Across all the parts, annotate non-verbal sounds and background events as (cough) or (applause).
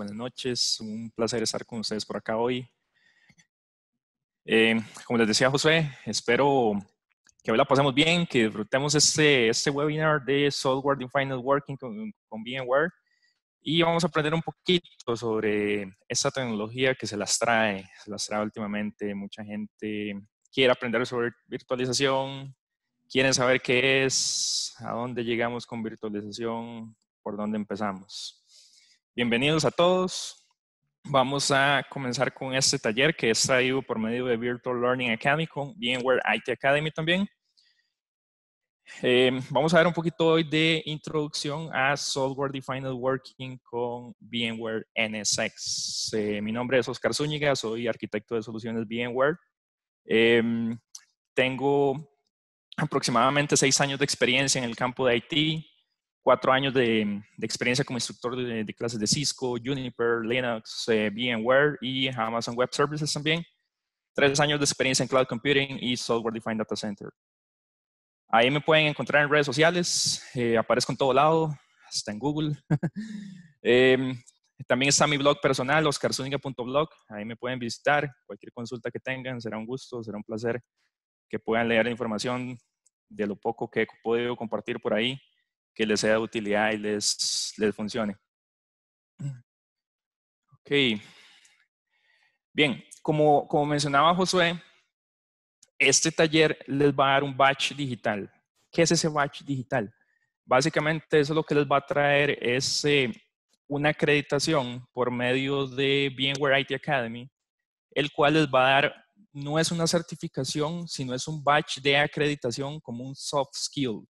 buenas noches. Un placer estar con ustedes por acá hoy. Eh, como les decía José, espero que hoy la pasemos bien, que disfrutemos este, este webinar de Software Defined final working con VMware y vamos a aprender un poquito sobre esta tecnología que se las trae, se las trae últimamente. Mucha gente quiere aprender sobre virtualización, quieren saber qué es, a dónde llegamos con virtualización, por dónde empezamos. Bienvenidos a todos. Vamos a comenzar con este taller que es traído por medio de Virtual Learning Academy con VMware IT Academy también. Eh, vamos a ver un poquito hoy de introducción a Software Defined Working con VMware NSX. Eh, mi nombre es Oscar Zúñiga, soy arquitecto de soluciones VMware. Em, tengo aproximadamente seis años de experiencia en el campo de IT, cuatro años de, experiencia como instructor de, clases de Cisco, Juniper, Linux, eh, VMware y Amazon Web Services también. Tres años de experiencia en cloud computing y software defined data center. Ahí me pueden encontrar en redes sociales, eh, aparezco en todo lado, hasta en Google. (laughs) Em, también está mi blog personal, oscarzuniga.blog. Ahí me pueden visitar. Cualquier consulta que tengan será un gusto, será un placer que puedan leer la información de lo poco que he podido compartir por ahí que les sea de utilidad y les, les funcione. Ok. Bien, como, mencionaba Josué, este taller les va a dar un batch digital. ¿Qué es ese batch digital? Básicamente eso lo que les va a traer es eh, una acreditación por medio de bienware IT Academy, el cual les va a dar, no es una certificación, sino es un batch de acreditación como un soft skill,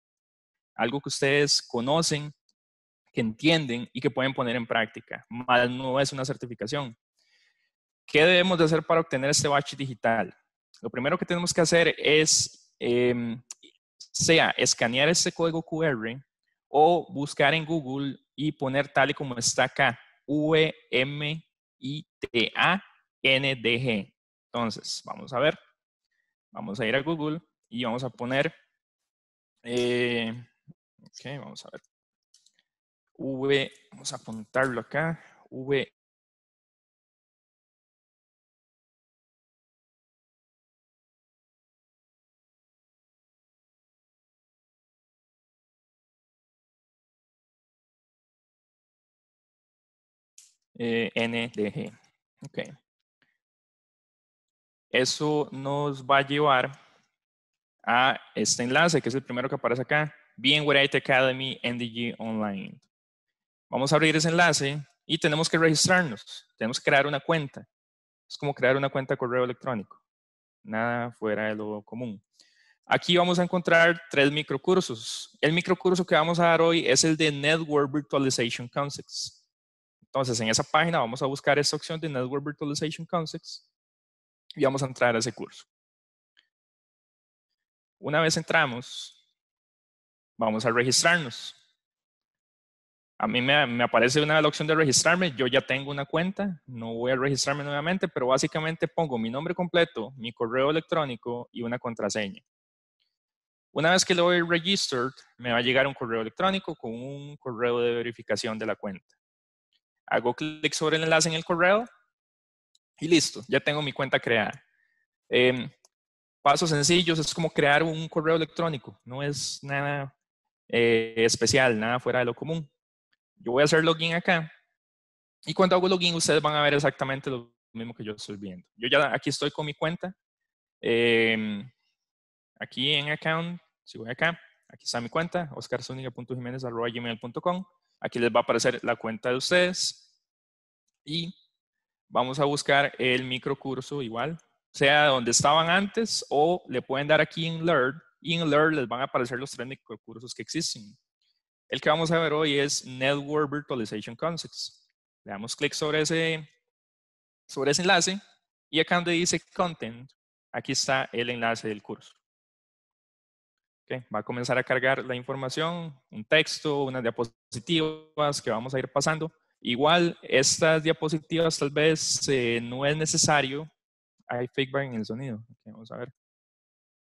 algo que ustedes conocen, que entienden y que pueden poner en práctica, más no es una certificación. ¿Qué debemos de hacer para obtener este batch digital? Lo primero que tenemos que hacer es, em, sea escanear este código QR o buscar en Google y poner tal y como está acá, V-M-I-T-A-N-D-G. Entonces, vamos a ver. Vamos a ir a Google y vamos a poner eh, vamos a ver. V, vamos a apuntarlo acá. V Eh, G. Eso nos va a llevar a este enlace, que es el primero que aparece acá, VMware IT Academy NDG Online. Vamos a abrir ese enlace y tenemos que registrarnos. Tenemos que crear una cuenta. Es como crear una cuenta de correo electrónico. Nada fuera de lo común. Aquí vamos a encontrar tres microcursos. El microcurso que vamos a dar hoy es el de Network Virtualization Concepts. Entonces, en esa página vamos a buscar esa opción de Network Virtualization Concepts y vamos a entrar a ese curso. Una vez entramos, vamos a registrarnos. A mí me, aparece una la opción de registrarme, yo ya tengo una cuenta, no voy a registrarme nuevamente, pero básicamente pongo mi nombre completo, mi correo electrónico y una contraseña. Una vez que lo doy registered, me va a llegar un correo electrónico con un correo de verificación de la cuenta. Hago clic sobre el enlace en el correo y listo, ya tengo mi cuenta creada. Em, pasos sencillos, es como crear un correo electrónico, no es nada eh, especial, nada fuera de lo común. Yo voy a hacer login acá. Y cuando hago login, ustedes van a ver exactamente lo mismo que yo estoy viendo. Yo ya aquí estoy con mi cuenta. Em, aquí en account, si voy acá, aquí está mi cuenta, oscarzuniga.jiménez.gmail.com. Aquí les va a aparecer la cuenta de ustedes. Y vamos a buscar el microcurso igual, sea donde estaban antes o le pueden dar aquí en Learn y en Learn les van a aparecer los tres microcursos que existen. El que vamos a ver hoy es Network Virtualization Concepts. Le damos clic sobre ese, sobre ese enlace y acá donde dice Content, aquí está el enlace del curso. va a comenzar a cargar la información, un texto, unas diapositivas que vamos a ir pasando. Igual, estas diapositivas tal vez eh, no es necesario. Hay feedback en el sonido. vamos a ver.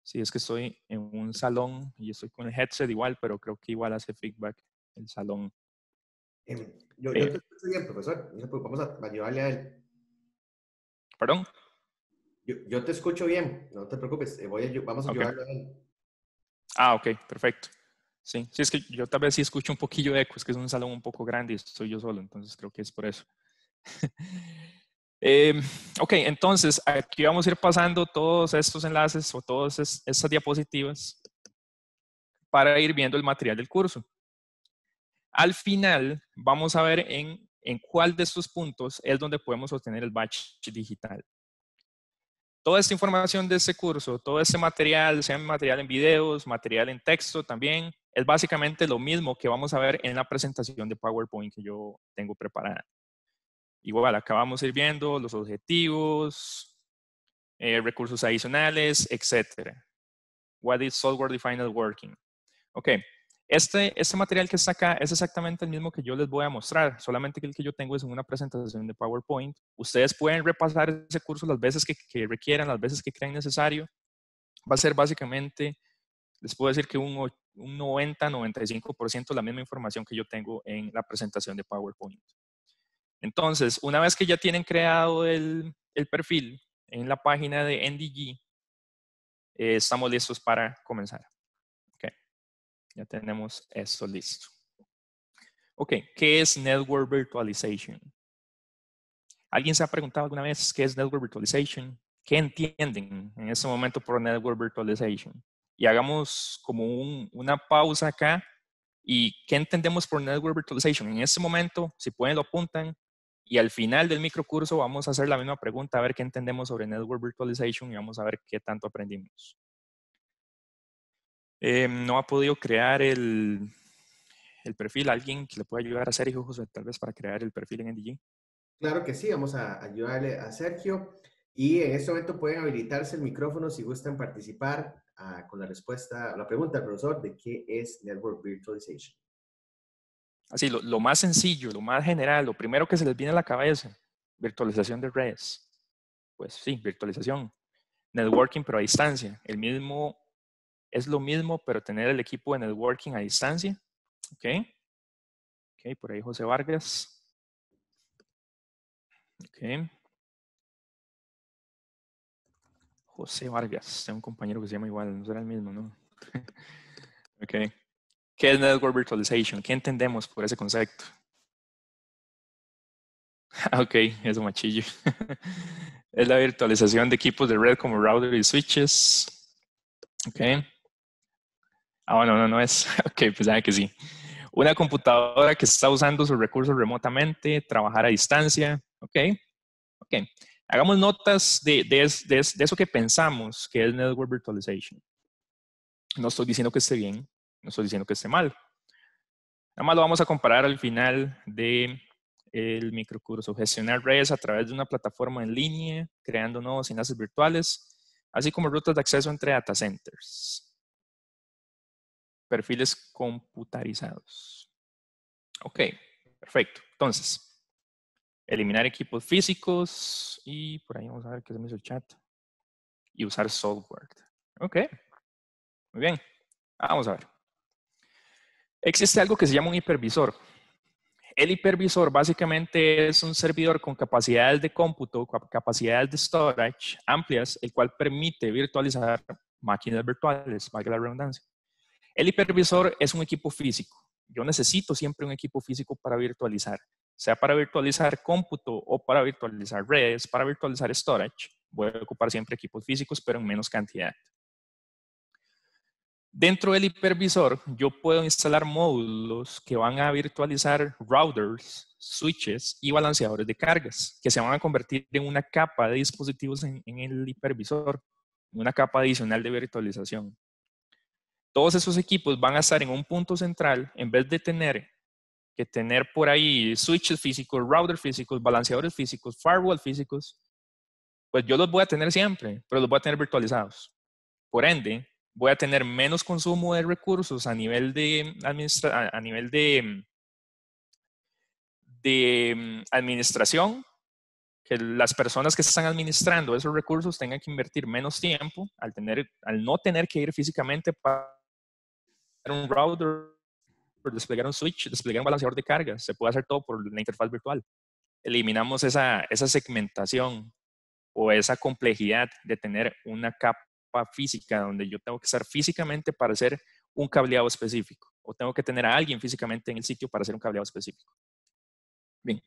Sí, es que estoy en un salón y estoy con el headset igual, pero creo que igual hace feedback el salón. Em, yo, eh. te escucho bien, profesor. Vamos a ayudarle a él. ¿Perdón? Yo, te escucho bien, no te preocupes. Eh, vamos a ayudarle a él. Ah, ok, perfecto. Sí, sí, es que yo tal vez sí escucho un poquillo de eco, es que es un salón un poco grande y estoy yo solo, entonces creo que es por eso. (laughs) Em, ok, entonces aquí vamos a ir pasando todos estos enlaces o todas estas diapositivas para ir viendo el material del curso. Al final vamos a ver en, en cuál de estos puntos es donde podemos obtener el batch digital toda esta información de este curso, todo este material, sea material en videos, material en texto también, es básicamente lo mismo que vamos a ver en la presentación de PowerPoint que yo tengo preparada. Igual, acá vamos a ir viendo los objetivos, eh, recursos adicionales, etc. What is software defined working? Ok, este, este, material que está acá es exactamente el mismo que yo les voy a mostrar, solamente que el que yo tengo es en una presentación de PowerPoint. Ustedes pueden repasar ese curso las veces que, requieran, las veces que crean necesario. Va a ser básicamente, les puedo decir que un, un 90-95% la misma información que yo tengo en la presentación de PowerPoint. Entonces, una vez que ya tienen creado el, perfil en la página de NDG, eh, estamos listos para comenzar. Okay. Ya tenemos esto listo. Ok, ¿qué es Network Virtualization? ¿Alguien se ha preguntado alguna vez qué es Network Virtualization? ¿Qué entienden en ese momento por Network Virtualization? Y hagamos como una pausa acá. ¿Y qué entendemos por Network Virtualization? En este momento, si pueden lo apuntan, y al final del microcurso vamos a hacer la misma pregunta, a ver qué entendemos sobre Network Virtualization y vamos a ver qué tanto aprendimos. Eh, no ha podido crear el, el, perfil. ¿Alguien que le pueda ayudar a Sergio, José, tal vez para crear el perfil en NDG? Claro que sí, vamos a ayudarle a Sergio. Y en este momento pueden habilitarse el micrófono si gustan participar ah, con la respuesta la pregunta del profesor de qué es Network Virtualization así lo, más sencillo, lo más general, lo primero que se les viene a la cabeza, virtualización de redes. Pues sí, virtualización. Networking, pero a distancia. El mismo, es lo mismo, pero tener el equipo de networking a distancia. Ok. Ok, por ahí José Vargas. Ok. José Vargas, tengo un compañero que se llama igual, no será el mismo, ¿no? (laughs) ok. ¿Qué es Network Virtualization? ¿Qué entendemos por ese concepto? (laughs) ok, eso machillo. (laughs) es la virtualización de equipos de red como router y switches. Ok. Ah, bueno, no, no es. (laughs) Ok, pues sabe que sí. Una computadora que está usando sus recursos remotamente, trabajar a distancia. Ok. Ok. Hagamos notas de eso que pensamos que es Network Virtualization. No estoy diciendo que esté bien, no estoy diciendo que esté mal. Nada más lo vamos a comparar al final de microcurso. Gestionar redes a través de una plataforma en línea, creando nuevos enlaces virtuales, así como rutas de acceso entre data centers. Perfiles computarizados. Ok, perfecto. Entonces, eliminar equipos físicos y por ahí vamos a ver qué se me hizo el chat. Y usar software. Ok, muy bien. Vamos a ver. Existe algo que se llama un hipervisor. El hipervisor básicamente es un servidor con capacidades de cómputo, capacidades de storage amplias, el cual permite virtualizar máquinas virtuales, valga la redundancia. El hipervisor es un equipo físico. Yo necesito siempre un equipo físico para virtualizar, sea para virtualizar cómputo o para virtualizar redes, para virtualizar storage. Voy a ocupar siempre equipos físicos, pero en menos cantidad. Dentro del hipervisor, yo puedo instalar módulos que van a virtualizar routers, switches y balanceadores de cargas, que se van a convertir en una capa de dispositivos en, el hipervisor, una capa adicional de virtualización. Todos esos equipos van a estar en un punto central, en vez de tener que tener por ahí switches físicos, routers físicos, balanceadores físicos, firewall físicos, pues yo los voy a tener siempre, pero los voy a tener virtualizados. Por ende, voy a tener menos consumo de recursos a nivel de, mm, a nivel de, mm, de mm, administración, que las personas que están administrando esos recursos tengan que invertir menos tiempo al, tener, al no tener que ir físicamente para un router, pues, desplegar un switch, desplegar un balanceador de cargas. Se puede hacer todo por la interfaz virtual. Eliminamos esa, esa segmentación o esa complejidad de tener una capa física, donde yo tengo que estar físicamente para hacer un cableado específico, o tengo que tener a alguien físicamente en el sitio para hacer un cableado específico. Bien.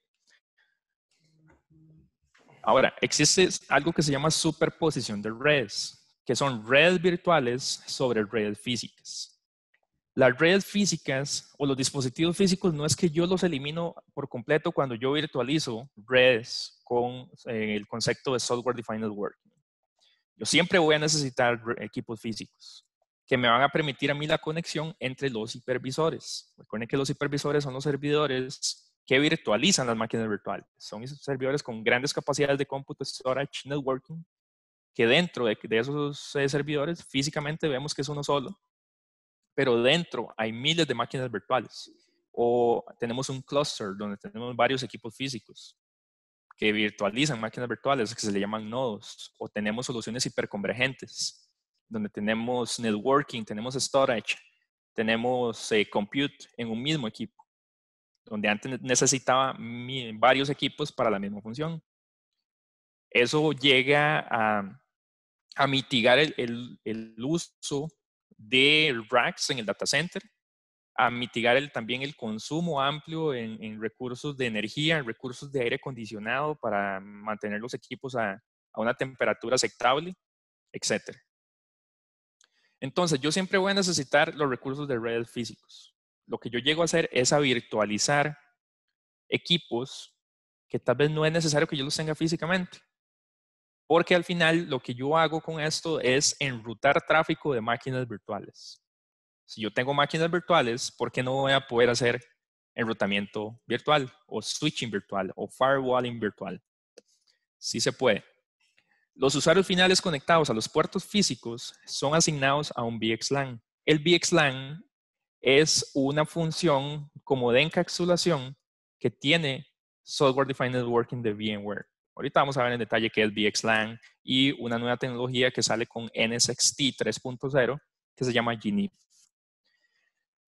Ahora, existe algo que se llama superposición de redes, que son redes virtuales sobre redes físicas las redes físicas o los dispositivos físicos no es que yo los elimino por completo cuando yo virtualizo redes con eh, el concepto de software defined networking. Yo siempre voy a necesitar equipos físicos que me van a permitir a mí la conexión entre los hipervisores. Recuerden que los hipervisores son los servidores que virtualizan las máquinas virtuales. Son servidores con grandes capacidades de cómputo, storage, networking, que dentro de, esos eh, servidores físicamente vemos que es uno solo, pero dentro hay miles de máquinas virtuales. O tenemos un cluster donde tenemos varios equipos físicos que virtualizan máquinas virtuales, que se le llaman nodos, o tenemos soluciones hiperconvergentes, donde tenemos networking, tenemos storage, tenemos eh, compute en un mismo equipo, donde antes necesitaba varios equipos para la misma función. Eso llega a, mitigar el, el uso de racks en el data center a mitigar también el consumo amplio en, recursos de energía, en recursos de aire acondicionado para mantener los equipos a, a una temperatura aceptable, etc. Entonces, yo siempre voy a necesitar los recursos de redes físicos. Lo que yo llego a hacer es a virtualizar equipos que tal vez no es necesario que yo los tenga físicamente. Porque al final lo que yo hago con esto es enrutar tráfico de máquinas virtuales. Si yo tengo máquinas virtuales, ¿por qué no voy a poder hacer enrutamiento virtual o switching virtual o firewalling virtual? Sí se puede. Los usuarios finales conectados a los puertos físicos son asignados a un VXLAN. El VXLAN es una función como de encapsulación que tiene Software Defined Networking de VMware. Ahorita vamos a ver en detalle qué es VXLAN y una nueva tecnología que sale con NSXT 3.0 que se llama GNIP.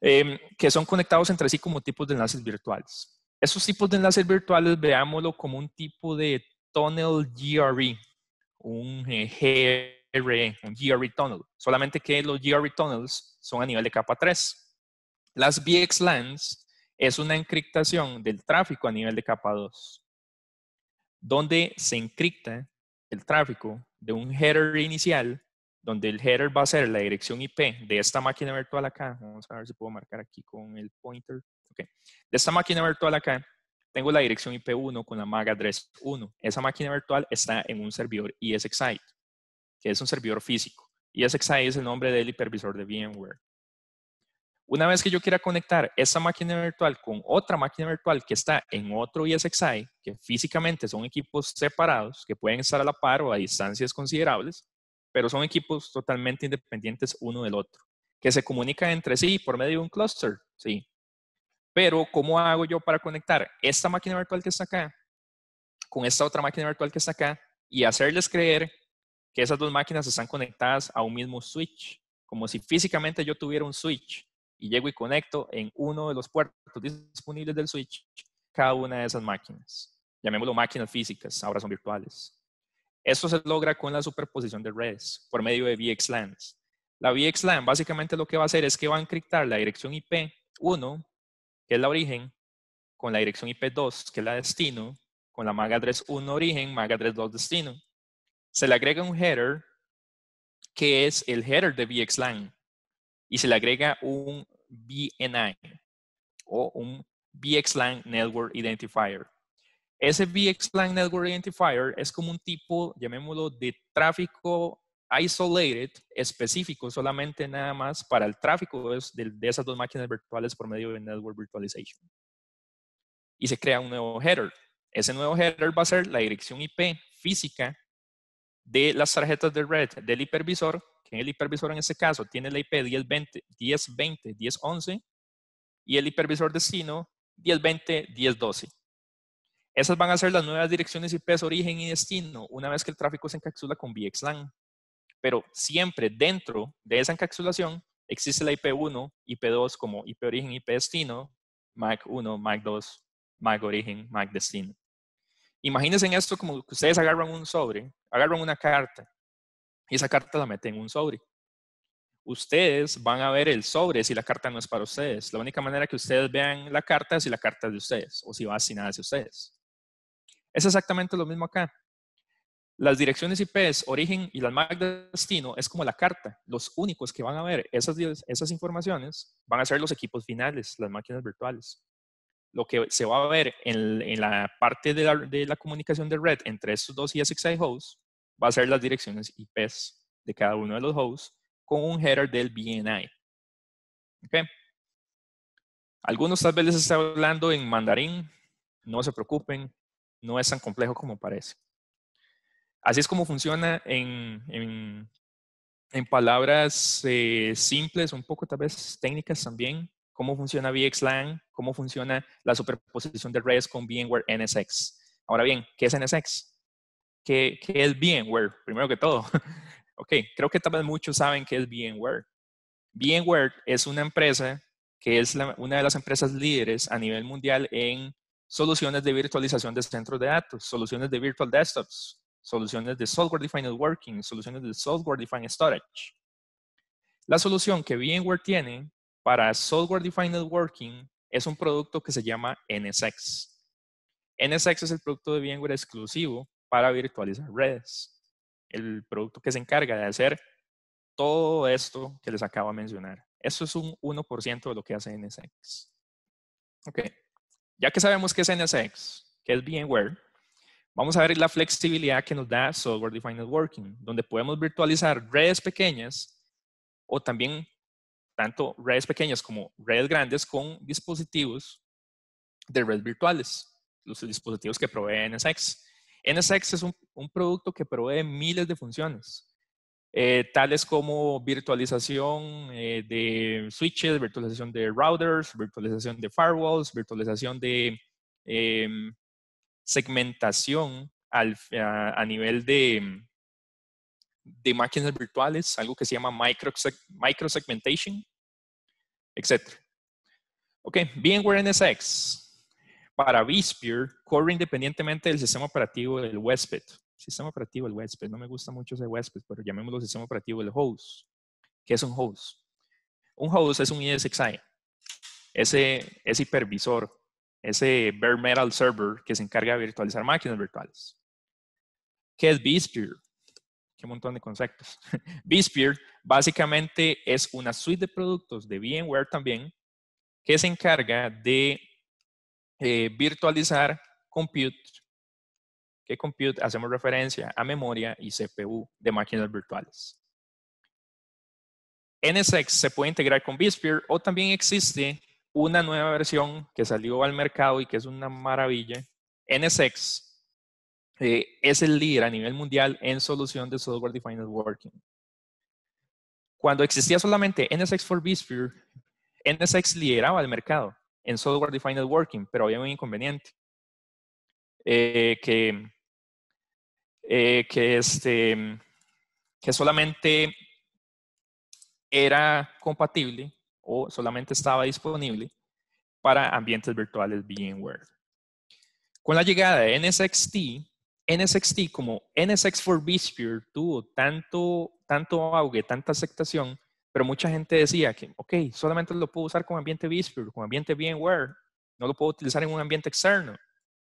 Em, que son conectados entre sí como tipos de enlaces virtuales. Esos tipos de enlaces virtuales veámoslo como un tipo de tunnel GRE, un eh, GRE, un GRE tunnel, solamente que los GRE tunnels son a nivel de capa 3. Las VXLANs es una encriptación del tráfico a nivel de capa 2, donde se encripta el tráfico de un header inicial donde el header va a ser la dirección IP de esta máquina virtual acá. Vamos a ver si puedo marcar aquí con el pointer. De esta máquina virtual acá, tengo la dirección IP1 con la MAC address 1. Esa máquina virtual está en un servidor ESXi, que es un servidor físico. ESXi es el nombre del hipervisor de VMware. Una vez que yo quiera conectar esa máquina virtual con otra máquina virtual que está en otro ESXi, que físicamente son equipos separados, que pueden estar a la par o a distancias considerables, pero son equipos totalmente independientes uno del otro, que se comunican entre sí por medio de un cluster, sí. Pero ¿cómo hago yo para conectar esta máquina virtual que está acá con esta otra máquina virtual que está acá y hacerles creer que esas dos máquinas están conectadas a un mismo switch, como si físicamente yo tuviera un switch y llego y conecto en uno de los puertos disponibles del switch cada una de esas máquinas. Llamémoslo máquinas físicas, ahora son virtuales. Esto se logra con la superposición de redes por medio de VXLANs. La VXLAN básicamente lo que va a hacer es que va a encriptar la dirección IP 1, que es la origen, con la dirección IP 2, que es la destino, con la MAC address 1 origen, MAC address 2 destino. Se le agrega un header, que es el header de VXLAN, y se le agrega un BNI, o un VXLAN Network Identifier. Ese VXLAN Network Identifier es como un tipo, llamémoslo, de tráfico isolated, específico solamente nada más para el tráfico de, esas dos máquinas virtuales por medio de Network Virtualization. Y se crea un nuevo header. Ese nuevo header va a ser la dirección IP física de las tarjetas de red del hipervisor, que el hipervisor en este caso tiene la IP 1020, 1011, y el hipervisor destino 1020, 1012. Esas van a ser las nuevas direcciones IP origen y destino una vez que el tráfico se encapsula con VXLAN. Pero siempre dentro de esa encapsulación existe la IP1, IP2 como IP origen, IP destino, MAC 1, MAC 2, MAC origen, MAC destino. Imagínense en esto como que ustedes agarran un sobre, agarran una carta y esa carta la meten en un sobre. Ustedes van a ver el sobre si la carta no es para ustedes. La única manera que ustedes vean la carta es si la carta es de ustedes o si va nada hacia ustedes. Es exactamente lo mismo acá. Las direcciones IP origen y las MAC destino es como la carta. Los únicos que van a ver esas, esas informaciones van a ser los equipos finales, las máquinas virtuales. Lo que se va a ver en, la parte de la, comunicación de red entre estos dos ESXi hosts va a ser las direcciones IP de cada uno de los hosts con un header del BNI. ¿Okay? Algunos tal vez les está hablando en mandarín, no se preocupen, no es tan complejo como parece. Así es como funciona en, en, palabras eh, simples, un poco tal vez técnicas también, cómo funciona VXLAN, cómo funciona la superposición de redes con VMware NSX. Ahora bien, ¿qué es NSX? ¿Qué, qué es VMware? Primero que todo. (laughs) ok, creo que tal vez muchos saben qué es VMware. VMware es una empresa que es una de las empresas líderes a nivel mundial en soluciones de virtualización de centros de datos, soluciones de virtual desktops, soluciones de software defined networking, soluciones de software defined storage. La solución que VMware tiene para software defined networking es un producto que se llama NSX. NSX es el producto de VMware exclusivo para virtualizar redes. El producto que se encarga de hacer todo esto que les acabo de mencionar. Eso es un 1% de lo que hace NSX. Okay. Ya que sabemos que es NSX, que es VMware, vamos a ver la flexibilidad que nos da Software Defined Networking, donde podemos virtualizar redes pequeñas o también tanto redes pequeñas como redes grandes con dispositivos de redes virtuales, los dispositivos que provee NSX. NSX es un producto que provee miles de funciones eh, tales como virtualización eh, de switches, virtualización de routers, virtualización de firewalls, virtualización de em, segmentación a, nivel de, máquinas virtuales, algo que se llama micro segmentation, etc. Ok, VMware NSX para vSphere corre independientemente del sistema operativo del huésped sistema operativo el huésped, no me gusta mucho ese huésped, pero llamémoslo sistema operativo el host. ¿Qué es un host? Un host es un ESXi, ese, ese hipervisor, ese bare metal server que se encarga de virtualizar máquinas virtuales. ¿Qué es vSphere? Qué montón de conceptos. (laughs) vSphere básicamente es una suite de productos de VMware también que se encarga de eh, virtualizar compute que compute hacemos referencia a memoria y CPU de máquinas virtuales. NSX se puede integrar con vSphere o también existe una nueva versión que salió al mercado y que es una maravilla. NSX eh, es el líder a nivel mundial en solución de software defined networking. Cuando existía solamente NSX for vSphere, NSX lideraba el mercado en software defined networking, pero había un inconveniente. Eh, que eh, que, este, que solamente era compatible o solamente estaba disponible para ambientes virtuales VMware. Con la llegada de NSXT, NSXT como NSX for vSphere tuvo tanto, tanto auge, tanta aceptación, pero mucha gente decía que, ok, solamente lo puedo usar con ambiente vSphere, con ambiente VMware, no lo puedo utilizar en un ambiente externo.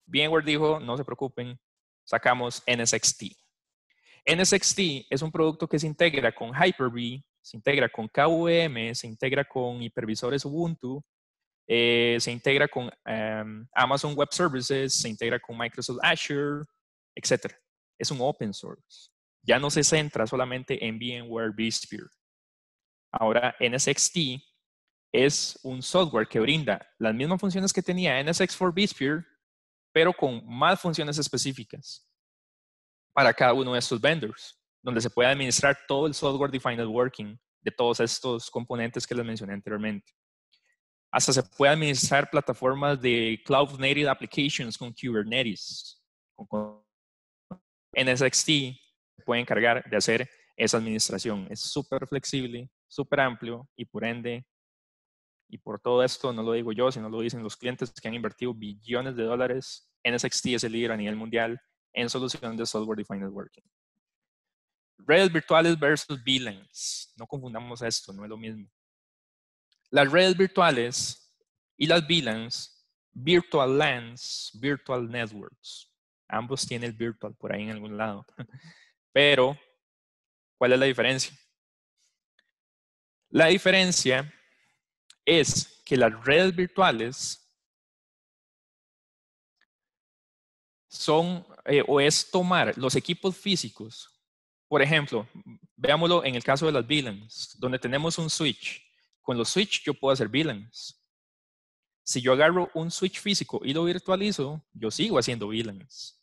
VMware dijo, no se preocupen, sacamos NSXT. NSXT es un producto que se integra con Hyper-V, se integra con KVM, se integra con hipervisores Ubuntu, eh, se integra con em, Amazon Web Services, se integra con Microsoft Azure, etc. Es un open source. Ya no se centra solamente en VMware vSphere. Ahora, NSXT es un software que brinda las mismas funciones que tenía NSX for vSphere, pero con más funciones específicas para cada uno de estos vendors, donde se puede administrar todo el software defined working de todos estos componentes que les mencioné anteriormente. Hasta se puede administrar plataformas de cloud native applications con Kubernetes. Con NSXT se puede encargar de hacer esa administración. Es súper flexible, súper amplio y por ende y por todo esto, no lo digo yo, sino lo dicen los clientes que han invertido billones de dólares. en es el líder a nivel mundial en soluciones de software defined networking. Redes virtuales versus VLANs. No confundamos esto, no es lo mismo. Las redes virtuales y las VLANs, virtual LANs, virtual networks. Ambos tienen el virtual por ahí en algún lado. (laughs) Pero, ¿cuál es la diferencia? La diferencia es que las redes virtuales son eh, o es tomar los equipos físicos. Por ejemplo, veámoslo en el caso de las VLANs, donde tenemos un switch. Con los switch yo puedo hacer VLANs. Si yo agarro un switch físico y lo virtualizo, yo sigo haciendo VLANs.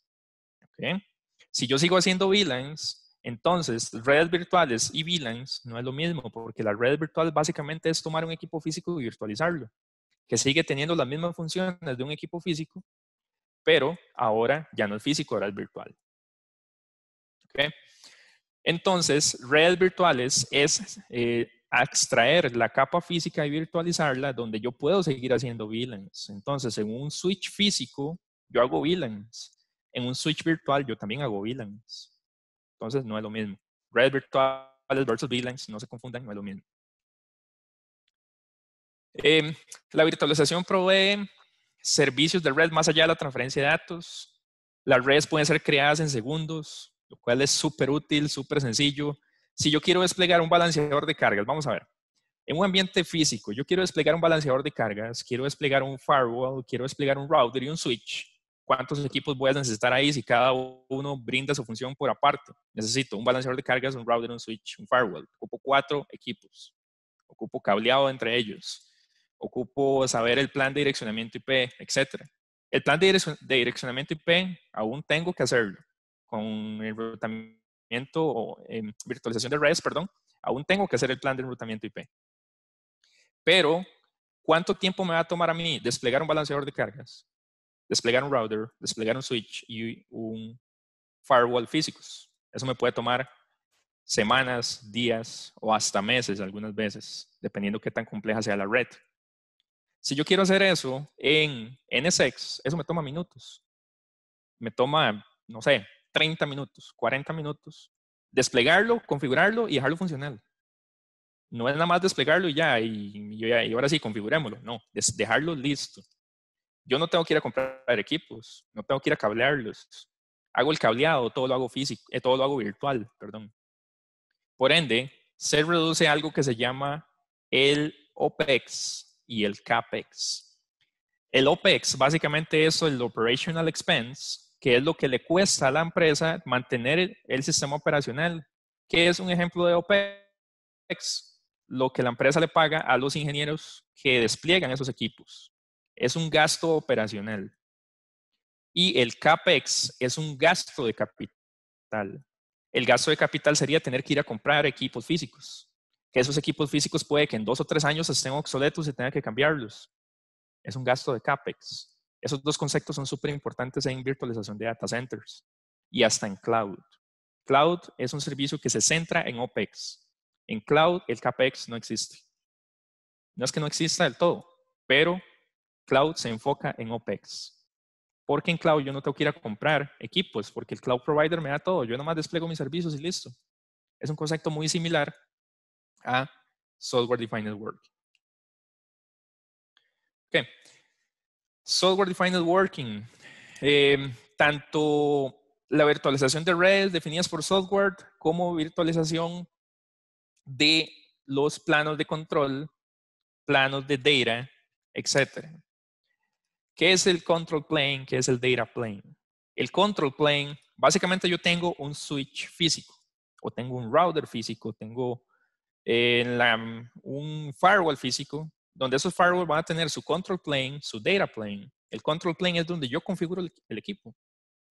Si yo sigo haciendo VLANs, entonces, redes virtuales y VLANs no es lo mismo, porque la red virtual básicamente es tomar un equipo físico y virtualizarlo, que sigue teniendo las mismas funciones de un equipo físico, pero ahora ya no es físico, ahora es virtual. Entonces, redes virtuales es eh, extraer la capa física y virtualizarla donde yo puedo seguir haciendo VLANs. Entonces, en un switch físico, yo hago VLANs. En un switch virtual, yo también hago VLANs. Entonces no es lo mismo. Red virtuales versus VLANs, no se confundan, no es lo mismo. Em, la virtualización provee servicios de red más allá de la transferencia de datos. Las redes pueden ser creadas en segundos, lo cual es súper útil, súper sencillo. Si yo quiero desplegar un balanceador de cargas, vamos a ver. En un ambiente físico, yo quiero desplegar un balanceador de cargas, quiero desplegar un firewall, quiero desplegar un router y un switch cuántos equipos voy a necesitar ahí si cada uno brinda su función por aparte. Necesito un balanceador de cargas, un router, un switch, un firewall. Ocupo cuatro equipos. Ocupo cableado entre ellos. Ocupo saber el plan de direccionamiento IP, etc. El plan de, direccionamiento IP aún tengo que hacerlo. Con el o em, virtualización de redes, perdón, aún tengo que hacer el plan de enrutamiento IP. Pero, ¿cuánto tiempo me va a tomar a mí desplegar un balanceador de cargas? desplegar un router, desplegar un switch y un firewall físicos. Eso me puede tomar semanas, días o hasta meses algunas veces, dependiendo qué tan compleja sea la red. Si yo quiero hacer eso en NSX, eso me toma minutos. Me toma, no sé, 30 minutos, 40 minutos. Desplegarlo, configurarlo y dejarlo funcional. No es nada más desplegarlo y ya, y, y ahora sí, configurémoslo. No, es dejarlo listo. Yo no tengo que ir a comprar equipos, no tengo que ir a cablearlos. Hago el cableado, todo lo hago físico, eh, todo lo hago virtual, perdón. Por ende, se reduce algo que se llama el OPEX y el CAPEX. El OPEX básicamente es el Operational Expense, que es lo que le cuesta a la empresa mantener el, el sistema operacional. que es un ejemplo de OPEX? Lo que la empresa le paga a los ingenieros que despliegan esos equipos es un gasto operacional. Y el CAPEX es un gasto de capital. El gasto de capital sería tener que ir a comprar equipos físicos, que esos equipos físicos puede que en dos o tres años estén obsoletos y tenga que cambiarlos. Es un gasto de CAPEX. Esos dos conceptos son súper importantes en virtualización de data centers y hasta en cloud. Cloud es un servicio que se centra en OPEX. En cloud el CAPEX no existe. No es que no exista del todo, pero cloud se enfoca en OPEX. Porque en cloud yo no tengo que ir a comprar equipos, porque el cloud provider me da todo. Yo nomás despliego mis servicios y listo. Es un concepto muy similar a Software Defined work. Okay, Software Defined working. Em, tanto la virtualización de redes definidas por software como virtualización de los planos de control, planos de data, etc. ¿Qué es el control plane? ¿Qué es el data plane? El control plane, básicamente yo tengo un switch físico, o tengo un router físico, tengo eh, un firewall físico, donde esos firewalls van a tener su control plane, su data plane. El control plane es donde yo configuro el, equipo,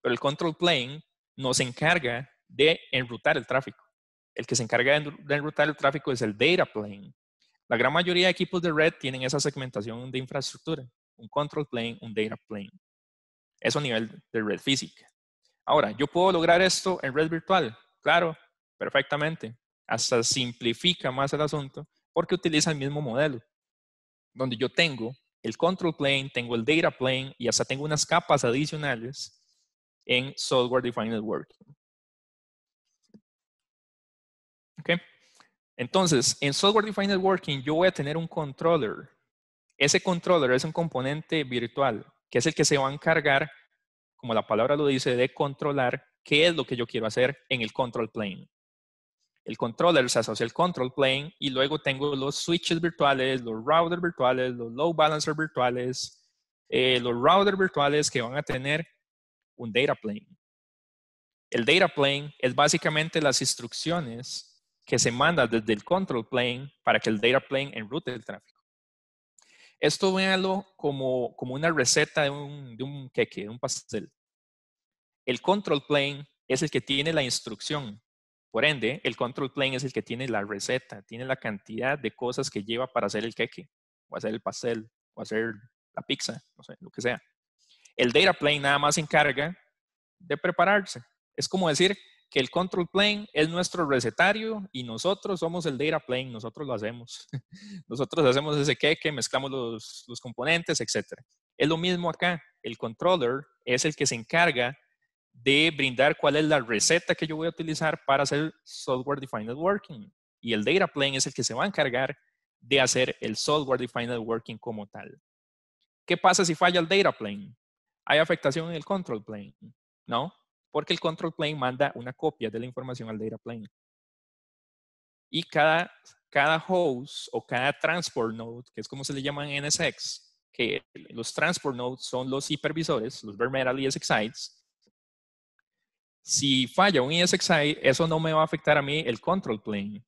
pero el control plane no se encarga de enrutar el tráfico. El que se encarga de enrutar el tráfico es el data plane. La gran mayoría de equipos de red tienen esa segmentación de infraestructura un control plane, un data plane. Eso a nivel de red física. Ahora, ¿yo puedo lograr esto en red virtual? Claro, perfectamente. Hasta simplifica más el asunto porque utiliza el mismo modelo, donde yo tengo el control plane, tengo el data plane y hasta tengo unas capas adicionales en software defined networking. ¿Okay? Entonces, en software defined networking yo voy a tener un controller ese controller es un componente virtual, que es el que se va a encargar, como la palabra lo dice, de controlar qué es lo que yo quiero hacer en el control plane. El controller se asocia al control plane y luego tengo los switches virtuales, los routers virtuales, los load balancers virtuales, eh, los routers virtuales que van a tener un data plane. El data plane es básicamente las instrucciones que se mandan desde el control plane para que el data plane enrute el tráfico. Esto véanlo como, como una receta de un, de queque, de un pastel. El control plane es el que tiene la instrucción. Por ende, el control plane es el que tiene la receta, tiene la cantidad de cosas que lleva para hacer el queque, o hacer el pastel, o hacer la pizza, lo que sea. El data plane nada más se encarga de prepararse. Es como decir, que el control plane es nuestro recetario y nosotros somos el data plane, nosotros lo hacemos. (laughs) Nosotros hacemos ese queque, mezclamos los, los componentes, etc. Es lo mismo acá, el controller es el que se encarga de brindar cuál es la receta que yo voy a utilizar para hacer software defined working Y el data plane es el que se va a encargar de hacer el software defined working como tal. ¿Qué pasa si falla el data plane? ¿Hay afectación en el control plane? No, porque el control plane manda una copia de la información al data plane. Y cada, cada host o cada transport node, que es como se le llaman en NSX, que los transport nodes son los hipervisores, los bare metal ESX sites. Si falla un ESX eso no me va a afectar a mí el control plane.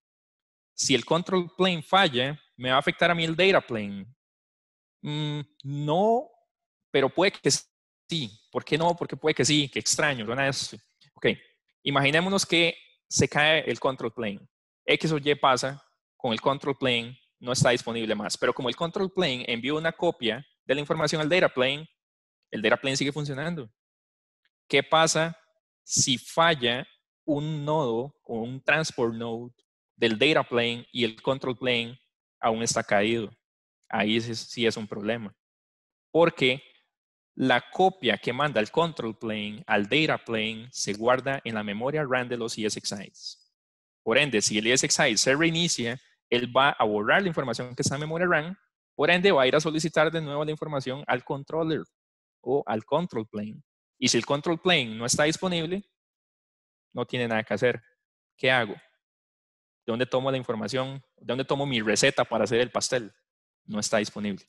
Si el control plane falla, me va a afectar a mí el data plane. Mm, no, pero puede que sí, ¿por qué no? Porque puede que sí, Qué extraño, suena eso. Ok, imaginémonos que se cae el control plane. X o Y pasa con el control plane, no está disponible más. Pero como el control plane envió una copia de la información al data plane, el data plane sigue funcionando. ¿Qué pasa si falla un nodo o un transport node del data plane y el control plane aún está caído? Ahí sí es un problema. Porque la copia que manda el control plane al data plane se guarda en la memoria RAM de los ESXi's. Por ende, si el ESXi se reinicia, él va a borrar la información que está en memoria RAM, por ende va a ir a solicitar de nuevo la información al controller o al control plane. Y si el control plane no está disponible, no tiene nada que hacer. ¿Qué hago? ¿De dónde tomo la información? ¿De dónde tomo mi receta para hacer el pastel? No está disponible.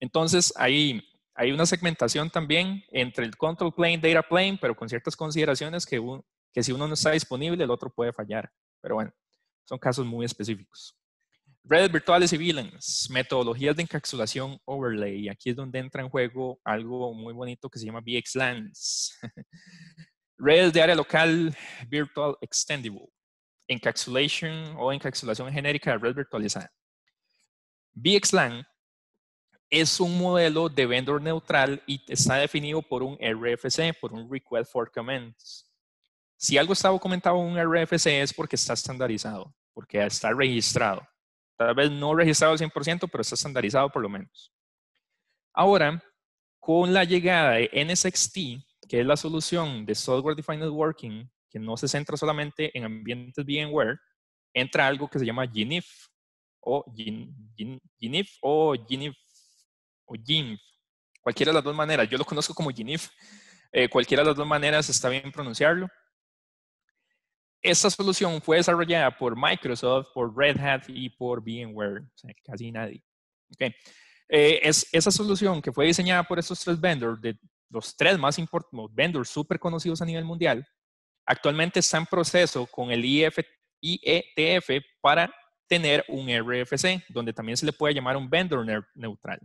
Entonces, ahí hay una segmentación también entre el control plane, data plane, pero con ciertas consideraciones que, si uno no está disponible, el otro puede fallar. Pero bueno, son casos muy específicos. Redes virtuales y VLANs, metodologías de encapsulación overlay. Aquí es donde entra en juego algo muy bonito que se llama VXLANs. (laughs) Redes de área local, Virtual extendible. Encapsulation o encapsulación genérica de red virtualizada. VXLAN es un modelo de vendor neutral y está definido por un RFC, por un Request for Comments. Si algo está documentado en un RFC es porque está estandarizado, porque está registrado. Tal vez no registrado al 100%, pero está estandarizado por lo menos. Ahora, con la llegada de NSXT, que es la solución de Software Defined Networking, que no se centra solamente en ambientes VMware, entra algo que se llama GINIF o o GNIF o GINF, cualquiera de las dos maneras, yo lo conozco como GINIF, eh, cualquiera de las dos maneras está bien pronunciarlo. Esta solución fue desarrollada por Microsoft, por Red Hat y por VMware, casi nadie. Okay. Eh, es, esa solución que fue diseñada por estos tres vendors, de los tres más importantes, vendors súper conocidos a nivel mundial, actualmente está en proceso con el IETF e para tener un RFC, donde también se le puede llamar un vendor neutral.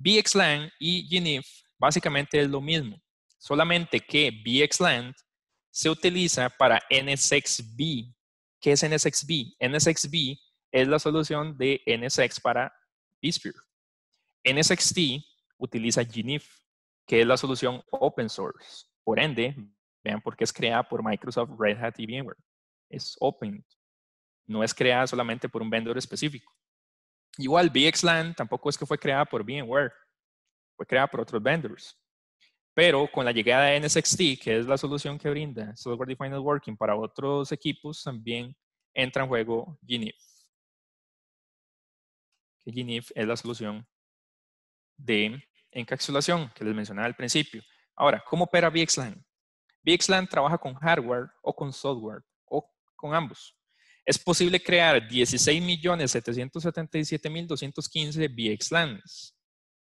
VXLAN y GNIF básicamente es lo mismo, solamente que VXLAN se utiliza para NSXB. ¿Qué es NSXB? NSXB es la solución de NSX para vSphere. NSXT utiliza GNIF, que es la solución open source. Por ende, vean por qué es creada por Microsoft, Red Hat y VMware. Es open, no es creada solamente por un vendor específico. Igual VXLAN tampoco es que fue creada por VMware, fue creada por otros vendors. Pero con la llegada de NSXT, que es la solución que brinda Software Defined Networking para otros equipos, también entra en juego GNIF. Que GNIF es la solución de encapsulación que les mencionaba al principio. Ahora, ¿cómo opera VXLAN? VXLAN trabaja con hardware o con software o con ambos es posible crear 16.777.215 VXLANs.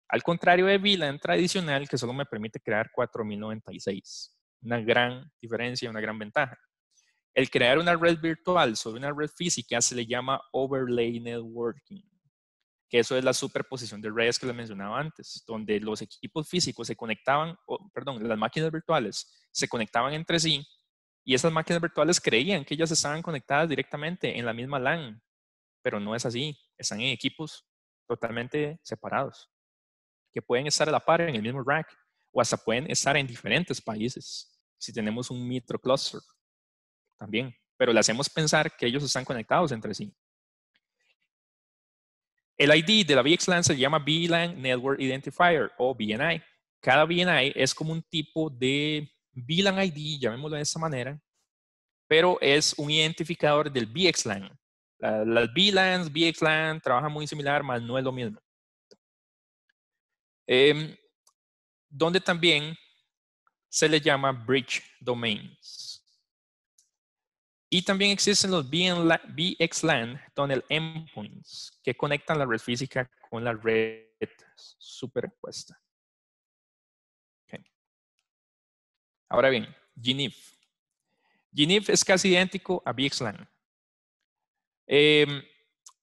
Al contrario de VLAN tradicional, que solo me permite crear 4.096. Una gran diferencia, una gran ventaja. El crear una red virtual sobre una red física se le llama overlay networking, que eso es la superposición de redes que les mencionaba antes, donde los equipos físicos se conectaban, perdón, las máquinas virtuales se conectaban entre sí y esas máquinas virtuales creían que ellas estaban conectadas directamente en la misma LAN, pero no es así. Están en equipos totalmente separados, que pueden estar a la par en el mismo rack o hasta pueden estar en diferentes países. Si tenemos un microcluster también, pero le hacemos pensar que ellos están conectados entre sí. El ID de la VXLAN se llama VLAN Network Identifier o BNI. Cada BNI es como un tipo de VLAN ID, llamémoslo de esa manera, pero es un identificador del VXLAN. Las VLANs, VXLAN trabajan muy similar, más no es lo mismo. Em, donde también se le llama Bridge Domains. Y también existen los VXLAN tunnel endpoints que conectan la red física con la red superpuesta. Ahora bien, GNIF. GNIF es casi idéntico a VXLAN. Em,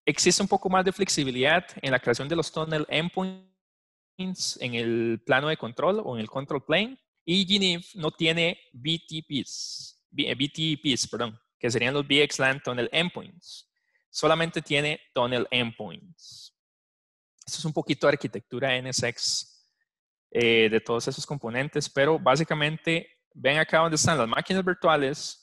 existe un poco más de flexibilidad en la creación de los tunnel endpoints en el plano de control o en el control plane. Y GNIF no tiene BTPs, eh, perdón, que serían los VXLAN tunnel endpoints. Solamente tiene tunnel endpoints. Esto es un poquito de arquitectura NSX eh, de todos esos componentes, pero básicamente ven acá donde están las máquinas virtuales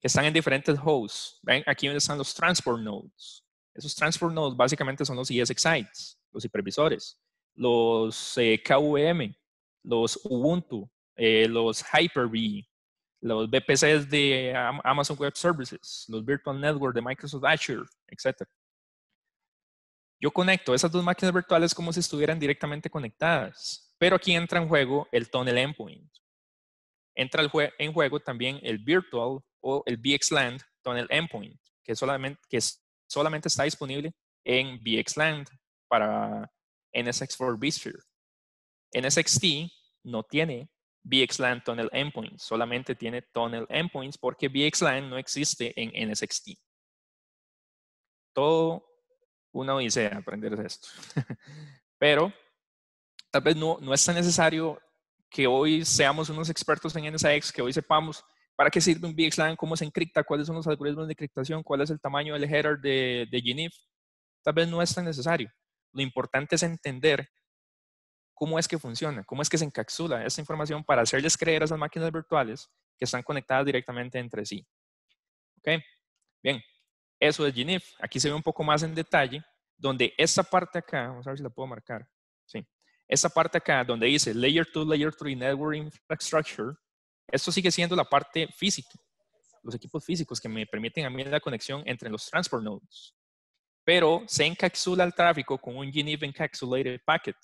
que están en diferentes hosts. Ven aquí donde están los transport nodes. Esos transport nodes básicamente son los ESXites, los supervisores, los eh, KVM, los Ubuntu, eh, los Hyper-V, los VPCs de Amazon Web Services, los Virtual Network de Microsoft Azure, etc. Yo conecto esas dos máquinas virtuales como si estuvieran directamente conectadas, pero aquí entra en juego el Tunnel Endpoint entra en juego también el virtual o el BXLand tunnel endpoint, que solamente, que solamente está disponible en BXLand para NSX4 vSphere. NSXT no tiene BXLand tunnel Endpoint, solamente tiene tunnel endpoints porque BXLand no existe en NSXT. Todo uno odisea aprender esto. (laughs) Pero tal vez no, no es tan necesario que hoy seamos unos expertos en NSAX, que hoy sepamos para qué sirve un VXLAN, cómo se encripta, cuáles son los algoritmos de encriptación, cuál es el tamaño del header de, de GNIF, tal vez no es tan necesario. Lo importante es entender cómo es que funciona, cómo es que se encapsula esa información para hacerles creer a esas máquinas virtuales que están conectadas directamente entre sí. ¿Ok? Bien, eso es GNIF. Aquí se ve un poco más en detalle, donde esta parte acá, vamos a ver si la puedo marcar. Sí. Esa parte acá donde dice Layer 2, Layer 3 Network Infrastructure, esto sigue siendo la parte física, los equipos físicos que me permiten a mí la conexión entre los transport nodes. Pero se encapsula el tráfico con un Geneve Encapsulated Packet,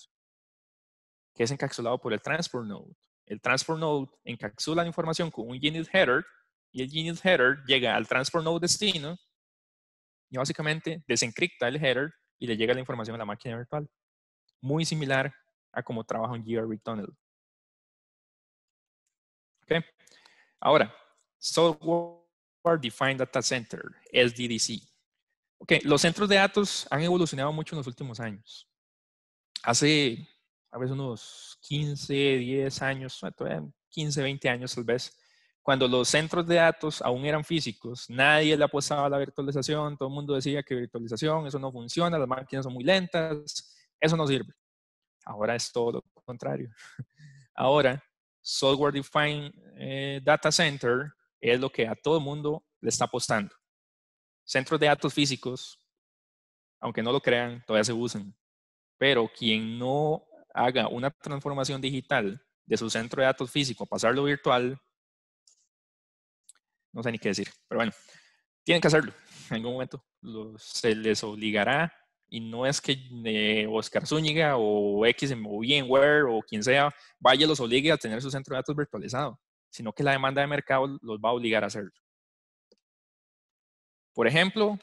que es encapsulado por el transport node. El transport node encapsula la información con un Geneve Header y el Geneve Header llega al transport node destino y básicamente desencripta el header y le llega la información a la máquina virtual. Muy similar a cómo trabaja un GRE tunnel. ¿Okay? Ahora, Software Defined Data Center, SDDC. Okay, los centros de datos han evolucionado mucho en los últimos años. Hace a veces unos 15, 10 años, 15, 20 años tal vez, cuando los centros de datos aún eran físicos, nadie le apostaba a la virtualización, todo el mundo decía que virtualización, eso no funciona, las máquinas son muy lentas, eso no sirve. Ahora es todo lo contrario. (laughs) Ahora, Software Defined eh, Data Center es lo que a todo el mundo le está apostando. Centros de datos físicos, aunque no lo crean, todavía se usan. Pero quien no haga una transformación digital de su centro de datos físico a pasarlo virtual, no sé ni qué decir, pero bueno, tienen que hacerlo. En algún momento se les obligará y no es que eh, Oscar Zúñiga o X o VMware o quien sea vaya los obligue a tener su centro de datos virtualizado, sino que la demanda de mercado los va a obligar a hacerlo. Por ejemplo,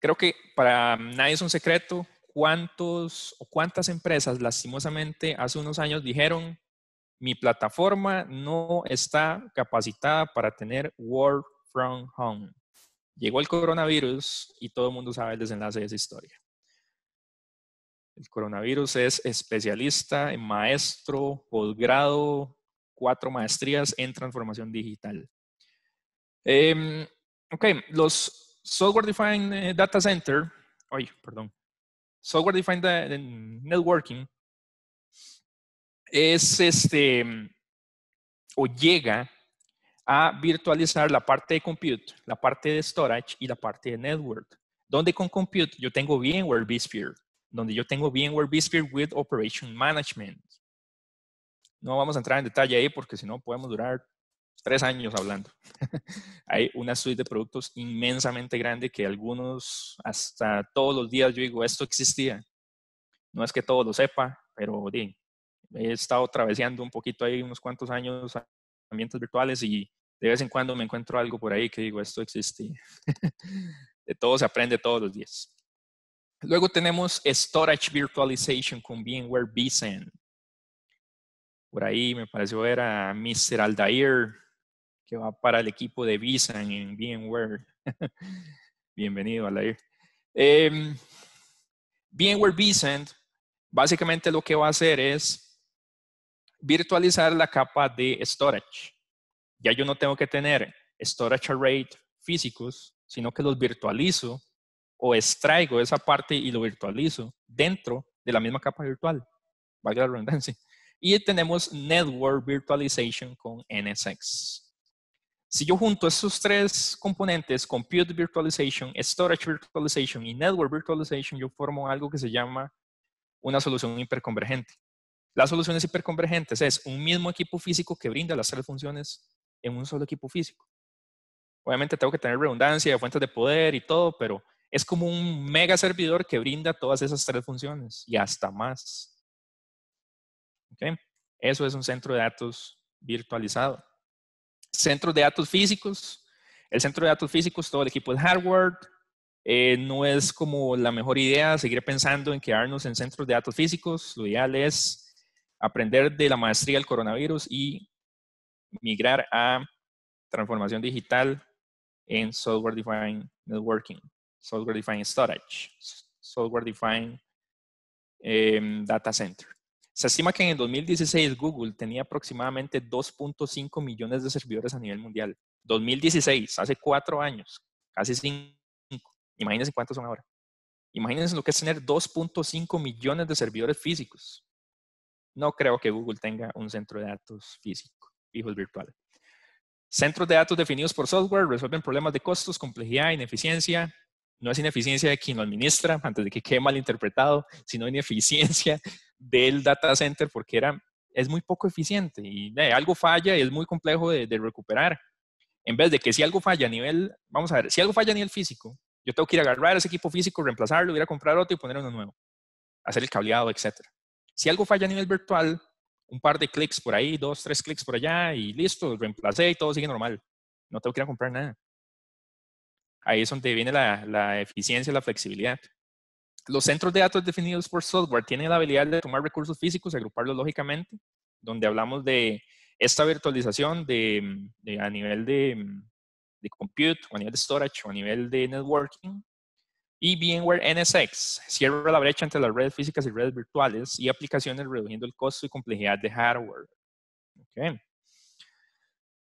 creo que para nadie es un secreto cuántos o cuántas empresas lastimosamente hace unos años dijeron mi plataforma no está capacitada para tener work from home. Llegó el coronavirus y todo el mundo sabe el desenlace de esa historia. El coronavirus es especialista, en maestro, posgrado, cuatro maestrías en transformación digital. Em, ok, los Software Defined Data Center, ay, perdón, Software Defined Networking es este, o llega a virtualizar la parte de compute, la parte de storage y la parte de network. Donde con compute yo tengo VMware vSphere, donde yo tengo VMware vSphere with Operation Management. No vamos a entrar en detalle ahí porque si no podemos durar tres años hablando. (laughs) Hay una suite de productos inmensamente grande que algunos hasta todos los días yo digo, esto existía. No es que todo lo sepa, pero bien, he estado travesando un poquito ahí unos cuantos años ambientes virtuales y de vez en cuando me encuentro algo por ahí que digo, esto existe. (laughs) de todo se aprende todos los días. Luego tenemos Storage Virtualization con VMware vSAN. Por ahí me pareció ver a Mr. Aldair, que va para el equipo de vSAN en VMware. (laughs) Bienvenido, Aldair. Em, VMware vSAN básicamente lo que va a hacer es virtualizar la capa de storage. Ya yo no tengo que tener storage array físicos, sino que los virtualizo o extraigo esa parte y lo virtualizo dentro de la misma capa virtual. Valga la redundancia. Y tenemos Network Virtualization con NSX. Si yo junto esos tres componentes, Compute Virtualization, Storage Virtualization y Network Virtualization, yo formo algo que se llama una solución hiperconvergente. Las soluciones hiperconvergentes es un mismo equipo físico que brinda las tres funciones en un solo equipo físico. Obviamente tengo que tener redundancia de fuentes de poder y todo, pero es como un mega servidor que brinda todas esas tres funciones y hasta más. ¿Okay? Eso es un centro de datos virtualizado. Centros de datos físicos. El centro de datos físicos, todo el equipo de hardware. Eh, no es como la mejor idea seguir pensando en quedarnos en centros de datos físicos. Lo ideal es aprender de la maestría del coronavirus y migrar a transformación digital en Software Defined Networking, Software Defined Storage, Software Defined em, Data Center. Se estima que en el 2016 Google tenía aproximadamente 2.5 millones de servidores a nivel mundial. 2016, hace cuatro años, casi cinco. Imagínense cuántos son ahora. Imagínense lo que es tener 2.5 millones de servidores físicos. No creo que Google tenga un centro de datos físico hijos virtual. Centros de datos definidos por software resuelven problemas de costos, complejidad, ineficiencia. No es ineficiencia de quien lo administra, antes de que quede mal interpretado, sino ineficiencia (laughs) del data center porque era, es muy poco eficiente y algo falla y es muy complejo de, recuperar. En vez de que si algo falla a nivel, vamos a ver, si algo falla a nivel físico, yo tengo que ir a agarrar ese equipo físico, reemplazarlo, ir a comprar otro y poner uno nuevo, hacer el cableado, etc. Si algo falla a nivel virtual, un par de clics por ahí, dos, tres clics por allá y listo, reemplacé y todo sigue normal. No tengo que ir a comprar nada. Ahí es donde viene la, eficiencia y la flexibilidad. Los centros de datos definidos por software tienen la habilidad de tomar recursos físicos y agruparlos lógicamente, donde hablamos de esta virtualización a nivel de, de compute, a nivel de storage, o a nivel de networking, y VMware NSX cierra la brecha entre las redes físicas y redes virtuales y aplicaciones reduciendo el costo y complejidad de hardware. Okay.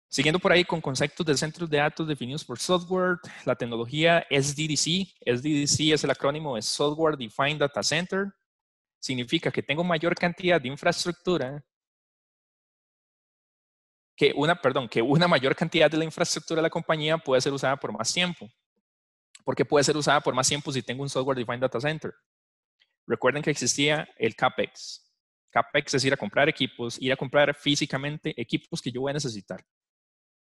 Siguiendo por ahí con conceptos de centros de datos definidos por software, la tecnología SDDC. SDDC es el acrónimo de Software Defined Data Center. Significa que tengo mayor cantidad de infraestructura que una, perdón, que una mayor cantidad de la infraestructura de la compañía puede ser usada por más tiempo porque puede ser usada por más tiempo si tengo un software defined data center. Recuerden que existía el CAPEX. CAPEX es ir a comprar equipos, ir a comprar físicamente equipos que yo voy a necesitar.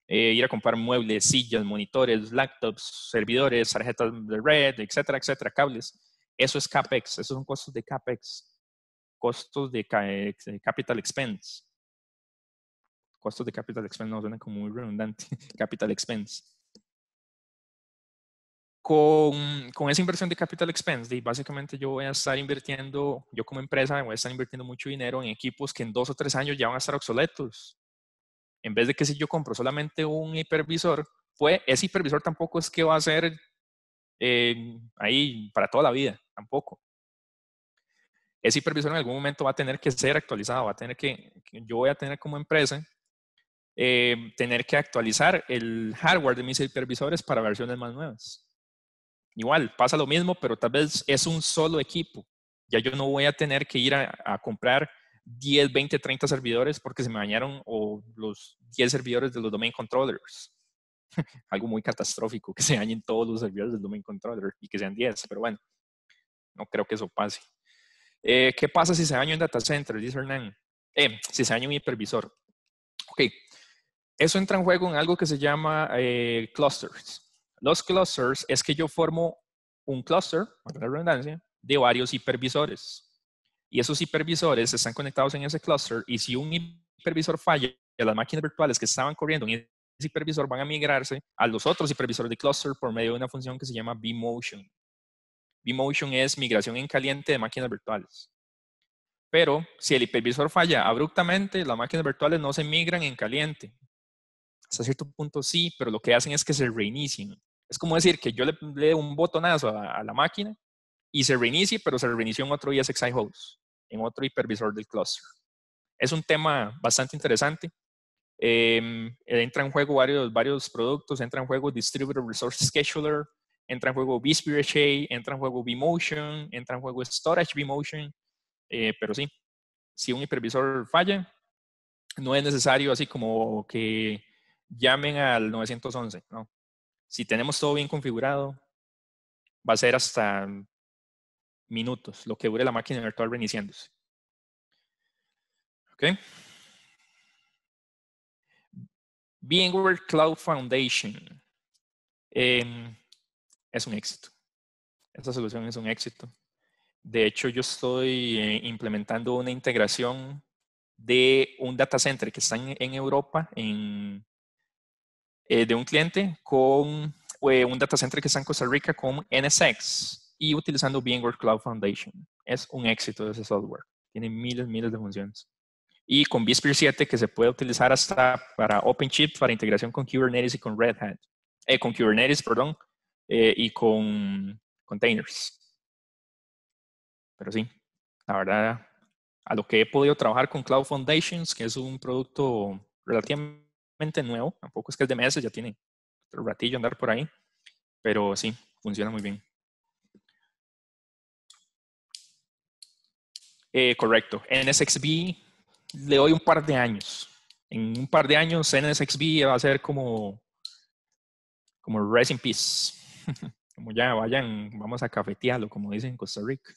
Eh, ir a comprar muebles, sillas, monitores, laptops, servidores, tarjetas de red, etcétera, etcétera, cables. Eso es CAPEX, esos son costos de CAPEX, costos de eh, capital expense. Costos de capital expense no suena como muy redundante. (laughs) capital expense con, esa inversión de capital expense, básicamente yo voy a estar invirtiendo, yo como empresa voy a estar invirtiendo mucho dinero en equipos que en dos o tres años ya van a estar obsoletos. En vez de que si yo compro solamente un hipervisor, pues ese hipervisor tampoco es que va a ser eh, ahí para toda la vida, tampoco. Ese hipervisor en algún momento va a tener que ser actualizado, va a tener que, yo voy a tener como empresa, eh, tener que actualizar el hardware de mis hipervisores para versiones más nuevas igual pasa lo mismo, pero tal vez es un solo equipo. Ya yo no voy a tener que ir a, comprar 10, 20, 30 servidores porque se me dañaron o los 10 servidores de los domain controllers. (laughs) Algo muy catastrófico, que se dañen todos los servidores del domain controller y que sean 10, pero bueno, no creo que eso pase. Eh, ¿Qué pasa si se daña un data center? Dice Hernán. Eh, si se daña un hipervisor. Ok, eso entra en juego en algo que se llama eh, clusters. Los clusters es que yo formo un cluster, la redundancia, de varios hipervisores. Y esos hipervisores están conectados en ese cluster y si un hipervisor falla, las máquinas virtuales que estaban corriendo en ese hipervisor van a migrarse a los otros hipervisores de cluster por medio de una función que se llama vMotion. vMotion es migración en caliente de máquinas virtuales. Pero si el hipervisor falla abruptamente, las máquinas virtuales no se migran en caliente. Hasta cierto punto sí, pero lo que hacen es que se reinician. Es como decir que yo le, le un botonazo a, la máquina y se reinicie, pero se reinicia en otro ESXi host, en otro hipervisor del cluster. Es un tema bastante interesante. Em, eh, entra en juego varios, productos, entra en juego Distributed Resource Scheduler, entra en juego vSphere entra en juego vMotion, entra en juego Storage vMotion, eh, pero sí, si un hipervisor falla, no es necesario así como que llamen al 911, ¿no? si tenemos todo bien configurado, va a ser hasta minutos lo que dure la máquina virtual reiniciándose. ¿Ok? VMware Cloud Foundation em, es un éxito. Esta solución es un éxito. De hecho, yo estoy eh, implementando una integración de un data center que está en, en Europa, en eh, de un cliente con eh, un data center que está en Costa Rica con NSX y utilizando VMware Cloud Foundation. Es un éxito de ese software. Tiene miles, miles de funciones. Y con vSphere 7 que se puede utilizar hasta para OpenShift, para integración con Kubernetes y con Red Hat. Eh, con Kubernetes, perdón, y con containers. Pero sí, la verdad, a lo que he podido trabajar con Cloud Foundations, que es un producto relativamente nuevo, tampoco es que es de meses, ya tiene otro ratillo andar por ahí, pero sí, funciona muy bien. Eh, correcto, NSXB le doy un par de años. En un par de años NSXB va a ser como, como Rest in Peace. (laughs) Como ya vayan, vamos a cafetearlo, como dicen en Costa Rica.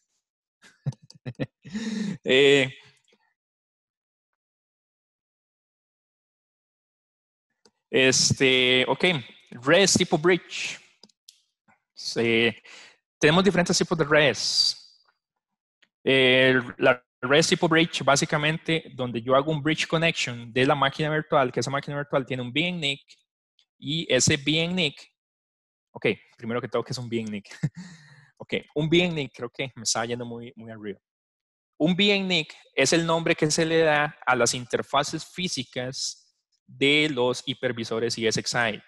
(laughs) Eh, Este, ok, redes tipo bridge. Sí. tenemos diferentes tipos de redes. El, la red tipo bridge, básicamente, donde yo hago un bridge connection de la máquina virtual, que esa máquina virtual tiene un BNNIC, y ese Nick. ok, primero que todo, que es un BNNIC? (laughs) ok, un BNNIC, creo que me está yendo muy, muy arriba. Un Nick es el nombre que se le da a las interfaces físicas de los hipervisores y ESXi.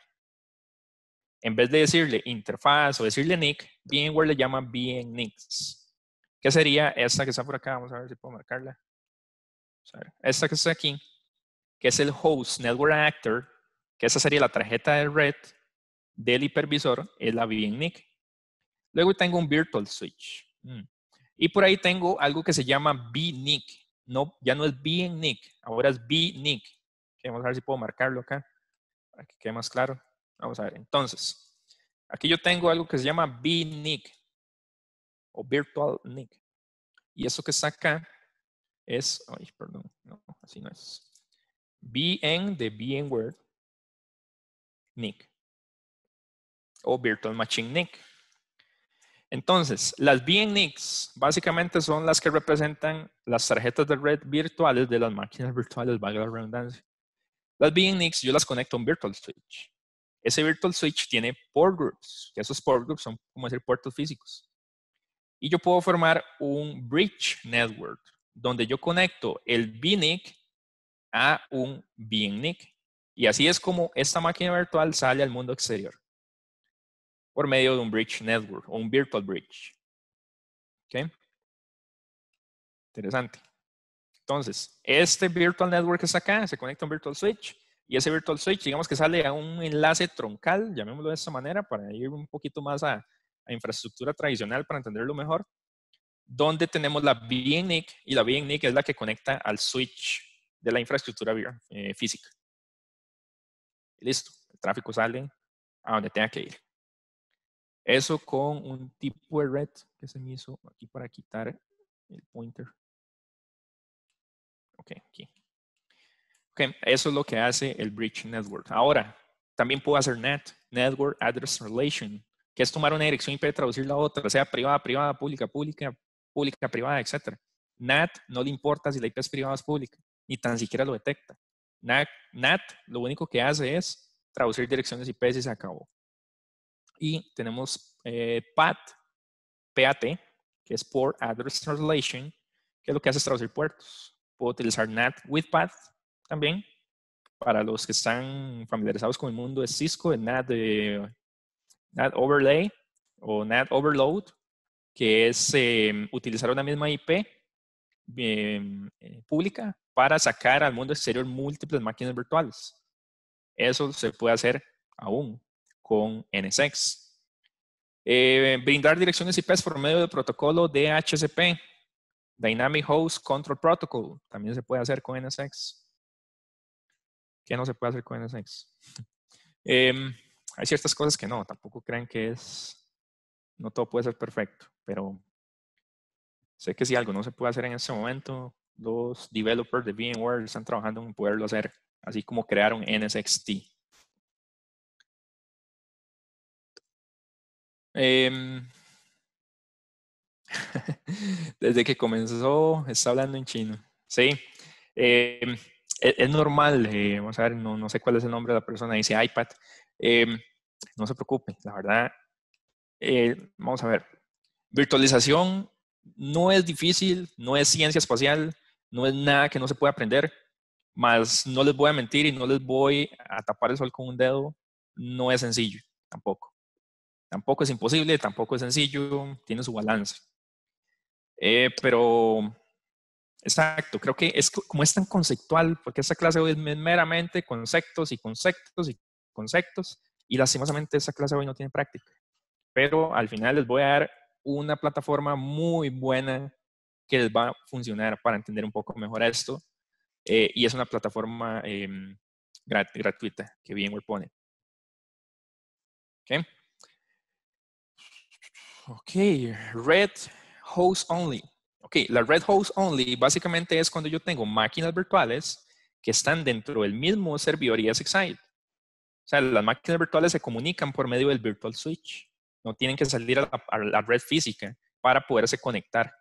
En vez de decirle interfaz o decirle NIC, VMware le llama VNICs. ¿Qué sería esta que está por acá? Vamos a ver si puedo marcarla. Esta que está aquí, que es el host network actor, que esa sería la tarjeta de red del hipervisor, es la VNIC. Luego tengo un virtual switch. Mm. Y por ahí tengo algo que se llama VNIC. No, ya no es VNIC, ahora es VNIC vamos a ver si puedo marcarlo acá, para que quede más claro. Vamos a ver, entonces, aquí yo tengo algo que se llama BNIC o Virtual NIC. Y eso que está acá es, ay, perdón, no, así no es. BN de Word, NIC o Virtual Machine NIC. Entonces, las VNICs básicamente son las que representan las tarjetas de red virtuales de las máquinas virtuales, valga la redundancia. Las BNICs yo las conecto a un virtual switch. Ese virtual switch tiene port groups, esos port groups son como decir puertos físicos. Y yo puedo formar un bridge network, donde yo conecto el BNIC a un BNIC. Y así es como esta máquina virtual sale al mundo exterior por medio de un bridge network o un virtual bridge. ¿Okay? Interesante. Entonces, este Virtual Network es acá, se conecta a un Virtual Switch y ese Virtual Switch, digamos que sale a un enlace troncal, llamémoslo de esa manera, para ir un poquito más a, infraestructura tradicional para entenderlo mejor, donde tenemos la VNIC y la VNIC es la que conecta al switch de la infraestructura eh, física. listo, el tráfico sale a donde tenga que ir. Eso con un tipo de red que se me hizo aquí para quitar el pointer. Ok, aquí. eso es lo que hace el Bridge Network. Ahora, también puedo hacer NAT, Network Address Relation, que es tomar una dirección IP y traducirla la otra, sea privada, privada, pública, pública, pública, privada, etc. NAT no le importa si la IP es privada o es pública, ni tan siquiera lo detecta. NAT, lo único que hace es traducir direcciones IP y se acabó. Y tenemos eh, PAT, PAT, que es Port Address Translation, que es lo que hace es traducir puertos. Puedo utilizar NAT path también. Para los que están familiarizados con el mundo de Cisco, NAT, de NAT Overlay o NAT Overload, que es em, utilizar una misma IP em, eh, pública para sacar al mundo exterior múltiples máquinas virtuales. Eso se puede hacer aún con NSX. Eh, brindar direcciones IPs por medio del protocolo DHCP. Dynamic Host Control Protocol también se puede hacer con NSX. ¿Qué no se puede hacer con NSX? (laughs) Em, hay ciertas cosas que no, tampoco crean que es, no todo puede ser perfecto, pero sé que si algo no se puede hacer en este momento, los developers de VMware están trabajando en poderlo hacer, así como crearon NSXT. Eh, em, (laughs) Desde que comenzó, está hablando en chino. Sí. Eh, e-, es, normal, eh, vamos a ver, no, no, sé cuál es el nombre de la persona, dice iPad. Eh, no se preocupe, la verdad. vamos a ver. Virtualización no es difícil, no es ciencia espacial, no es nada que no se pueda aprender, más no les voy a mentir y no les voy a tapar el sol con un dedo, no es sencillo tampoco. Tampoco es imposible, tampoco es sencillo, tiene su balance. Eh, pero, exacto, creo que es como es tan conceptual, porque esa clase hoy es meramente conceptos y conceptos y conceptos, y lastimosamente esa clase hoy no tiene práctica. Pero al final les voy a dar una plataforma muy buena que les va a funcionar para entender un poco mejor esto. Eh, y es una plataforma em, gratuita que bien VMware pone. Ok, Red host only. Ok, la red host only básicamente es cuando yo tengo máquinas virtuales que están dentro del mismo servidor excite. O sea, las máquinas virtuales se comunican por medio del virtual switch. No tienen que salir a la, red física para poderse conectar.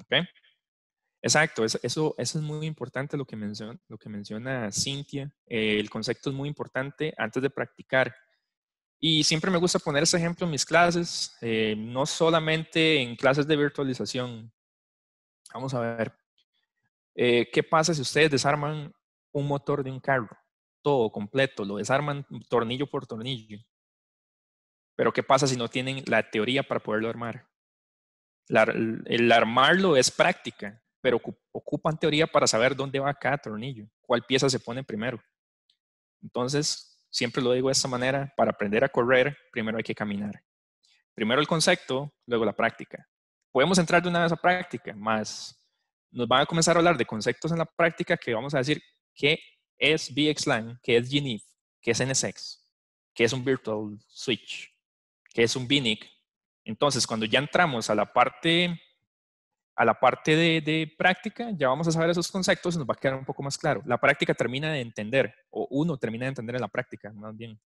¿Ok? Exacto, eso, es muy importante lo que menciona, lo que menciona Cintia. el concepto es muy importante antes de practicar. Y siempre me gusta poner ese ejemplo en mis clases, eh, no solamente en clases de virtualización. Vamos a ver, eh, ¿qué pasa si ustedes desarman un motor de un carro? Todo completo, lo desarman tornillo por tornillo. Pero ¿qué pasa si no tienen la teoría para poderlo armar? el armarlo es práctica, pero ocupan teoría para saber dónde va cada tornillo, cuál pieza se pone primero. Entonces, siempre lo digo de esta manera, para aprender a correr, primero hay que caminar. Primero el concepto, luego la práctica. Podemos entrar de una vez a práctica, más nos van a comenzar a hablar de conceptos en la práctica que vamos a decir qué es VXLAN, qué es GNIF, qué es NSX, qué es un Virtual Switch, qué es un VNIC. Entonces, cuando ya entramos a la parte a la parte de, práctica ya vamos a saber esos conceptos y nos va a quedar un poco más claro. La práctica termina de entender, o uno termina de entender en la práctica, más bien.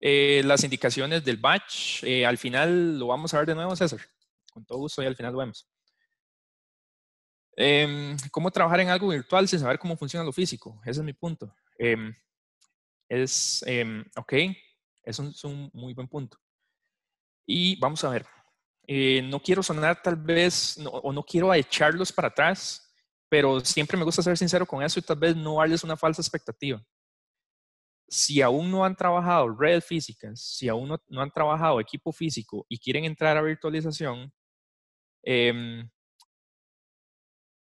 Eh, las indicaciones del batch, eh, al final lo vamos a ver de nuevo, César. Con todo gusto y al final lo vemos. Em, ¿Cómo trabajar en algo virtual sin saber cómo funciona lo físico? Ese es mi punto. Em, es, em, ok, es un muy buen punto. Y vamos a ver. Eh, no quiero sonar tal vez, o no quiero echarlos para atrás, pero siempre me gusta ser sincero con eso y tal vez no darles una falsa expectativa. Si aún no han trabajado red físicas, si aún no, han trabajado equipo físico y quieren entrar a virtualización, em,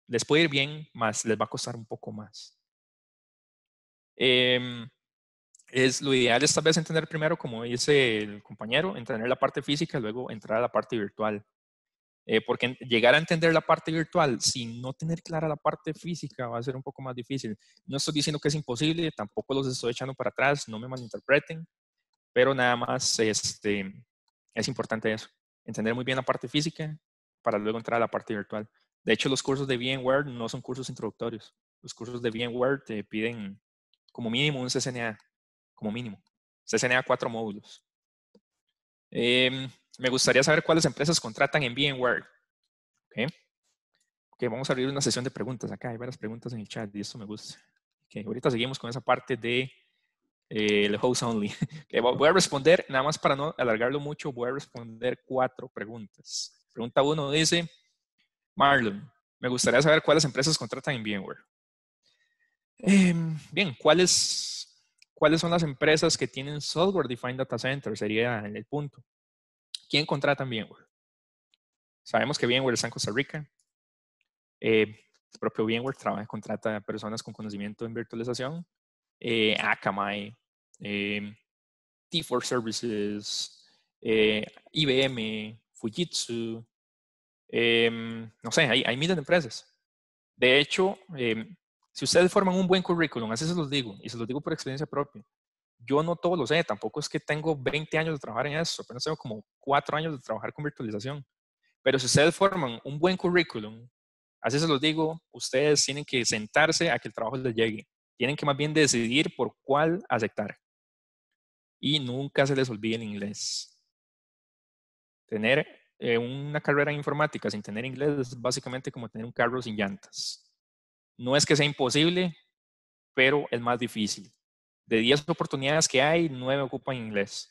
les puede ir bien, más les va a costar un poco más. Em, es lo ideal esta vez entender primero, como dice el compañero, entender la parte física luego entrar a la parte virtual. Eh, porque llegar a entender la parte virtual sin no tener clara la parte física va a ser un poco más difícil. No estoy diciendo que es imposible, tampoco los estoy echando para atrás, no me malinterpreten, pero nada más este, es importante eso, entender muy bien la parte física para luego entrar a la parte virtual. De hecho, los cursos de VMware no son cursos introductorios. Los cursos de VMware te piden como mínimo un CCNA, como mínimo. CSNA se cuatro módulos. Em, me gustaría saber cuáles empresas contratan en VMware. Okay. ok, vamos a abrir una sesión de preguntas. Acá hay varias preguntas en el chat y eso me gusta. Okay, ahorita seguimos con esa parte de eh, el host only. (laughs) voy a responder, nada más para no alargarlo mucho, voy a responder cuatro preguntas. Pregunta uno dice, Marlon, me gustaría saber cuáles empresas contratan en VMware. Em, bien, ¿cuáles ¿Cuáles son las empresas que tienen software defined data center? Sería en el punto. ¿Quién contrata en VMware? Sabemos que VMware está en Costa Rica. Eh, el propio VMware trabaja, contrata personas con conocimiento en virtualización. Eh, Akamai, eh, T4 Services, IBM, Fujitsu. Em, no sé, hay, miles de empresas. De hecho, em, si ustedes forman un buen currículum, así se los digo, y se los digo por experiencia propia, yo no todo lo sé, tampoco es que tengo 20 años de trabajar en eso, apenas tengo como 4 años de trabajar con virtualización. Pero si ustedes forman un buen currículum, así se los digo, ustedes tienen que sentarse a que el trabajo les llegue. Tienen que más bien decidir por cuál aceptar. Y nunca se les olvide el inglés. Tener eh, una carrera en informática sin tener inglés es básicamente como tener un carro sin llantas. No es que sea imposible, pero es más difícil. De 10 oportunidades que hay, 9 ocupan inglés.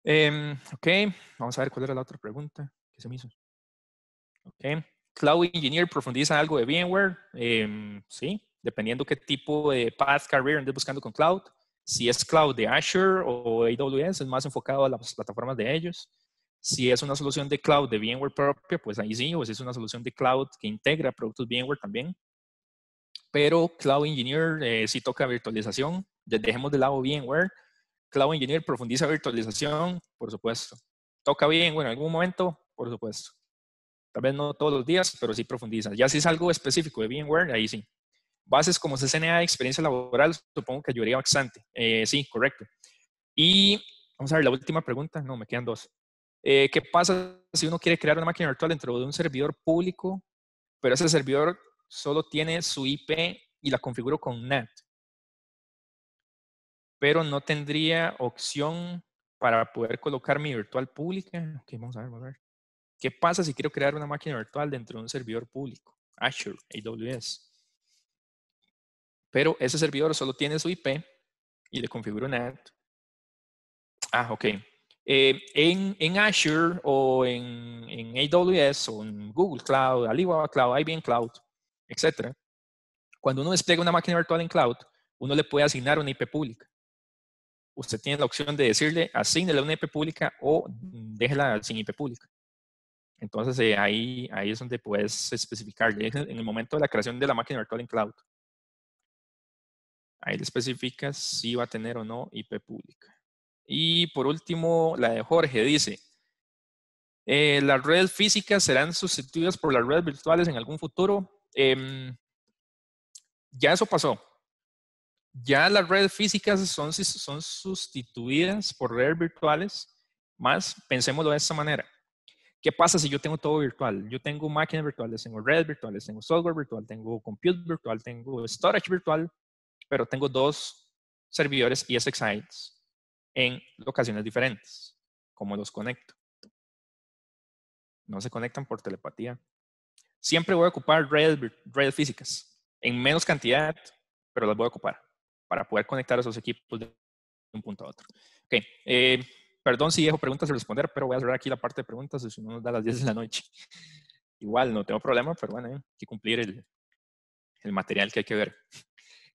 Okay, em, ok, vamos a ver cuál era la otra pregunta que se me hizo. Ok, Cloud Engineer profundiza algo de VMware. Em, sí, dependiendo qué tipo de path career andes buscando con Cloud. Si es Cloud de Azure o AWS, es más enfocado a las plataformas de ellos. Si es una solución de cloud de VMware propia, pues ahí sí, o si es una solución de cloud que integra productos VMware también. Pero Cloud Engineer eh, sí toca virtualización, dejemos de lado VMware. Cloud Engineer profundiza virtualización, por supuesto. Toca bien bueno en algún momento, por supuesto. Tal vez no todos los días, pero sí profundiza. Ya si es algo específico de VMware, ahí sí. Bases como CCNA, experiencia laboral, supongo que ayudaría bastante. Eh, sí, correcto. Y vamos a ver la última pregunta. No, me quedan dos. Eh, ¿Qué pasa si uno quiere crear una máquina virtual dentro de un servidor público, pero ese servidor solo tiene su IP y la configuro con NAT? Pero no tendría opción para poder colocar mi virtual pública. Ok, vamos a ver, vamos a ver. ¿Qué pasa si quiero crear una máquina virtual dentro de un servidor público? Azure, AWS. Pero ese servidor solo tiene su IP y le configuro NAT. Ah, ok. Eh, en, Azure o en, AWS o en Google Cloud, Alibaba Cloud, IBM Cloud, etc. Cuando uno despliega una máquina virtual en cloud, uno le puede asignar una IP pública. Usted tiene la opción de decirle, asignele una IP pública o déjela sin IP pública. Entonces eh, ahí, es donde puedes especificar, (laughs) en el momento de la creación de la máquina virtual en cloud. Ahí le especificas si va a tener o no IP pública. Y por último, la de Jorge dice, eh, ¿las redes físicas serán sustituidas por las redes virtuales en algún futuro? Em, ya eso pasó. Ya las redes físicas son, sustituidas por redes virtuales, más pensémoslo de esa manera. ¿Qué pasa si yo tengo todo virtual? Yo tengo máquinas virtuales, tengo redes virtuales, tengo software virtual, tengo compute virtual, tengo storage virtual, pero tengo dos servidores ESXi en locaciones diferentes. ¿Cómo los conecto? No se conectan por telepatía. Siempre voy a ocupar redes, físicas, en menos cantidad, pero las voy a ocupar para poder conectar esos equipos de un punto a otro. Ok, eh, perdón si dejo preguntas sin responder, pero voy a cerrar aquí la parte de preguntas, si no nos da las 10 de la noche. (laughs) Igual, no tengo problema, pero bueno, hay que cumplir el material que hay que ver.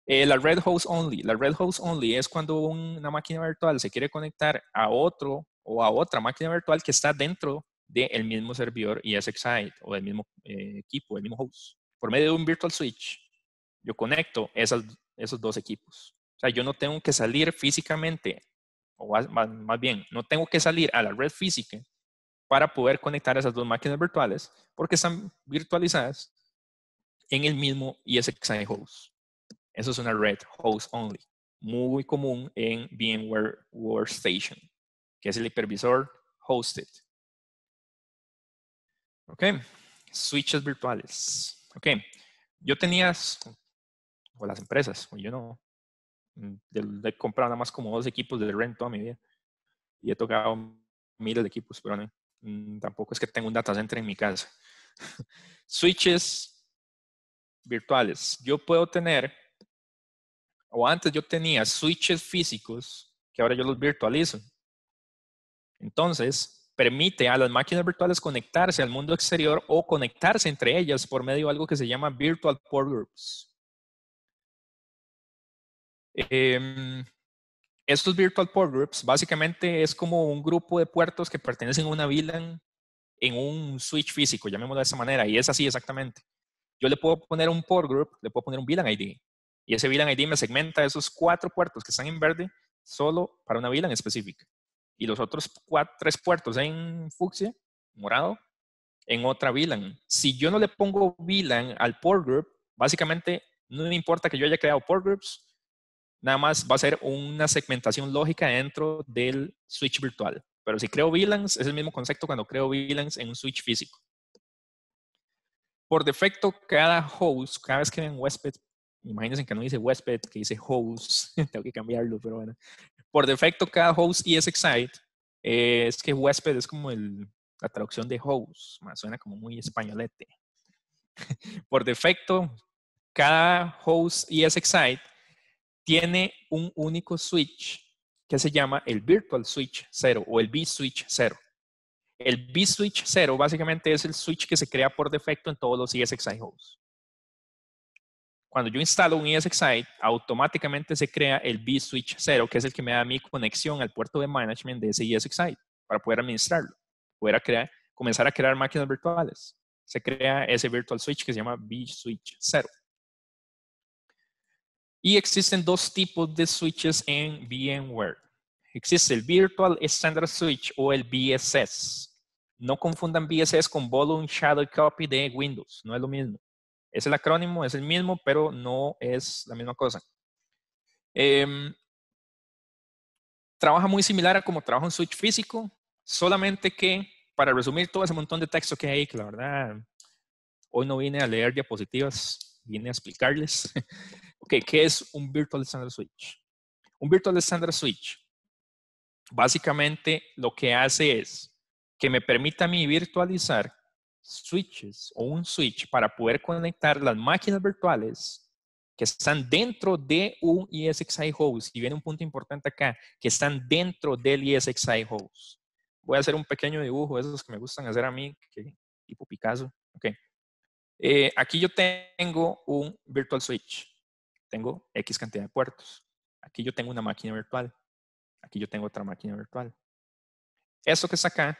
Eh, la red host only. La red host only es cuando una máquina virtual se quiere conectar a otro o a otra máquina virtual que está dentro del mismo servidor y ESXi o del mismo eh, equipo, del mismo host. Por medio de un virtual switch, yo conecto esos dos equipos. O sea, yo no tengo que salir físicamente, o más, más bien, no tengo que salir a la red física para poder conectar esas dos máquinas virtuales porque están virtualizadas en el mismo ESXi host. Eso es una red host only, muy común en VMware Workstation, que es el hipervisor hosted. Ok, switches virtuales. Ok, yo tenía, o las empresas, o yo no, he mm, comprado nada más como dos equipos de rento a mi vida. Y he tocado miles de equipos, pero no, mm, tampoco es que tengo un data center en mi casa. (laughs) Switches virtuales. Yo puedo tener o antes yo tenía switches físicos que ahora yo los virtualizo. Entonces, permite a las máquinas virtuales conectarse al mundo exterior o conectarse entre ellas por medio de algo que se llama Virtual Port Groups. Em, estos Virtual Port Groups básicamente es como un grupo de puertos que pertenecen a una VLAN en un switch físico, llamémoslo de esa manera, y es así exactamente. Yo le puedo poner un port group, le puedo poner un VLAN ID, y ese VLAN ID me segmenta esos cuatro puertos que están en verde solo para una VLAN específica. Y los otros tres puertos en fucsia, morado, en otra VLAN. Si yo no le pongo VLAN al port group, básicamente no me importa que yo haya creado port groups, nada más va a ser una segmentación lógica dentro del switch virtual. Pero si creo VLANs, es el mismo concepto cuando creo VLANs en un switch físico. Por defecto, cada host, cada vez que en huésped Imagínense que no dice huésped, que dice host. (laughs) Tengo que cambiarlo, pero bueno. Por defecto, cada host ESXi eh, es que huésped es como la traducción de host. Más suena como muy españolete. (laughs) Por defecto, cada host ESXi tiene un único switch que se llama el Virtual Switch 0 o el B-Switch 0. El B-Switch 0 básicamente es el switch que se crea por defecto en todos los ESXi hosts. Cuando yo instalo un ESXi, automáticamente se crea el vSwitch 0, que es el que me da mi conexión al puerto de management de ese ESXi para poder administrarlo, poder crear, comenzar a crear máquinas virtuales. Se crea ese virtual switch que se llama vSwitch 0. Y existen dos tipos de switches en VMware. Existe el Virtual Standard Switch o el VSS. No confundan VSS con Volume Shadow Copy de Windows, no es lo mismo. Es el acrónimo, es el mismo, pero no es la misma cosa. Em, trabaja muy similar a como trabaja un switch físico, solamente que para resumir todo ese montón de texto que hay, que la verdad, hoy no vine a leer diapositivas, vine a explicarles. (laughs) ¿qué es un Virtual Standard Switch? Un Virtual Standard Switch básicamente lo que hace es que me permita a mí virtualizar switches o un switch para poder conectar las máquinas virtuales que están dentro de un ESXi host. Y viene un punto importante acá, que están dentro del ESXi host. Voy a hacer un pequeño dibujo, esos que me gustan hacer a mí, tipo Picasso. Okay. Eh, aquí yo tengo un virtual switch. Tengo X cantidad de puertos. Aquí yo tengo una máquina virtual. Aquí yo tengo otra máquina virtual. Eso que está acá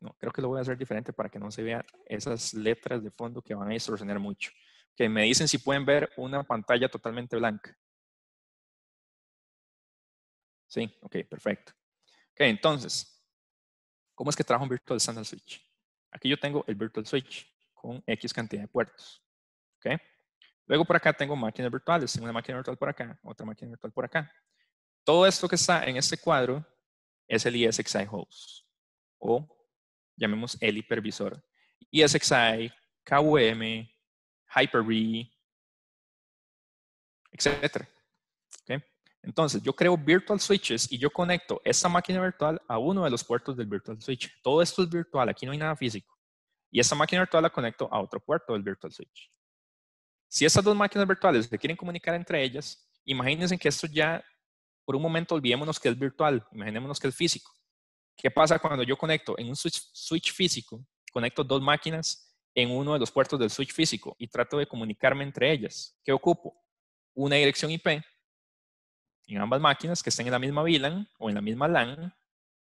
no, creo que lo voy a hacer diferente para que no se vean esas letras de fondo que van a distorsionar mucho. Que me dicen si pueden ver una pantalla totalmente blanca. Sí, ok, perfecto. Ok, entonces, ¿cómo es que trabaja un Virtual Standard Switch? Aquí yo tengo el Virtual Switch con X cantidad de puertos. Okay. Luego por acá tengo máquinas virtuales. Tengo una máquina virtual por acá, otra máquina virtual por acá. Todo esto que está en este cuadro es el ESXi host o llamemos el hipervisor, ESXi, KVM, Hyper-V, etc. Entonces, yo creo virtual switches y yo conecto esa máquina virtual a uno de los puertos del virtual switch. Todo esto es virtual, aquí no hay nada físico. Y esa máquina virtual la conecto a otro puerto del virtual switch. Si esas dos máquinas virtuales se quieren comunicar entre ellas, imagínense que esto ya, por un momento, olvidémonos que es virtual, imaginémonos que es físico. ¿Qué pasa cuando yo conecto en un switch físico, conecto dos máquinas en uno de los puertos del switch físico y trato de comunicarme entre ellas? ¿Qué ocupo? Una dirección IP en ambas máquinas que estén en la misma VLAN o en la misma LAN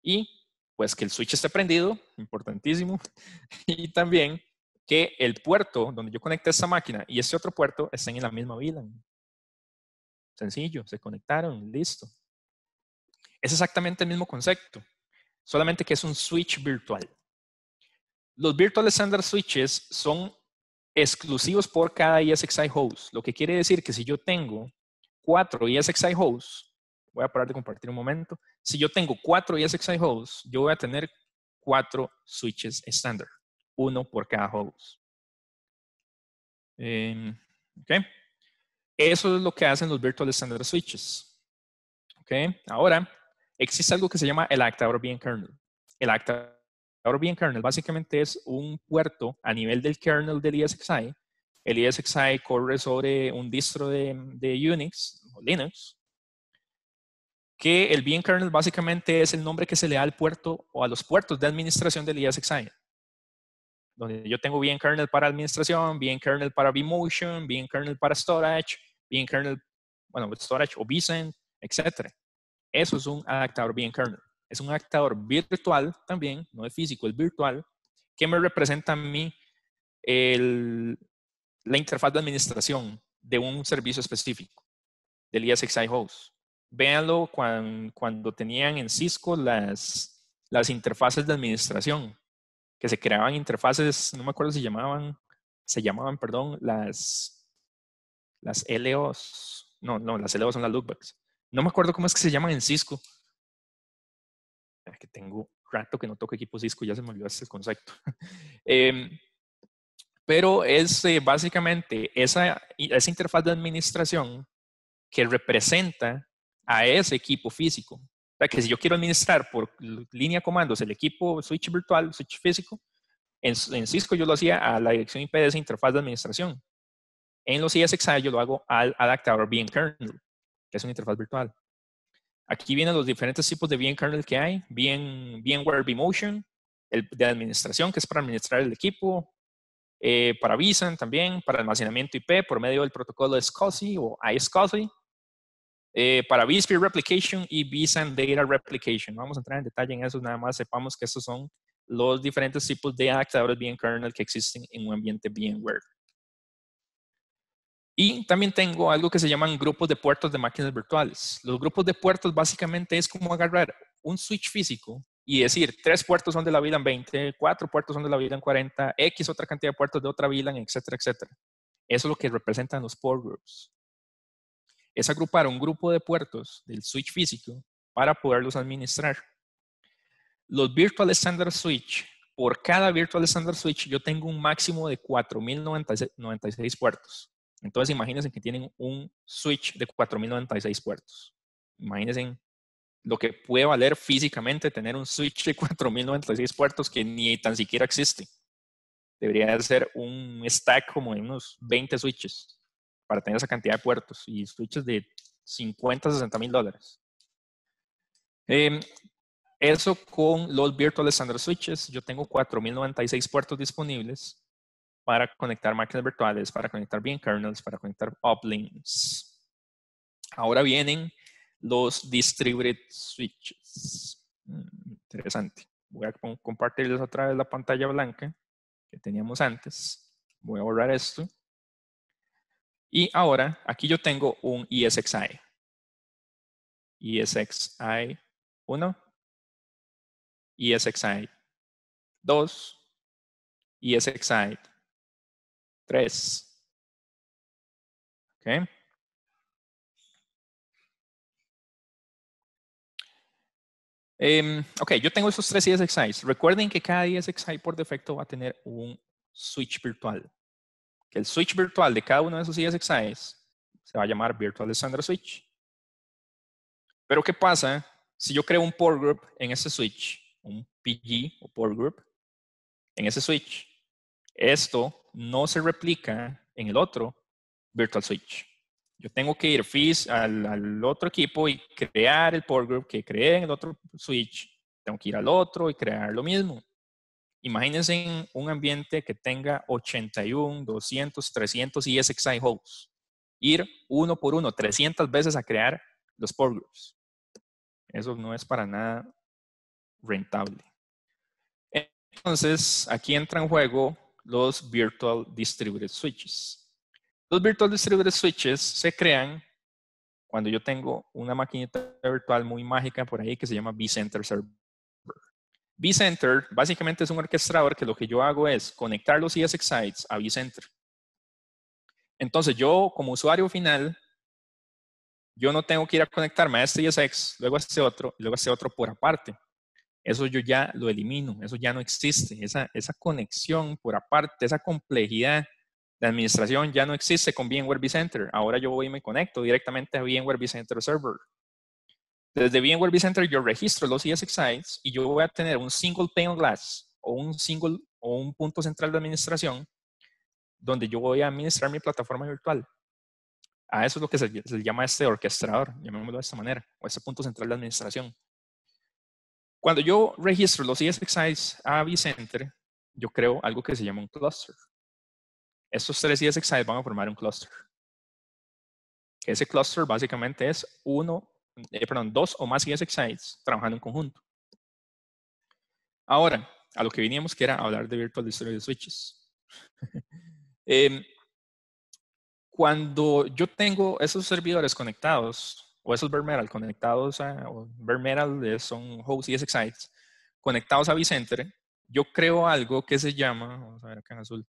y pues que el switch esté prendido, importantísimo, (laughs) y también que el puerto donde yo conecté esa máquina y ese otro puerto estén en la misma VLAN. Sencillo, se conectaron, listo. Es exactamente el mismo concepto solamente que es un switch virtual. Los Virtual Standard Switches son exclusivos por cada ESXi host, lo que quiere decir que si yo tengo cuatro ESXi hosts, voy a parar de compartir un momento, si yo tengo cuatro ESXi hosts, yo voy a tener cuatro switches estándar, uno por cada host. Em, okay. Eso es lo que hacen los Virtual Standard Switches. Okay. Ahora, existe algo que se llama el Acta bien Kernel. El Acta bien Kernel básicamente es un puerto a nivel del kernel del ESXi. El ESXi corre sobre un distro de, Unix o Linux, que el bien kernel básicamente es el nombre que se le da al puerto o a los puertos de administración del ESXi. Donde yo tengo bien kernel para administración, bien kernel para vMotion, bien kernel para storage, bien kernel, bueno, storage o vSend, etc. Eso es un adaptador bien kernel. Es un adaptador virtual también, no es físico, es virtual, que me representa a mí la interfaz de administración de un servicio específico, del ESXi Host. Véanlo cuando, tenían en Cisco las, interfaces de administración, que se creaban interfaces, no me acuerdo si llamaban, se llamaban, perdón, las, LOs. No, no, las LOs son las lookbacks. No me acuerdo cómo es que se llama en Cisco. que tengo rato que no toco equipo Cisco, ya se me olvidó ese concepto. (laughs) Em, pero es eh, básicamente esa, interfaz de administración que representa a ese equipo físico. O sea, que si yo quiero administrar por línea de comandos el equipo switch virtual, switch físico, en, Cisco yo lo hacía a la dirección IP de esa interfaz de administración. En los ESXi yo lo hago al adaptador bien kernel que es una interfaz virtual. Aquí vienen los diferentes tipos de VM kernel que hay. bien VMware vMotion, el de administración, que es para administrar el equipo. Eh, para vSAN también, para almacenamiento IP por medio del protocolo SCSI o iSCSI. Eh, para vSphere Replication y vSAN Data Replication. Vamos a entrar en detalle en eso, nada más sepamos que estos son los diferentes tipos de adaptadores VM kernel que existen en un ambiente VMware. Y también tengo algo que se llaman grupos de puertos de máquinas virtuales. Los grupos de puertos básicamente es como agarrar un switch físico y decir, tres puertos son de la VLAN 20, cuatro puertos son de la VLAN 40, X otra cantidad de puertos de otra VLAN, etcétera, etcétera. Eso es lo que representan los port groups. Es agrupar un grupo de puertos del switch físico para poderlos administrar. Los Virtual Standard Switch, por cada Virtual Standard Switch yo tengo un máximo de 4096 puertos. Entonces imagínense que tienen un switch de 4096 puertos. Imagínense lo que puede valer físicamente tener un switch de 4096 puertos que ni tan siquiera existe. Debería ser un stack como de unos 20 switches para tener esa cantidad de puertos y switches de 50 a 60 mil dólares. Em, eso con los Virtual Standard Switches, yo tengo 4096 puertos disponibles para conectar máquinas virtuales, para conectar bien kernels, para conectar uplinks. Ahora vienen los distributed switches. Mm, interesante. Voy a compartirles otra vez la pantalla blanca que teníamos antes. Voy a borrar esto. Y ahora, aquí yo tengo un ESXi. ESXi 1, ESXi 2, ESXi 3. Okay. Em, ok, yo tengo esos tres ESXIs. Recuerden que cada ISXi por defecto va a tener un switch virtual. Que el switch virtual de cada uno de esos ESXIs se va a llamar Virtual Sandra Switch. Pero ¿qué pasa si yo creo un port group en ese switch? Un PG o port group en ese switch. Esto no se replica en el otro virtual switch. Yo tengo que ir fís al, otro equipo y crear el port group que creé en el otro switch. Tengo que ir al otro y crear lo mismo. Imagínense en un ambiente que tenga 81, 200, 300 ESXi hosts. Ir uno por uno, 300 veces a crear los port groups. Eso no es para nada rentable. Entonces, aquí entra en juego los Virtual Distributed Switches. Los Virtual Distributed Switches se crean cuando yo tengo una maquinita virtual muy mágica por ahí que se llama vCenter Server. vCenter básicamente es un orquestador que lo que yo hago es conectar los ESX sites a vCenter. Entonces yo como usuario final, yo no tengo que ir a conectarme a este ESX, luego a este otro, y luego a este otro por aparte eso yo ya lo elimino, eso ya no existe, esa, conexión por aparte, esa complejidad de administración ya no existe con VMware vCenter. Ahora yo voy y me conecto directamente a VMware vCenter Server. Desde VMware vCenter yo registro los sites y yo voy a tener un single pane glass o un single o un punto central de administración donde yo voy a administrar mi plataforma virtual. A eso es lo que se, se llama este orquestador, llamémoslo de esta manera, o este punto central de administración. Cuando yo registro los ESXis a vCenter, yo creo algo que se llama un cluster. Estos tres ESXis van a formar un cluster. Ese cluster básicamente es uno, eh, perdón, dos o más ESXis trabajando en conjunto. Ahora, a lo que veníamos que era hablar de Virtual de Switches. (laughs) Em, cuando yo tengo esos servidores conectados o esos bare conectados a, o bare son hosts y sites conectados a vCenter, yo creo algo que se llama, vamos a ver acá en azul,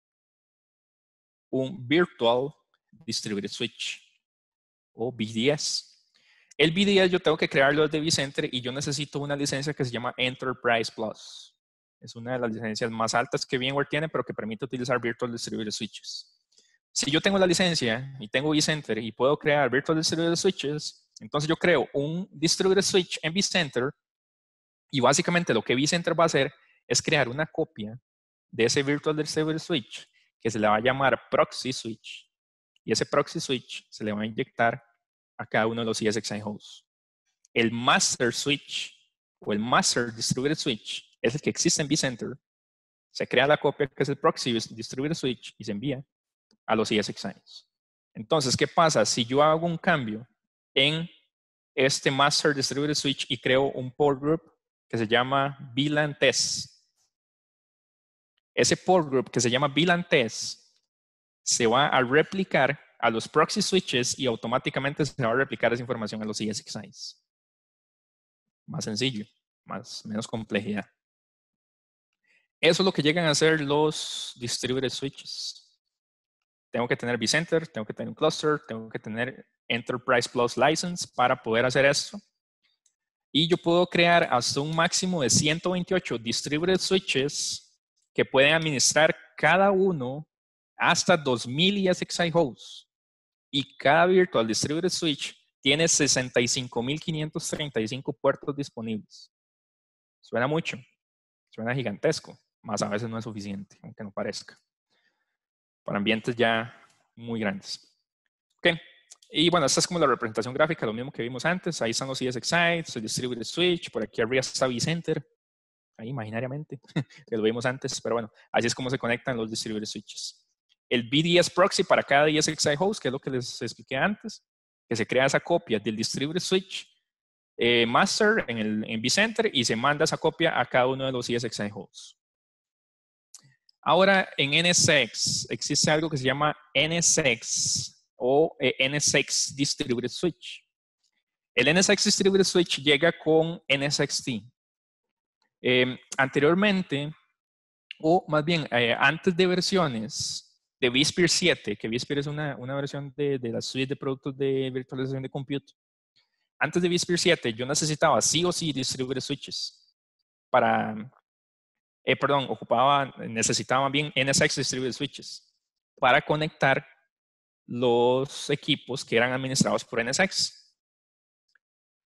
un Virtual Distributed Switch o VDS. El VDS yo tengo que crearlo desde vCenter y yo necesito una licencia que se llama Enterprise Plus. Es una de las licencias más altas que VMware tiene, pero que permite utilizar Virtual Distributed Switches. Si yo tengo la licencia y tengo vCenter y puedo crear Virtual Distributed Switches, entonces yo creo un distributed switch en vCenter y básicamente lo que vCenter va a hacer es crear una copia de ese virtual distributed switch que se le va a llamar proxy switch y ese proxy switch se le va a inyectar a cada uno de los ESXi hosts. El master switch o el master distributed switch es el que existe en vCenter. Se crea la copia que es el proxy distributed switch y se envía a los ESXi. Entonces, ¿qué pasa? Si yo hago un cambio en este Master Distributed Switch y creo un port group que se llama VLAN Test. Ese port group que se llama VLAN Test se va a replicar a los proxy switches y automáticamente se va a replicar esa información a los ESXis. Más sencillo, más, menos complejidad. Eso es lo que llegan a hacer los distributed switches. Tengo que tener vCenter, tengo que tener un cluster, tengo que tener Enterprise Plus License para poder hacer esto. Y yo puedo crear hasta un máximo de 128 distributed switches que pueden administrar cada uno hasta 2000 ESXi hosts. Y cada virtual distributed switch tiene 65.535 puertos disponibles. Suena mucho, suena gigantesco, más a veces no es suficiente, aunque no parezca. Para ambientes ya muy grandes. Okay. Y bueno, esta es como la representación gráfica, lo mismo que vimos antes. Ahí están los ESXites, el distributed switch, por aquí arriba está vCenter, ahí imaginariamente, (laughs) que lo vimos antes, pero bueno, así es como se conectan los distributed switches. El BDS proxy para cada ESXi host, que es lo que les expliqué antes, que se crea esa copia del distributed switch eh, master en, el, en vCenter y se manda esa copia a cada uno de los ESXi hosts. Ahora, en NSX existe algo que se llama NSX o eh, NSX Distributed Switch. El NSX Distributed Switch llega con NSXT. Em, anteriormente, o más bien eh, antes de versiones de vSphere 7, que vSphere es una, versión de, la suite de productos de virtualización de compute, antes de vSphere 7 yo necesitaba sí o sí Distributed Switches para, eh, perdón, ocupaba, necesitaba bien NSX Distributed Switches para conectar los equipos que eran administrados por NSX.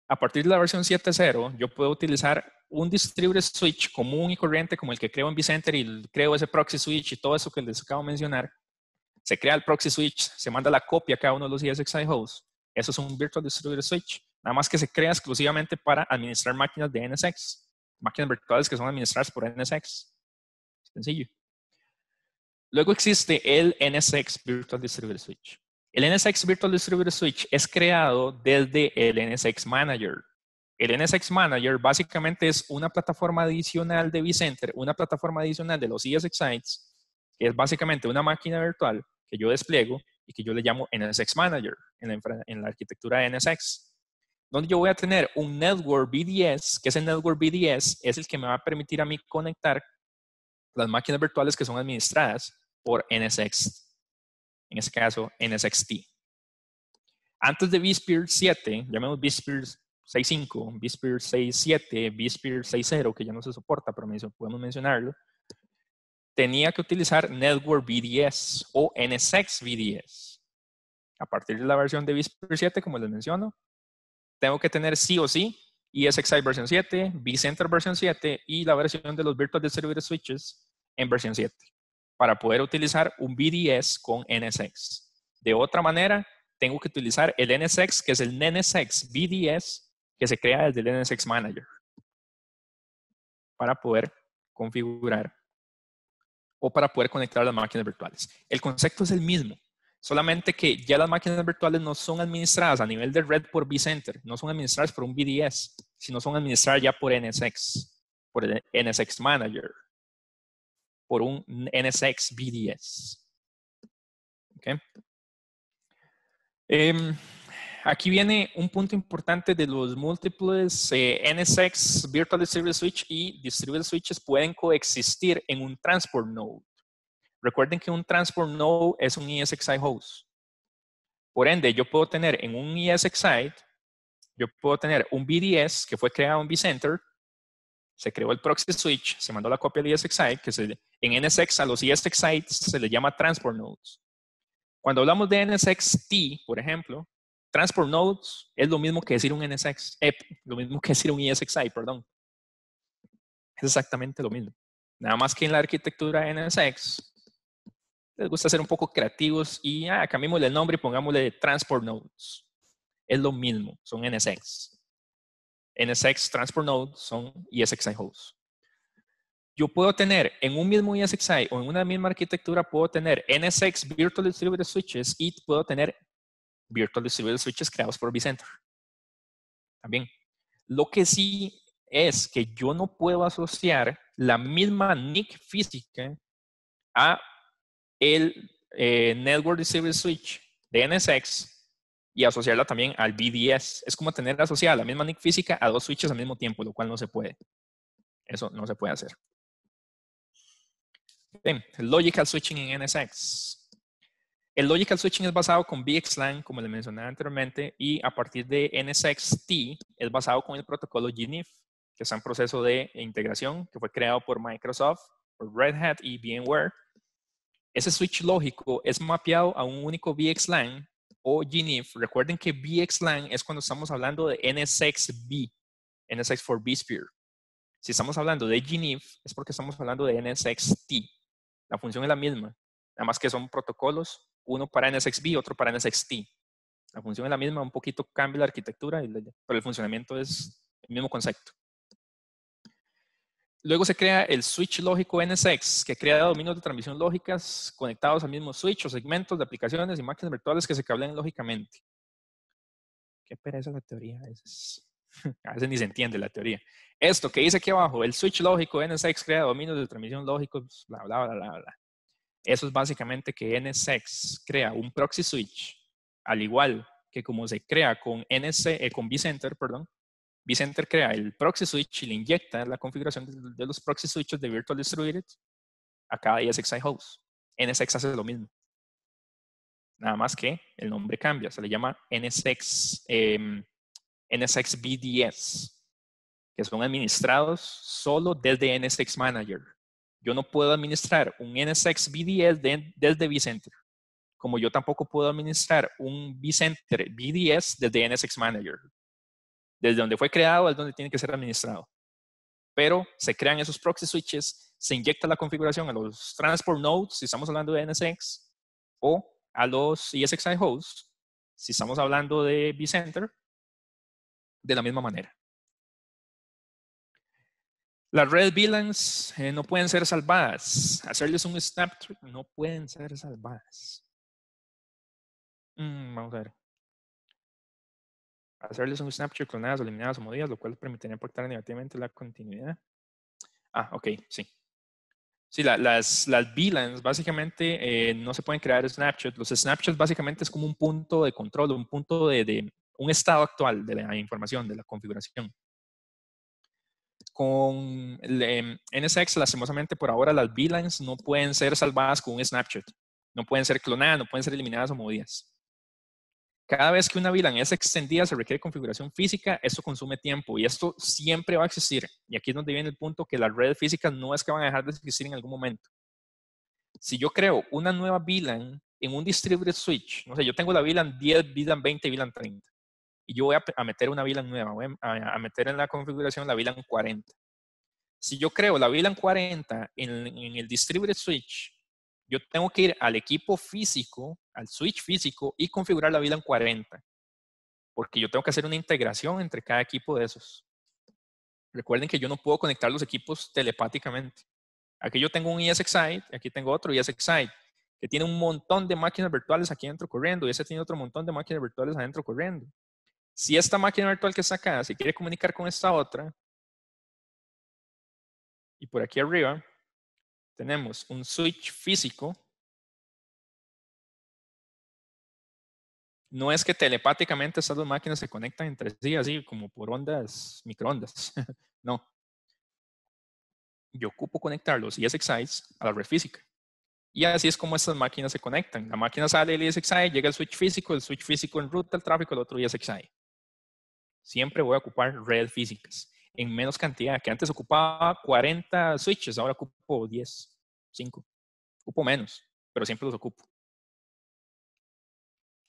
A partir de la versión 7.0, yo puedo utilizar un distributed switch común y corriente como el que creo en vCenter y creo ese proxy switch y todo eso que les acabo de mencionar. Se crea el proxy switch, se manda la copia a cada uno de los ESXi hosts. Eso es un virtual distributed switch, nada más que se crea exclusivamente para administrar máquinas de NSX, máquinas virtuales que son administradas por NSX. Sencillo. Luego existe el NSX Virtual Distributed Switch. El NSX Virtual Distributed Switch es creado desde el NSX Manager. El NSX Manager básicamente es una plataforma adicional de vCenter, una plataforma adicional de los ESX Sites, que es básicamente una máquina virtual que yo despliego y que yo le llamo NSX Manager en la, arquitectura de NSX donde yo voy a tener un network BDS, que es el network BDS es el que me va a permitir a mí conectar las máquinas virtuales que son administradas por NSX. En ese caso, NSXT. Antes de vSphere 7, llamemos vSphere 6.5, vSphere 6.7, vSphere 6.0, que ya no se soporta, pero podemos mencionarlo, tenía que utilizar Network VDS o NSX VDS. A partir de la versión de vSphere 7, como les menciono, tengo que tener sí o sí ESXi versión 7, vCenter versión 7 y la versión de los Virtual Distributed Switches en versión 7 para poder utilizar un BDS con NSX. De otra manera, tengo que utilizar el NSX, que es el NSX BDS, que se crea desde el NSX Manager, para poder configurar o para poder conectar las máquinas virtuales. El concepto es el mismo, solamente que ya las máquinas virtuales no son administradas a nivel de red por vCenter, no son administradas por un BDS, sino son administradas ya por NSX, por el NSX Manager por un NSX VDS. Em, aquí viene un punto importante de los múltiples eh, NSX Virtual Distributed Switch y Distributed Switches pueden coexistir en un Transport Node. Recuerden que un Transport Node es un ESXi host. Por ende, yo puedo tener en un ESXi, yo puedo tener un VDS que fue creado en vCenter se creó el proxy switch, se mandó la copia al ESXi, que en NSX a los sites se le llama transport nodes. Cuando hablamos de NSXT, por ejemplo, transport nodes es lo mismo que decir un NSX, eh, lo mismo que decir un ESXi, perdón. Es exactamente lo mismo. Nada más que en la arquitectura NSX les gusta ser un poco creativos y ah, cambiémosle el nombre y pongámosle transport nodes. Es lo mismo, son NSX. NSX Transport Node son ESXi hosts. Yo puedo tener en un mismo ESXi o en una misma arquitectura, puedo tener NSX Virtual Distributed Switches y puedo tener Virtual Distributed Switches creados por vCenter. También. Lo que sí es que yo no puedo asociar la misma NIC física a el eh, Network Distributed Switch de NSX y asociarla también al BDS. Es como tener asociada la misma NIC física a dos switches al mismo tiempo, lo cual no se puede. Eso no se puede hacer. Bien, logical switching en NSX. El logical switching es basado con VXLAN, como le mencioné anteriormente, y a partir de NSXT es basado con el protocolo GNIF, que está en proceso de integración, que fue creado por Microsoft, por Red Hat y VMware. Ese switch lógico es mapeado a un único VXLAN o GNIF. Recuerden que VXLAN es cuando estamos hablando de NSXB, NSX for vSphere. Si estamos hablando de GNIF, es porque estamos hablando de NSX-T. La función es la misma, nada más que son protocolos, uno para NSXB, otro para NSX-T. La función es la misma, un poquito cambia la arquitectura, pero el funcionamiento es el mismo concepto. Luego se crea el switch lógico NSX, que crea dominios de transmisión lógicas conectados al mismo switch o segmentos de aplicaciones y máquinas virtuales que se cablean lógicamente. Qué pereza la teoría a veces. (laughs) A veces ni se entiende la teoría. Esto que dice aquí abajo, el switch lógico NSX crea dominios de transmisión lógicos, bla, bla, bla, bla, bla. Eso es básicamente que NSX crea un proxy switch, al igual que como se crea con, NS eh, con vCenter, perdón, vCenter crea el proxy switch y le inyecta la configuración de, los proxy switches de Virtual Distributed a cada ESXi host. NSX hace lo mismo. Nada más que el nombre cambia, se le llama NSX, em, NSX BDS, que son administrados solo desde NSX Manager. Yo no puedo administrar un NSX BDS desde vCenter, como yo tampoco puedo administrar un vCenter BDS desde NSX Manager desde donde fue creado al donde tiene que ser administrado. Pero se crean esos proxy switches, se inyecta la configuración a los transport nodes, si estamos hablando de NSX, o a los ESXi hosts, si estamos hablando de vCenter, de la misma manera. Las red VLANs eh, no pueden ser salvadas. Hacerles un snap no pueden ser salvadas. Mm, vamos a ver hacerles un snapshot clonadas eliminadas o movidas, lo cual permitiría impactar negativamente la continuidad. Ah, ok, sí. Sí, las, las VLANs básicamente eh, no se pueden crear snapshots. Los snapshots básicamente es como un punto de control, un punto de, de un estado actual de la información, de la configuración. Con NSX, lastimosamente por ahora, las VLANs no pueden ser salvadas con un snapshot. No pueden ser clonadas, no pueden ser eliminadas o movidas. Cada vez que una VLAN es extendida se requiere configuración física, eso consume tiempo y esto siempre va a existir. Y aquí es donde viene el punto que las redes físicas no es que van a dejar de existir en algún momento. Si yo creo una nueva VLAN en un distributed switch, no sé, yo tengo la VLAN 10, VLAN 20, VLAN 30, y yo voy a, meter una VLAN nueva, voy a, meter en la configuración la VLAN 40. Si yo creo la VLAN 40 en, en el distributed switch yo tengo que ir al equipo físico, al switch físico y configurar la vida en 40. Porque yo tengo que hacer una integración entre cada equipo de esos. Recuerden que yo no puedo conectar los equipos telepáticamente. Aquí yo tengo un ESXi, aquí tengo otro ESXi, que tiene un montón de máquinas virtuales aquí adentro corriendo, y ese tiene otro montón de máquinas virtuales adentro corriendo. Si esta máquina virtual que está acá se si quiere comunicar con esta otra, y por aquí arriba, tenemos un switch físico. No es que telepáticamente estas dos máquinas se conectan entre sí, así como por ondas, microondas. (laughs) no. Yo ocupo conectar los ESXis a la red física. Y así es como estas máquinas se conectan. La máquina sale del ESXi, llega el switch físico, el switch físico enruta el tráfico al otro ESXi. Siempre voy a ocupar redes físicas en menos cantidad, que antes ocupaba 40 switches, ahora ocupo 10, 5. Ocupo menos, pero siempre los ocupo.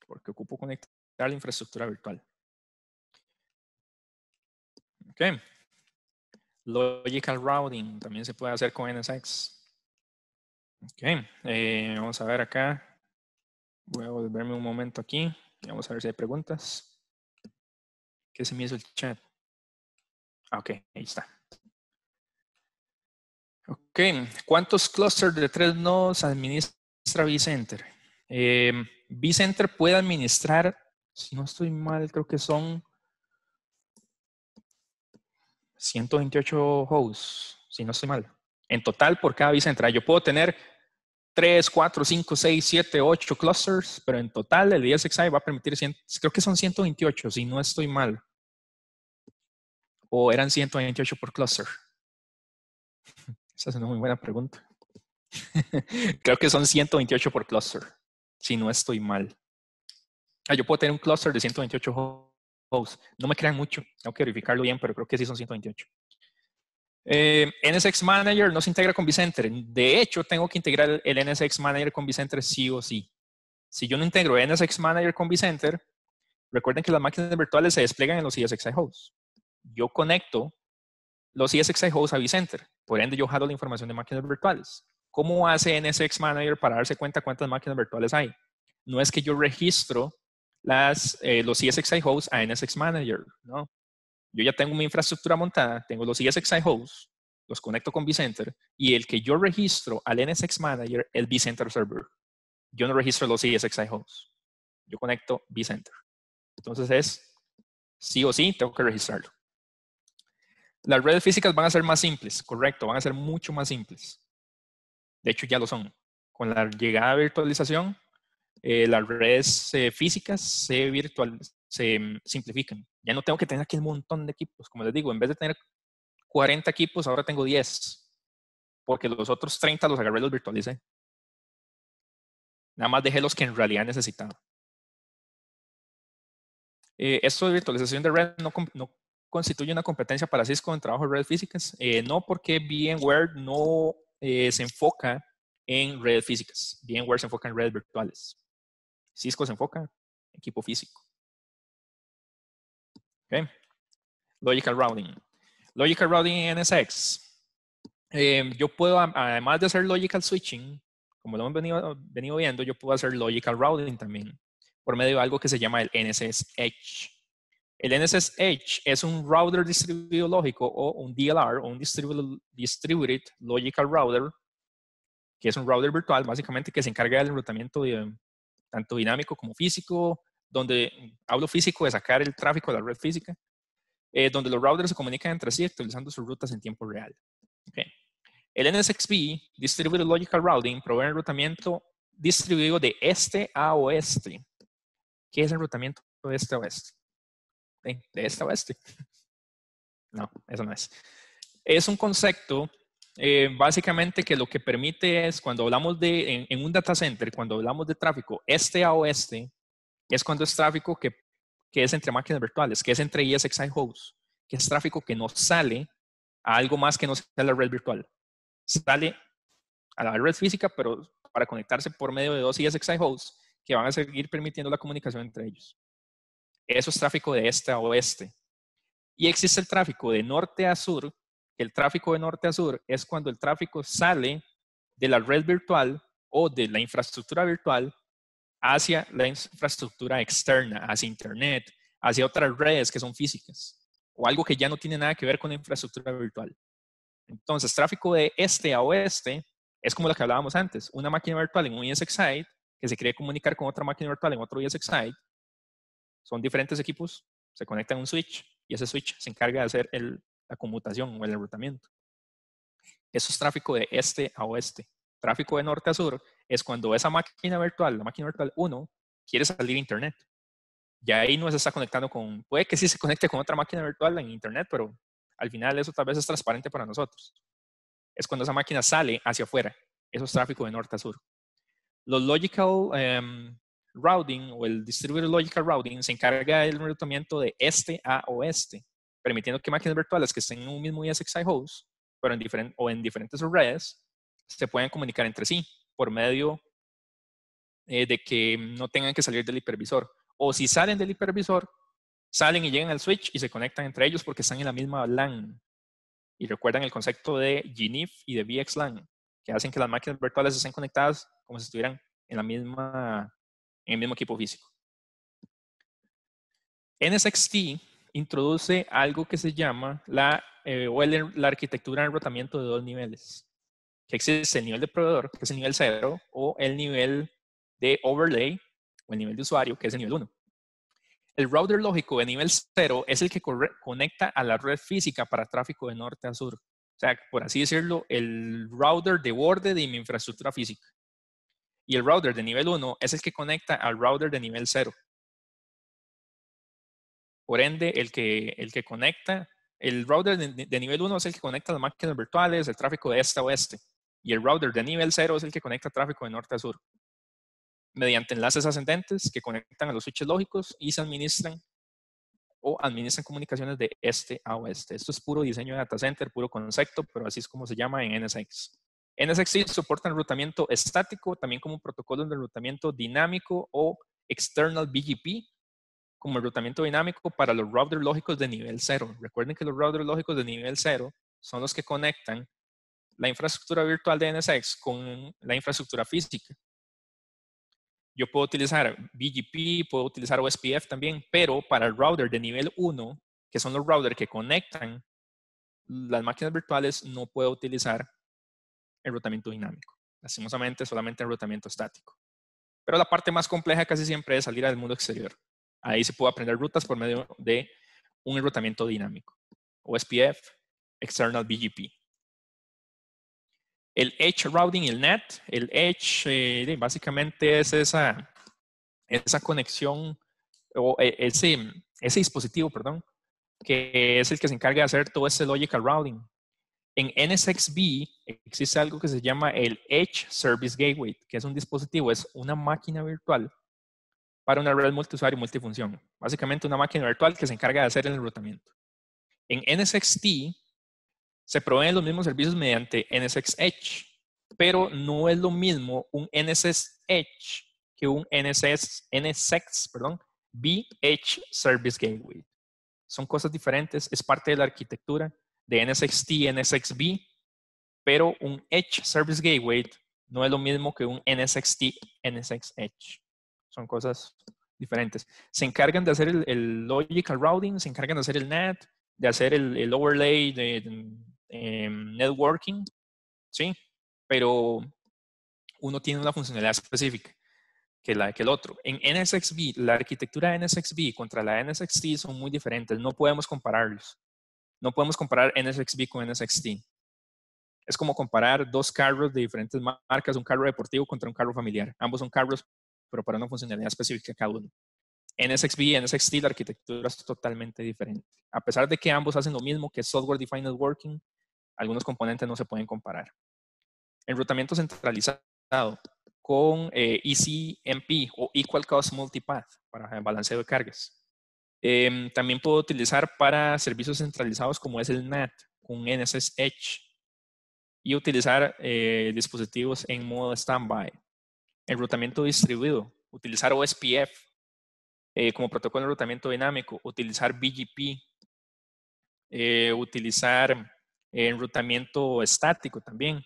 Porque ocupo conectar la infraestructura virtual. Ok. Logical routing también se puede hacer con NSX. Ok, eh, vamos a ver acá. Voy a volverme un momento aquí. Vamos a ver si hay preguntas. ¿Qué se me hizo el chat? Ah, ok, ahí está. Ok, ¿cuántos clusters de tres nodos administra vCenter? Eh, em, vCenter puede administrar, si no estoy mal, creo que son 128 hosts, si no estoy mal. En total, por cada vCenter. Ah, yo puedo tener 3, 4, 5, 6, 7, 8 clusters, pero en total el DSXI va a permitir, 100, creo que son 128, si no estoy mal o eran 128 por cluster? (laughs) Esa es una muy buena pregunta. (laughs) Creo que son 128 por cluster, si no estoy mal. Ah, yo puedo tener un cluster de 128 hosts. No me crean mucho, tengo que verificarlo bien, pero creo que sí son 128. Eh, NSX Manager no se integra con vCenter. De hecho, tengo que integrar el NSX Manager con vCenter sí o sí. Si yo no integro NSX Manager con vCenter, recuerden que las máquinas virtuales se despliegan en los ISXi hosts yo conecto los ESXi hosts a vCenter. Por ende, yo jalo la información de máquinas virtuales. ¿Cómo hace NSX Manager para darse cuenta cuántas máquinas virtuales hay? No es que yo registro las, eh, los ESXi hosts a NSX Manager, Yo ya tengo mi infraestructura montada, tengo los ESXi hosts, los conecto con vCenter y el que yo registro al NSX Manager es vCenter Server. Yo no registro los ESXi hosts. Yo conecto vCenter. Entonces es sí o sí tengo que registrarlo. Las redes físicas van a ser más simples, correcto, van a ser mucho más simples. De hecho, ya lo son. Con la llegada de virtualización, eh, las redes eh, físicas se, virtual, se mm, simplifican. Ya no tengo que tener aquí un montón de equipos. Como les digo, en vez de tener 40 equipos, ahora tengo 10. Porque los otros 30 los agarré y los virtualicé. Nada más dejé los que en realidad necesitaba. Eh, esto de virtualización de red no, no, constituye una competencia para Cisco en trabajo de redes físicas? Eh, no, porque VMware no eh, se enfoca en redes físicas. VMware se enfoca en redes virtuales. Cisco se enfoca en equipo físico. Logical Routing. Logical Routing en NSX. Em, yo puedo, además de hacer Logical Switching, como lo hemos venido, venido viendo, yo puedo hacer Logical Routing también por medio de algo que se llama el NSS Edge. El NSSH es un router distribuido lógico o un DLR, un Distributed Logical Router, que es un router virtual básicamente que se encarga del enrutamiento tanto dinámico como físico, donde hablo físico de sacar el tráfico de la red física, eh, donde los routers se comunican entre sí utilizando sus rutas en tiempo real. El NSXP, Distributed Logical Routing, provee enrutamiento distribuido de este a oeste. ¿Qué es enrutamiento de este a oeste? de, este a oeste. No, eso no es. Es un concepto eh, básicamente que lo que permite es cuando hablamos de, en, un data center, cuando hablamos de tráfico este a oeste, es cuando es tráfico que, es entre máquinas virtuales, que es entre ESXi hosts, que es tráfico que no sale a algo más que no sea la red virtual. Sale a la red física, pero para conectarse por medio de dos ESXi hosts que van a seguir permitiendo la comunicación entre ellos. Eso es tráfico de este a oeste. Y existe el tráfico de norte a sur. El tráfico de norte a sur es cuando el tráfico sale de la red virtual o de la infraestructura virtual hacia la infraestructura externa, hacia Internet, hacia otras redes que son físicas o algo que ya no tiene nada que ver con la infraestructura virtual. Entonces, tráfico de este a oeste es como lo que hablábamos antes, una máquina virtual en un ESXi que se quiere comunicar con otra máquina virtual en otro ESXi son diferentes equipos, se conectan a un switch y ese switch se encarga de hacer el, la conmutación o el enrutamiento. Eso es tráfico de este a oeste. Tráfico de norte a sur es cuando esa máquina virtual, la máquina virtual 1, quiere salir a Internet. Y ahí no se está conectando con, puede que sí se conecte con otra máquina virtual en Internet, pero al final eso tal vez es transparente para nosotros. Es cuando esa máquina sale hacia afuera. Eso es tráfico de norte a sur. Los logical em, routing o el Distributed Logical Routing se encarga del enrutamiento de este a oeste, permitiendo que máquinas virtuales que estén en un mismo ESXi host pero en o en diferentes redes se puedan comunicar entre sí por medio eh, de que no tengan que salir del hipervisor. O si salen del hipervisor, salen y llegan al switch y se conectan entre ellos porque están en la misma LAN. Y recuerdan el concepto de GNIF y de VXLAN, que hacen que las máquinas virtuales estén conectadas como si estuvieran en la misma en el mismo equipo físico. NSXT introduce algo que se llama la, eh, la arquitectura de rotamiento de dos niveles, que existe el nivel de proveedor, que es el nivel cero, o el nivel de overlay, o el nivel de usuario, que es el nivel 1. El router lógico de nivel 0 es el que conecta a la red física para tráfico de norte a sur. O sea, por así decirlo, el router de borde de mi infraestructura física. Y el router de nivel 1 es el que conecta al router de nivel 0. Por ende, el que, el conecta, el router de, nivel 1 es el que conecta las máquinas virtuales, el tráfico de este a oeste. Y el router de nivel 0 es el que conecta tráfico de norte a sur. Mediante enlaces ascendentes que conectan a los switches lógicos y se administran o administran comunicaciones de este a oeste. Esto es puro diseño de data center, puro concepto, pero así es como se llama en NSX nsx soporta enrutamiento estático, también como protocolo de enrutamiento dinámico o external BGP, como enrutamiento dinámico para los routers lógicos de nivel 0. Recuerden que los routers lógicos de nivel 0 son los que conectan la infraestructura virtual de NSX con la infraestructura física. Yo puedo utilizar BGP, puedo utilizar OSPF también, pero para el router de nivel 1, que son los routers que conectan las máquinas virtuales, no puedo utilizar enrutamiento dinámico. Lastimosamente, solamente enrutamiento estático. Pero la parte más compleja casi siempre es salir al mundo exterior. Ahí se puede aprender rutas por medio de un enrutamiento dinámico, o External BGP. El Edge Routing el NET, el Edge eh, básicamente es esa, conexión o eh, ese, ese dispositivo, perdón, que es el que se encarga de hacer todo ese logical routing en NSXB existe algo que se llama el Edge Service Gateway, que es un dispositivo, es una máquina virtual para una red multiusuario y multifunción. Básicamente una máquina virtual que se encarga de hacer el enrutamiento. En NSXT se proveen los mismos servicios mediante NSX Edge, pero no es lo mismo un NSX Edge que un NSX, NSX perdón, B Edge Service Gateway. Son cosas diferentes, es parte de la arquitectura de NSXT, NSXB, pero un Edge Service Gateway no es lo mismo que un NSXT, NSX Edge. Son cosas diferentes. Se encargan de hacer el, logical routing, se encargan de hacer el NAT, de hacer el, overlay de, em, networking, ¿sí? Pero uno tiene una funcionalidad específica que la que el otro. En NSXB, la arquitectura de NSXB contra la NSXT son muy diferentes, no podemos compararlos. No podemos comparar NSXB con NSXT. Es como comparar dos carros de diferentes marcas, un carro deportivo contra un carro familiar. Ambos son carros, pero para una funcionalidad específica cada uno. NSXB y NSXT, la arquitectura es totalmente diferente. A pesar de que ambos hacen lo mismo, que es Software Defined Networking, algunos componentes no se pueden comparar. Enrutamiento centralizado con ECMP eh, e o Equal Cost Multipath para balanceo de cargas. Em, también puedo utilizar para servicios centralizados como es el NAT con NSS Edge y utilizar eh, dispositivos en modo standby. enrutamiento distribuido, utilizar OSPF eh, como protocolo de enrutamiento dinámico, utilizar BGP, eh, utilizar enrutamiento estático también.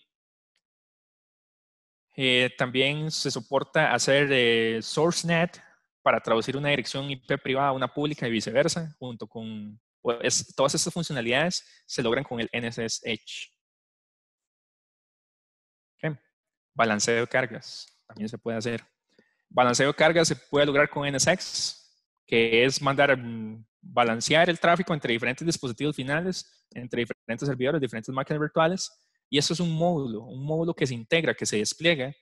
también se soporta hacer SourceNet, para traducir una dirección IP privada a una pública y viceversa, junto con pues, todas estas funcionalidades se logran con el NSS Edge. Balanceo de cargas, también se puede hacer. Balanceo de cargas se puede lograr con NSX, que es mandar mm, balancear el tráfico entre diferentes dispositivos finales, entre diferentes servidores, diferentes máquinas virtuales, y eso es un módulo, un módulo que se integra, que se despliega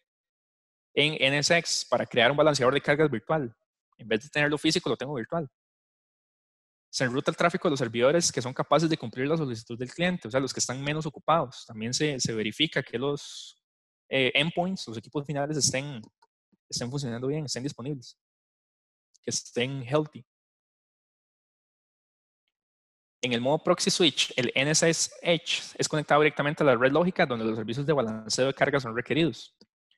en NSX para crear un balanceador de cargas virtual. En vez de tenerlo físico, lo tengo virtual. Se enruta el tráfico de los servidores que son capaces de cumplir la solicitud del cliente, o sea, los que están menos ocupados. También se, verifica que los eh, endpoints, los equipos finales, estén, estén funcionando bien, estén disponibles, que estén healthy. En el modo proxy switch, el NSS Edge es conectado directamente a la red lógica donde los servicios de balanceo de carga son requeridos.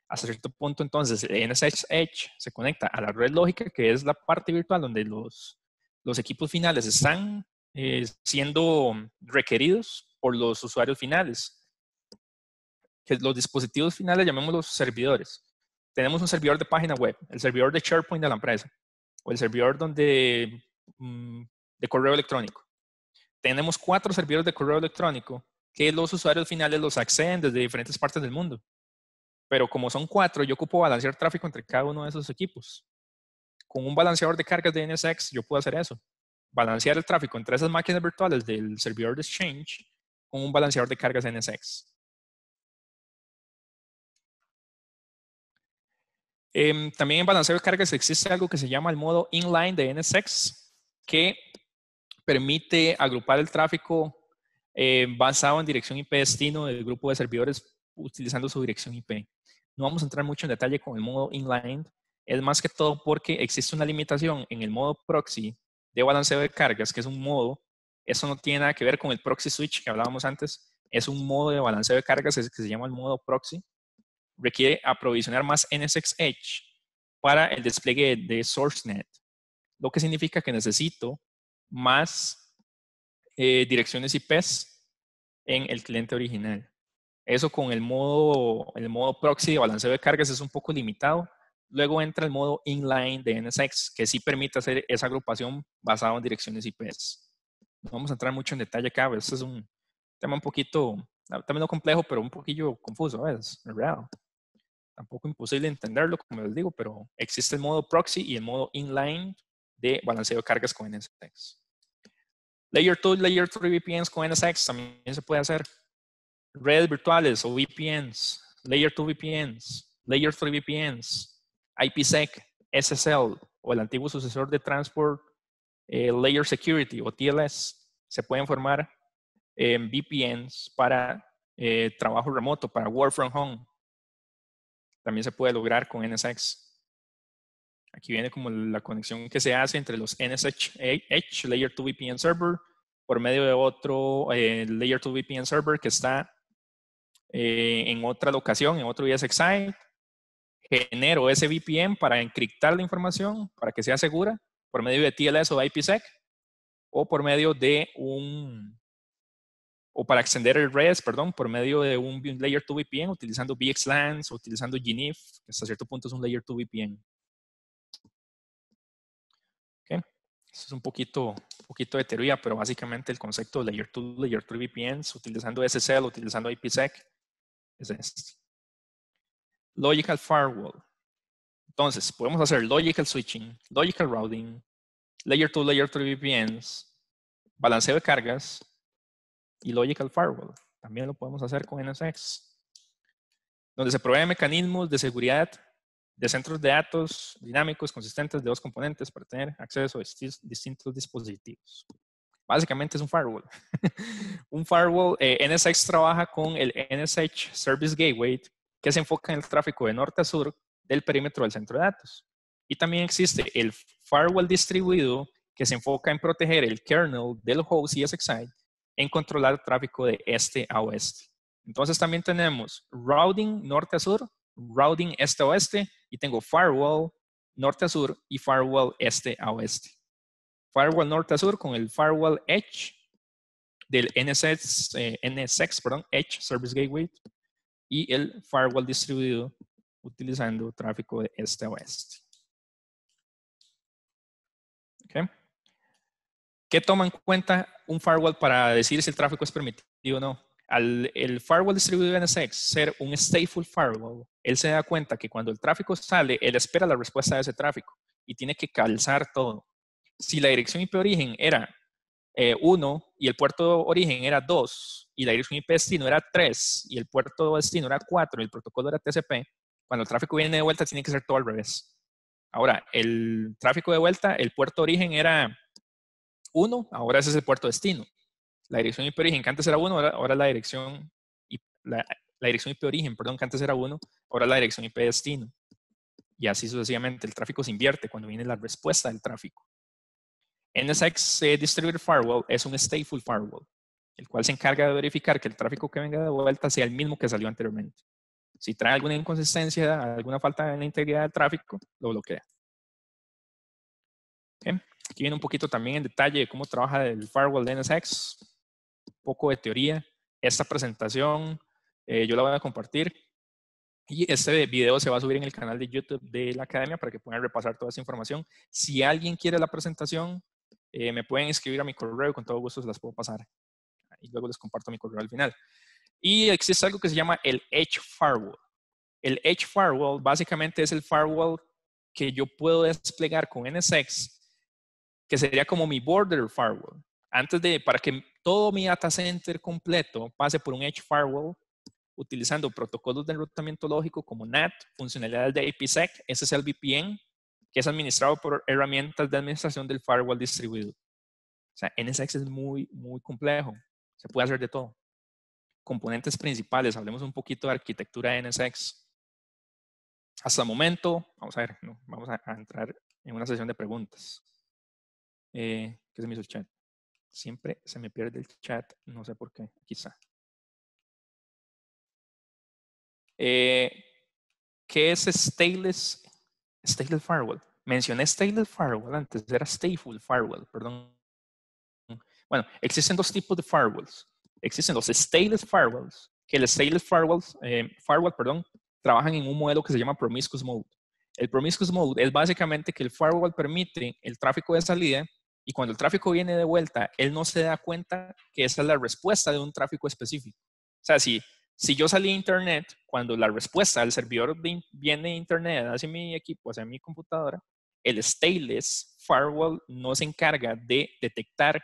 Hasta cierto punto, entonces, NSH Edge se conecta a la red lógica, que es la parte virtual donde los, equipos finales están eh, siendo requeridos por los usuarios finales. los dispositivos finales llamémoslos servidores. Tenemos un servidor de página web, el servidor de SharePoint de la empresa, o el servidor donde, mm, de correo electrónico. Tenemos cuatro servidores de correo electrónico que los usuarios finales los acceden desde diferentes partes del mundo. Pero como son cuatro, yo ocupo balancear tráfico entre cada uno de esos equipos. Con un balanceador de cargas de NSX yo puedo hacer eso. Balancear el tráfico entre esas máquinas virtuales del servidor de Exchange con un balanceador de cargas de NSX. Em, también en balanceo de cargas existe algo que se llama el modo inline de NSX, que permite agrupar el tráfico eh, basado en dirección IP destino del grupo de servidores utilizando su dirección IP. No vamos a entrar mucho en detalle con el modo inline. Es más que todo porque existe una limitación en el modo proxy de balanceo de cargas, que es un modo. Eso no tiene nada que ver con el proxy switch que hablábamos antes. Es un modo de balanceo de cargas que se llama el modo proxy. Requiere aprovisionar más NSX Edge para el despliegue de SourceNet, lo que significa que necesito más eh, direcciones IPs en el cliente original. Eso con el modo, el modo proxy de balanceo de cargas es un poco limitado. Luego entra el modo inline de NSX, que sí permite hacer esa agrupación basada en direcciones IPS. No vamos a entrar mucho en detalle acá, este es un tema un poquito, también no complejo, pero un poquillo confuso, es real. Tampoco imposible entenderlo, como les digo, pero existe el modo proxy y el modo inline de balanceo de cargas con NSX. Layer 2, Layer 3 VPNs con NSX también se puede hacer redes virtuales o VPNs, Layer 2 VPNs, Layer 3 VPNs, IPsec, SSL o el antiguo sucesor de Transport eh, Layer Security o TLS. Se pueden formar VPNs para eh, trabajo remoto, para work from home. También se puede lograr con NSX. Aquí viene como la conexión que se hace entre los NSH Layer 2 VPN Server por medio de otro eh, Layer 2 VPN Server que está eh, en otra locación, en otro site, genero ese VPN para encriptar la información, para que sea segura, por medio de TLS o IPsec, o por medio de un, o para extender el REST, perdón, por medio de un Layer 2 VPN, utilizando VXLANs, utilizando GNIF, que hasta cierto punto es un Layer 2 VPN. Okay. Eso es un poquito, poquito de teoría, pero básicamente el concepto de Layer 2, Layer 3 VPNs, utilizando SSL, utilizando IPsec, es Logical firewall. Entonces, podemos hacer logical switching, logical routing, layer 2, layer 3 VPNs, balanceo de cargas y logical firewall. También lo podemos hacer con NSX. Donde se provee mecanismos de seguridad de centros de datos dinámicos consistentes de dos componentes para tener acceso a distintos dispositivos. Básicamente es un firewall. (laughs) un firewall, eh, NSX trabaja con el NSH Service Gateway, que se enfoca en el tráfico de norte a sur del perímetro del centro de datos. Y también existe el firewall distribuido, que se enfoca en proteger el kernel del host ESXi en controlar el tráfico de este a oeste. Entonces también tenemos routing norte a sur, routing este a oeste, y tengo firewall norte a sur y firewall este a oeste firewall norte a sur con el firewall Edge del NSX, eh, perdón, Edge Service Gateway y el firewall distribuido utilizando tráfico de este a oeste. ¿Qué toma en cuenta un firewall para decir si el tráfico es permitido o no? Al el firewall distribuido de NSX ser un stateful firewall, él se da cuenta que cuando el tráfico sale, él espera la respuesta de ese tráfico y tiene que calzar todo si la dirección IP origen era 1 eh, y el puerto origen era 2 y la dirección IP destino era 3 y el puerto destino era 4 y el protocolo era TCP, cuando el tráfico viene de vuelta tiene que ser todo al revés. Ahora, el tráfico de vuelta, el puerto origen era 1, ahora ese es el puerto destino. La dirección IP origen, que antes era 1, ahora, la dirección la, la dirección IP origen, perdón, antes era 1, ahora la dirección IP destino. Y así sucesivamente, el tráfico se invierte cuando viene la respuesta del tráfico. NSX eh, Distributed Firewall es un stateful firewall, el cual se encarga de verificar que el tráfico que venga de vuelta sea el mismo que salió anteriormente. Si trae alguna inconsistencia, alguna falta en la integridad del tráfico, lo bloquea. Aquí viene un poquito también en detalle de cómo trabaja el firewall de NSX, un poco de teoría. Esta presentación eh, yo la voy a compartir y este video se va a subir en el canal de YouTube de la academia para que puedan repasar toda esa información. Si alguien quiere la presentación, eh, me pueden escribir a mi correo, con todo gusto se las puedo pasar. Y luego les comparto mi correo al final. Y existe algo que se llama el Edge Firewall. El Edge Firewall básicamente es el firewall que yo puedo desplegar con NSX, que sería como mi border firewall. Antes de, para que todo mi data center completo pase por un Edge Firewall, utilizando protocolos de enrutamiento lógico como NAT, funcionalidades de IPsec, SSL VPN, que es administrado por herramientas de administración del firewall distribuido. O sea, NSX es muy, muy complejo. Se puede hacer de todo. Componentes principales, hablemos un poquito de arquitectura de NSX. Hasta el momento, vamos a ver, vamos a, entrar en una sesión de preguntas. Eh, ¿Qué se me hizo el chat? Siempre se me pierde el chat, no sé por qué, quizá. Eh, ¿Qué es stateless Stateful Firewall. Mencioné stateful Firewall, antes era Stateful Firewall, perdón. Bueno, existen dos tipos de firewalls. Existen los Stateless Firewalls, que los Stateless Firewalls, eh, firewall, perdón, trabajan en un modelo que se llama Promiscuous Mode. El Promiscuous Mode es básicamente que el firewall permite el tráfico de salida y cuando el tráfico viene de vuelta, él no se da cuenta que esa es la respuesta de un tráfico específico. O sea, si si yo salí a Internet, cuando la respuesta del servidor viene de Internet hacia mi equipo, hacia mi computadora, el stateless firewall no se encarga de detectar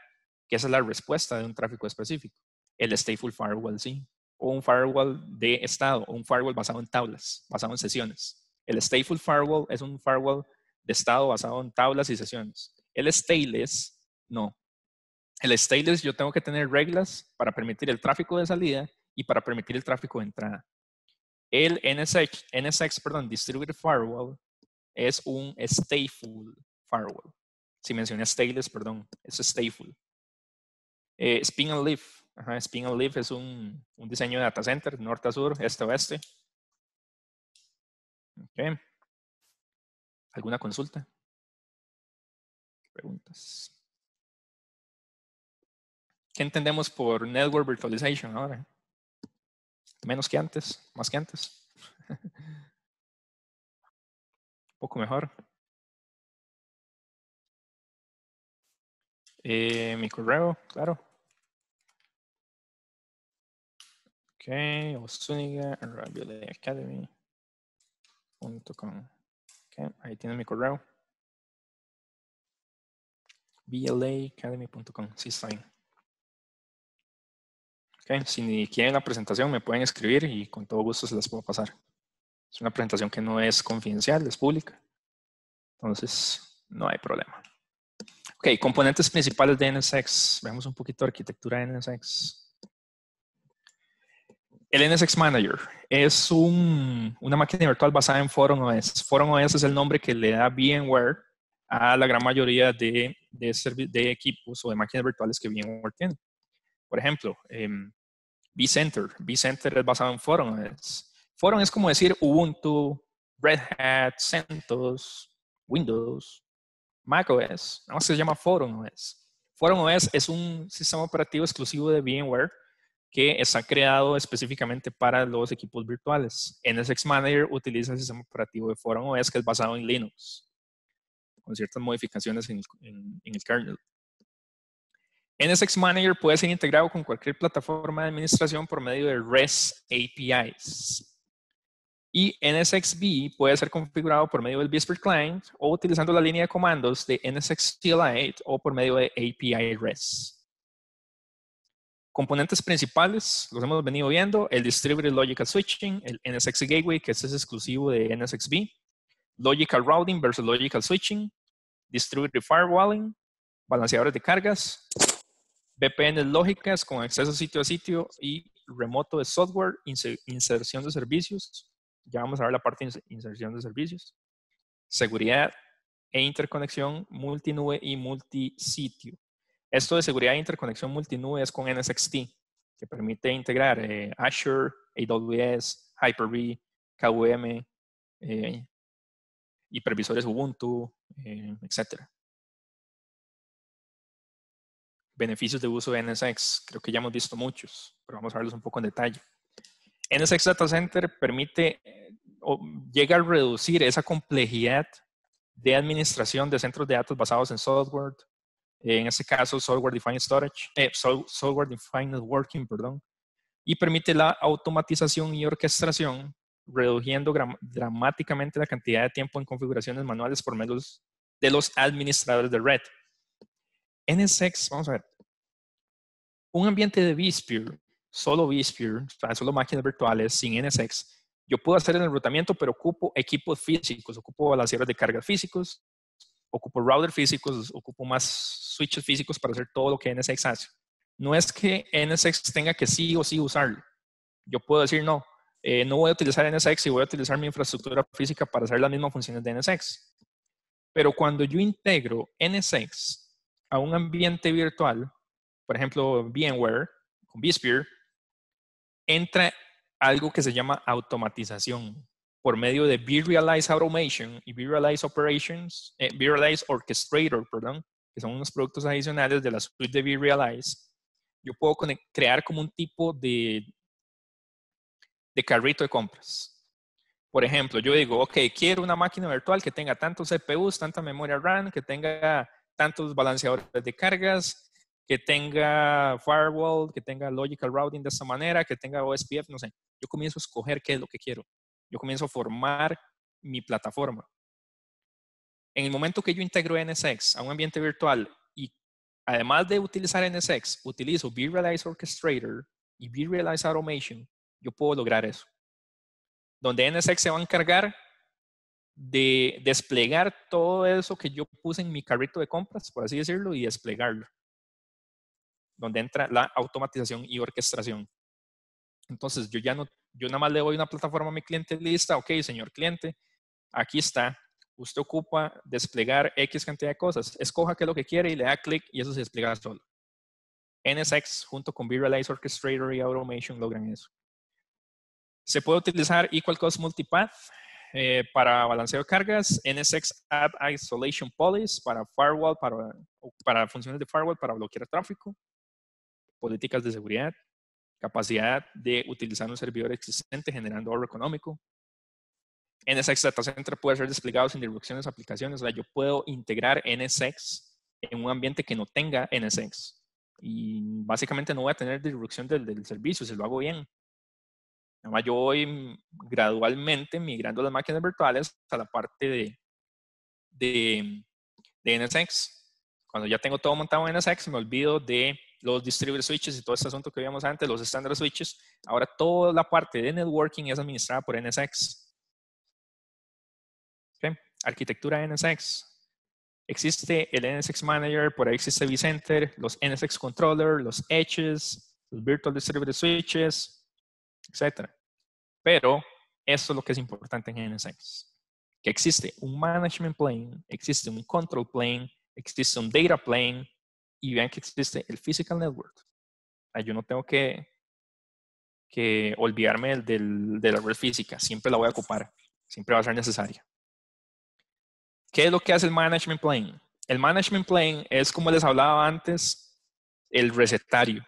que esa es la respuesta de un tráfico específico. El stateful firewall sí, o un firewall de estado, o un firewall basado en tablas, basado en sesiones. El stateful firewall es un firewall de estado basado en tablas y sesiones. El stateless no. El stateless yo tengo que tener reglas para permitir el tráfico de salida y para permitir el tráfico de entrada. El NSX, NSX perdón, Distributed Firewall es un stateful firewall. Si mencioné stateless, perdón, es stateful. Eh, spin and Leaf. spin and Leaf es un, diseño de data center, norte a sur, este a oeste. ¿Alguna consulta? Preguntas. ¿Qué entendemos por Network Virtualization ahora? Menos que antes, más que antes. Un (laughs) poco mejor. Eh, mi correo, claro. Ok, osuniga.academy.com. Okay, ahí tiene mi correo. academy.com. sí, está bien. Okay. Si quieren la presentación, me pueden escribir y con todo gusto se las puedo pasar. Es una presentación que no es confidencial, es pública. Entonces, no hay problema. Ok, componentes principales de NSX. Veamos un poquito de arquitectura de NSX. El NSX Manager es una máquina virtual basada en Forum OS. Forum OS es el nombre que le da VMware a la gran mayoría de, de equipos o de máquinas virtuales que VMware tiene. Por ejemplo, eh, em, vCenter. vCenter es basado en es Forum es como decir Ubuntu, Red Hat, CentOS, Windows, macOS. Nada más se llama Forum OS. Forum OS es un sistema operativo exclusivo de VMware que está creado específicamente para los equipos virtuales. NSX Manager utiliza el sistema operativo de Forum OS que es basado en Linux, con ciertas modificaciones en el kernel. NSX Manager puede ser integrado con cualquier plataforma de administración por medio de REST APIs. Y NSXB puede ser configurado por medio del vSphere Client o utilizando la línea de comandos de NSX CLI o por medio de API REST. Componentes principales, los hemos venido viendo, el Distributed Logical Switching, el NSX Gateway, que es exclusivo de NSXB, Logical Routing versus Logical Switching, Distributed Firewalling, balanceadores de cargas, VPNs lógicas con acceso sitio a sitio y remoto de software, inserción de servicios. Ya vamos a ver la parte de inserción de servicios. Seguridad e interconexión multinube y multisitio. Esto de seguridad e interconexión multinube es con NSXT, que permite integrar eh, Azure, AWS, Hyper-V, KVM, eh, hipervisores Ubuntu, eh, etc beneficios de uso de NSX. Creo que ya hemos visto muchos, pero vamos a verlos un poco en detalle. NSX Data Center permite eh, o llega a reducir esa complejidad de administración de centros de datos basados en software, en este caso software defined storage, eh, software defined networking, perdón, y permite la automatización y orquestación, reduciendo dramáticamente la cantidad de tiempo en configuraciones manuales por menos de los administradores de red. NSX, vamos a ver, un ambiente de vSphere, solo vSphere, solo máquinas virtuales, sin NSX, yo puedo hacer el enrutamiento, pero ocupo equipos físicos, ocupo sierras de carga físicos, ocupo routers físicos, ocupo más switches físicos para hacer todo lo que NSX hace. No es que NSX tenga que sí o sí usarlo. Yo puedo decir, no, eh, no voy a utilizar NSX y voy a utilizar mi infraestructura física para hacer las mismas funciones de NSX. Pero cuando yo integro NSX a un ambiente virtual, por ejemplo, VMware con vSphere, entra algo que se llama automatización por medio de vRealize Automation y vRealize Operations, eh, vRealize Orchestrator, perdón, que son unos productos adicionales de la suite de vRealize. Yo puedo crear como un tipo de, de carrito de compras. Por ejemplo, yo digo, ok, quiero una máquina virtual que tenga tantos CPUs, tanta memoria RAM, que tenga tantos balanceadores de cargas, que tenga firewall, que tenga logical routing de esta manera, que tenga OSPF, no sé. Yo comienzo a escoger qué es lo que quiero. Yo comienzo a formar mi plataforma. En el momento que yo integro NSX a un ambiente virtual y además de utilizar NSX, utilizo vRealize Orchestrator y vRealize Automation, yo puedo lograr eso. Donde NSX se va a encargar de desplegar todo eso que yo puse en mi carrito de compras, por así decirlo, y desplegarlo. Donde entra la automatización y orquestación. Entonces, yo ya no, yo nada más le doy una plataforma a mi cliente lista, ok, señor cliente, aquí está, usted ocupa desplegar X cantidad de cosas, escoja qué es lo que quiere y le da clic y eso se despliega solo. NSX junto con Viralize Orchestrator y Automation logran eso. Se puede utilizar Equal Cost Multipath eh, para balanceo de cargas, NSX App Isolation Policy para firewall, para, funciones de firewall para bloquear tráfico, políticas de seguridad, capacidad de utilizar un servidor existente generando ahorro económico. NSX Data Center puede ser desplegado sin disrupciones de aplicaciones. O sea, yo puedo integrar NSX en un ambiente que no tenga NSX. Y básicamente no voy a tener disrupción del servicio si lo hago bien yo voy gradualmente migrando las máquinas virtuales a la parte de, de, mm, NSX. Cuando ya tengo todo montado en NSX, me olvido de los distributed switches y todo este asunto que vimos antes, los standard switches. Ahora toda la parte de networking es administrada por NSX. Arquitectura NSX. Existe el NSX Manager, por ahí existe vCenter, los NSX Controller, los Edges, los Virtual Distributed Switches, etc. Pero eso es lo que es importante en NSX. que existe un management plane, existe un control plane, existe un data plane y vean que existe el physical network. Ah, yo no tengo que, que olvidarme del, de la red física, siempre la voy a ocupar, siempre va a ser necesaria. ¿Qué es lo que hace el management plane? El management plane es, como les hablaba antes, el recetario,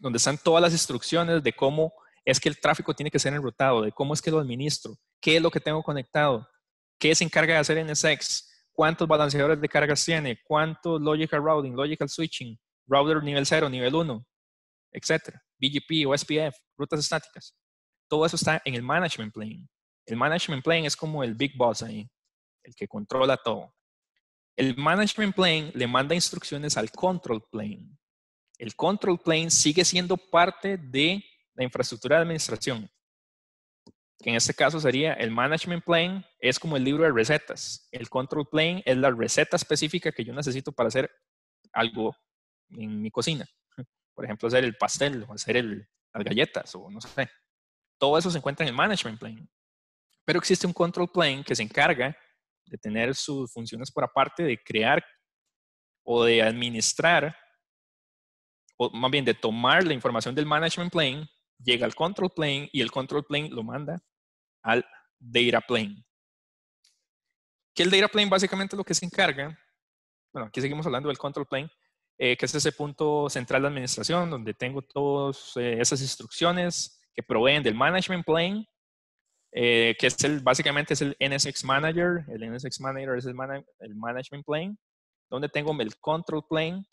donde están todas las instrucciones de cómo es que el tráfico tiene que ser enrutado, de cómo es que lo administro, qué es lo que tengo conectado, qué se encarga de hacer en SX, cuántos balanceadores de cargas tiene, cuántos logical routing, logical switching, router nivel 0, nivel 1, etc. BGP, OSPF, rutas estáticas. Todo eso está en el management plane. El management plane es como el big boss ahí, el que controla todo. El management plane le manda instrucciones al control plane. El control plane sigue siendo parte de la infraestructura de administración, que en este caso sería el management plane, es como el libro de recetas. El control plane es la receta específica que yo necesito para hacer algo en mi cocina. (laughs) Por ejemplo, hacer el pastel o hacer el, las galletas o no sé. Todo eso se encuentra en el management plane. Pero existe un control plane que se encarga de tener sus funciones por aparte, de crear o de administrar, o más bien de tomar la información del management plane llega al control plane y el control plane lo manda al data plane. Que el data plane básicamente lo que se encarga, bueno, aquí seguimos hablando del control plane, eh, que es ese punto central de administración donde tengo todas eh, esas instrucciones que proveen del management plane, eh, que es el, básicamente es el NSX manager, el NSX manager es el management plane, donde tengo el control plane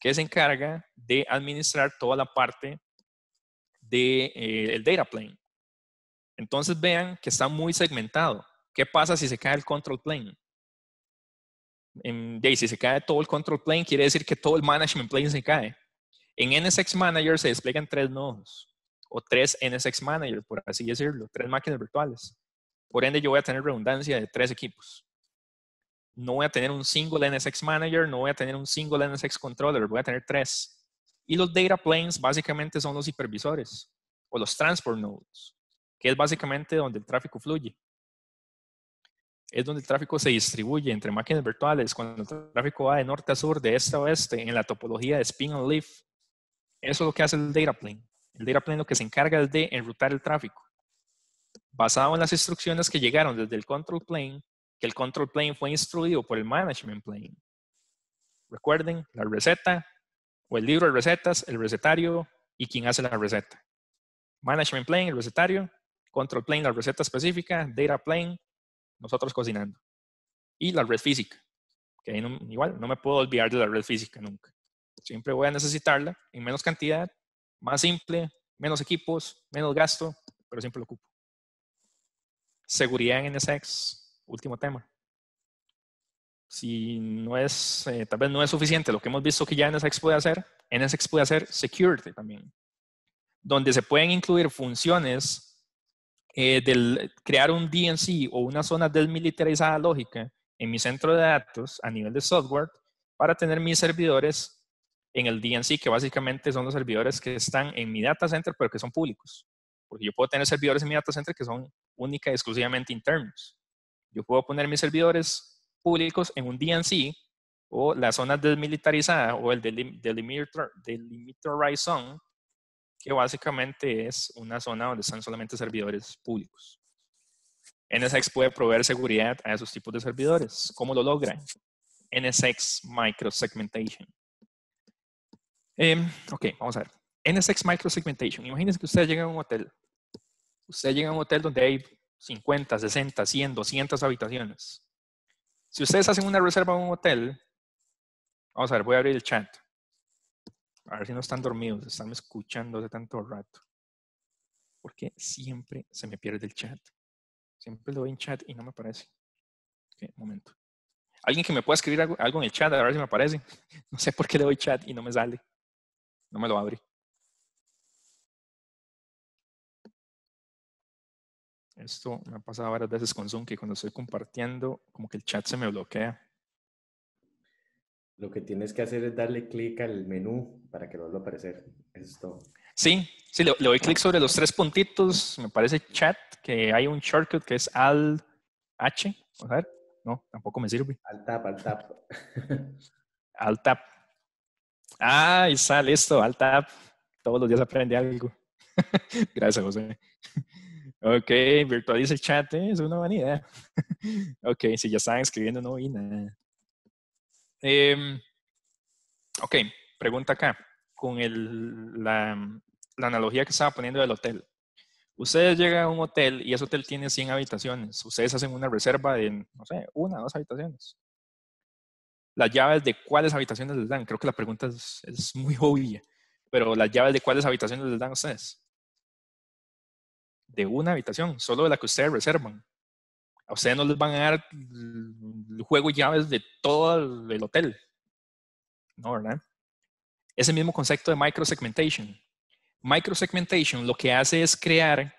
que se encarga de administrar toda la parte del de, eh, el data plane. Entonces vean que está muy segmentado. ¿Qué pasa si se cae el control plane? En, si se cae todo el control plane, quiere decir que todo el management plane se cae. En NSX Manager se despliegan tres nodos o tres NSX Manager, por así decirlo, tres máquinas virtuales. Por ende, yo voy a tener redundancia de tres equipos. No voy a tener un single NSX Manager, no voy a tener un single NSX Controller, voy a tener tres. Y los data planes básicamente son los hipervisores o los transport nodes, que es básicamente donde el tráfico fluye. Es donde el tráfico se distribuye entre máquinas virtuales, cuando el tráfico va de norte a sur, de este a oeste, en la topología de spin and leaf. Eso es lo que hace el data plane. El data plane lo que se encarga es de enrutar el tráfico. Basado en las instrucciones que llegaron desde el control plane, que el control plane fue instruido por el management plane. Recuerden, la receta o el libro de recetas, el recetario y quien hace la receta. Management Plane, el recetario, Control Plane, la receta específica, Data Plane, nosotros cocinando. Y la red física, que igual no me puedo olvidar de la red física nunca. Siempre voy a necesitarla en menos cantidad, más simple, menos equipos, menos gasto, pero siempre lo ocupo. Seguridad en NSX, último tema si no es, eh, tal vez no es suficiente lo que hemos visto que ya NSX puede hacer, NSX puede hacer security también, donde se pueden incluir funciones de eh, del crear un DNC o una zona desmilitarizada lógica en mi centro de datos a nivel de software para tener mis servidores en el DNC, que básicamente son los servidores que están en mi data center, pero que son públicos. Porque yo puedo tener servidores en mi data center que son única y exclusivamente internos. Yo puedo poner mis servidores públicos en un DNC o la zona desmilitarizada, o el delim delimiter zone, que básicamente es una zona donde están solamente servidores públicos. NSX puede proveer seguridad a esos tipos de servidores. ¿Cómo lo logra? NSX micro segmentation. Em, ok, vamos a ver. NSX segmentation. Imagínense que usted llega a un hotel. Usted llega a un hotel donde hay 50, 60, 100, 200 habitaciones. Si ustedes hacen una reserva en un hotel, vamos a ver, voy a abrir el chat. A ver si no están dormidos, están escuchando de tanto rato. Porque siempre se me pierde el chat. Siempre lo doy en chat y no me aparece. Ok, momento. Alguien que me pueda escribir algo, en el chat, a ver si me aparece. (laughs) No sé por qué le doy chat y no me sale. No me lo abre. Esto me ha pasado varias veces con Zoom, que cuando estoy compartiendo, como que el chat se me bloquea. Lo que tienes que hacer es darle clic al menú para que lo vuelva a aparecer. Eso Sí, sí, le, doy clic sobre los tres puntitos. Me parece chat, que hay un shortcut que es al H. A ver, no, tampoco me sirve. Al tap, al tap. (laughs) al tap. Ah, y sale esto. al tap. Todos los días aprende algo. (laughs) Gracias, José. Ok, virtualiza el chat, ¿eh? es una vanidad. (laughs) ok, si ya están escribiendo, no vi nada. Em, ok, pregunta acá, con el, la, analogía que estaba poniendo del hotel. Ustedes llegan a un hotel y ese hotel tiene 100 habitaciones. Ustedes hacen una reserva de, no sé, una, dos habitaciones. Las llaves de cuáles habitaciones les dan. Creo que la pregunta es, es muy obvia, pero las llaves de cuáles habitaciones les dan ustedes de una habitación, solo de la que ustedes reservan. A ustedes no les van a dar el juego y llaves de todo el hotel. No, ¿verdad? ese mismo concepto de microsegmentation. Microsegmentation lo que hace es crear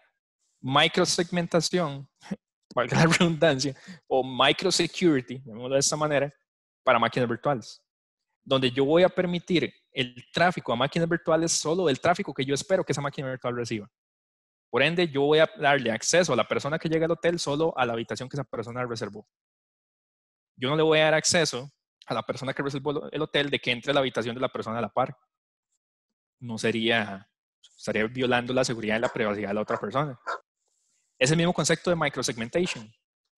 microsegmentación, (laughs) valga la redundancia, o microsecurity, llamémoslo de esa manera, para máquinas virtuales. Donde yo voy a permitir el tráfico a máquinas virtuales solo el tráfico que yo espero que esa máquina virtual reciba. Por ende, yo voy a darle acceso a la persona que llega al hotel solo a la habitación que esa persona reservó. Yo no le voy a dar acceso a la persona que reservó el hotel de que entre a la habitación de la persona a la par. No sería, estaría violando la seguridad y la privacidad de la otra persona. Es el mismo concepto de microsegmentation.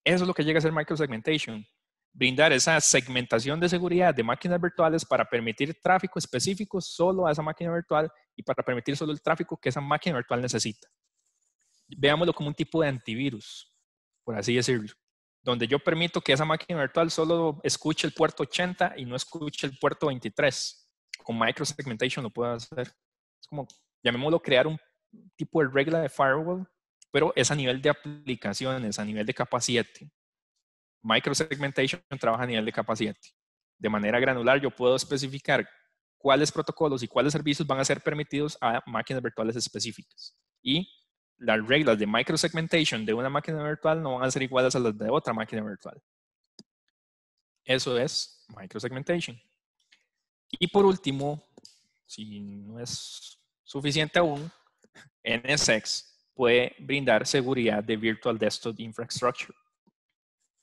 Eso es lo que llega a ser microsegmentation. Brindar esa segmentación de seguridad de máquinas virtuales para permitir tráfico específico solo a esa máquina virtual y para permitir solo el tráfico que esa máquina virtual necesita veámoslo como un tipo de antivirus, por así decirlo, donde yo permito que esa máquina virtual solo escuche el puerto 80 y no escuche el puerto 23. Con microsegmentation lo puedo hacer. Es como, llamémoslo crear un tipo de regla de firewall, pero es a nivel de aplicaciones, a nivel de capa 7. Microsegmentation trabaja a nivel de capa 7. De manera granular yo puedo especificar cuáles protocolos y cuáles servicios van a ser permitidos a máquinas virtuales específicas. Y las reglas de microsegmentation de una máquina virtual no van a ser iguales a las de otra máquina virtual. Eso es microsegmentation. Y por último, si no es suficiente aún, NSX puede brindar seguridad de Virtual Desktop Infrastructure.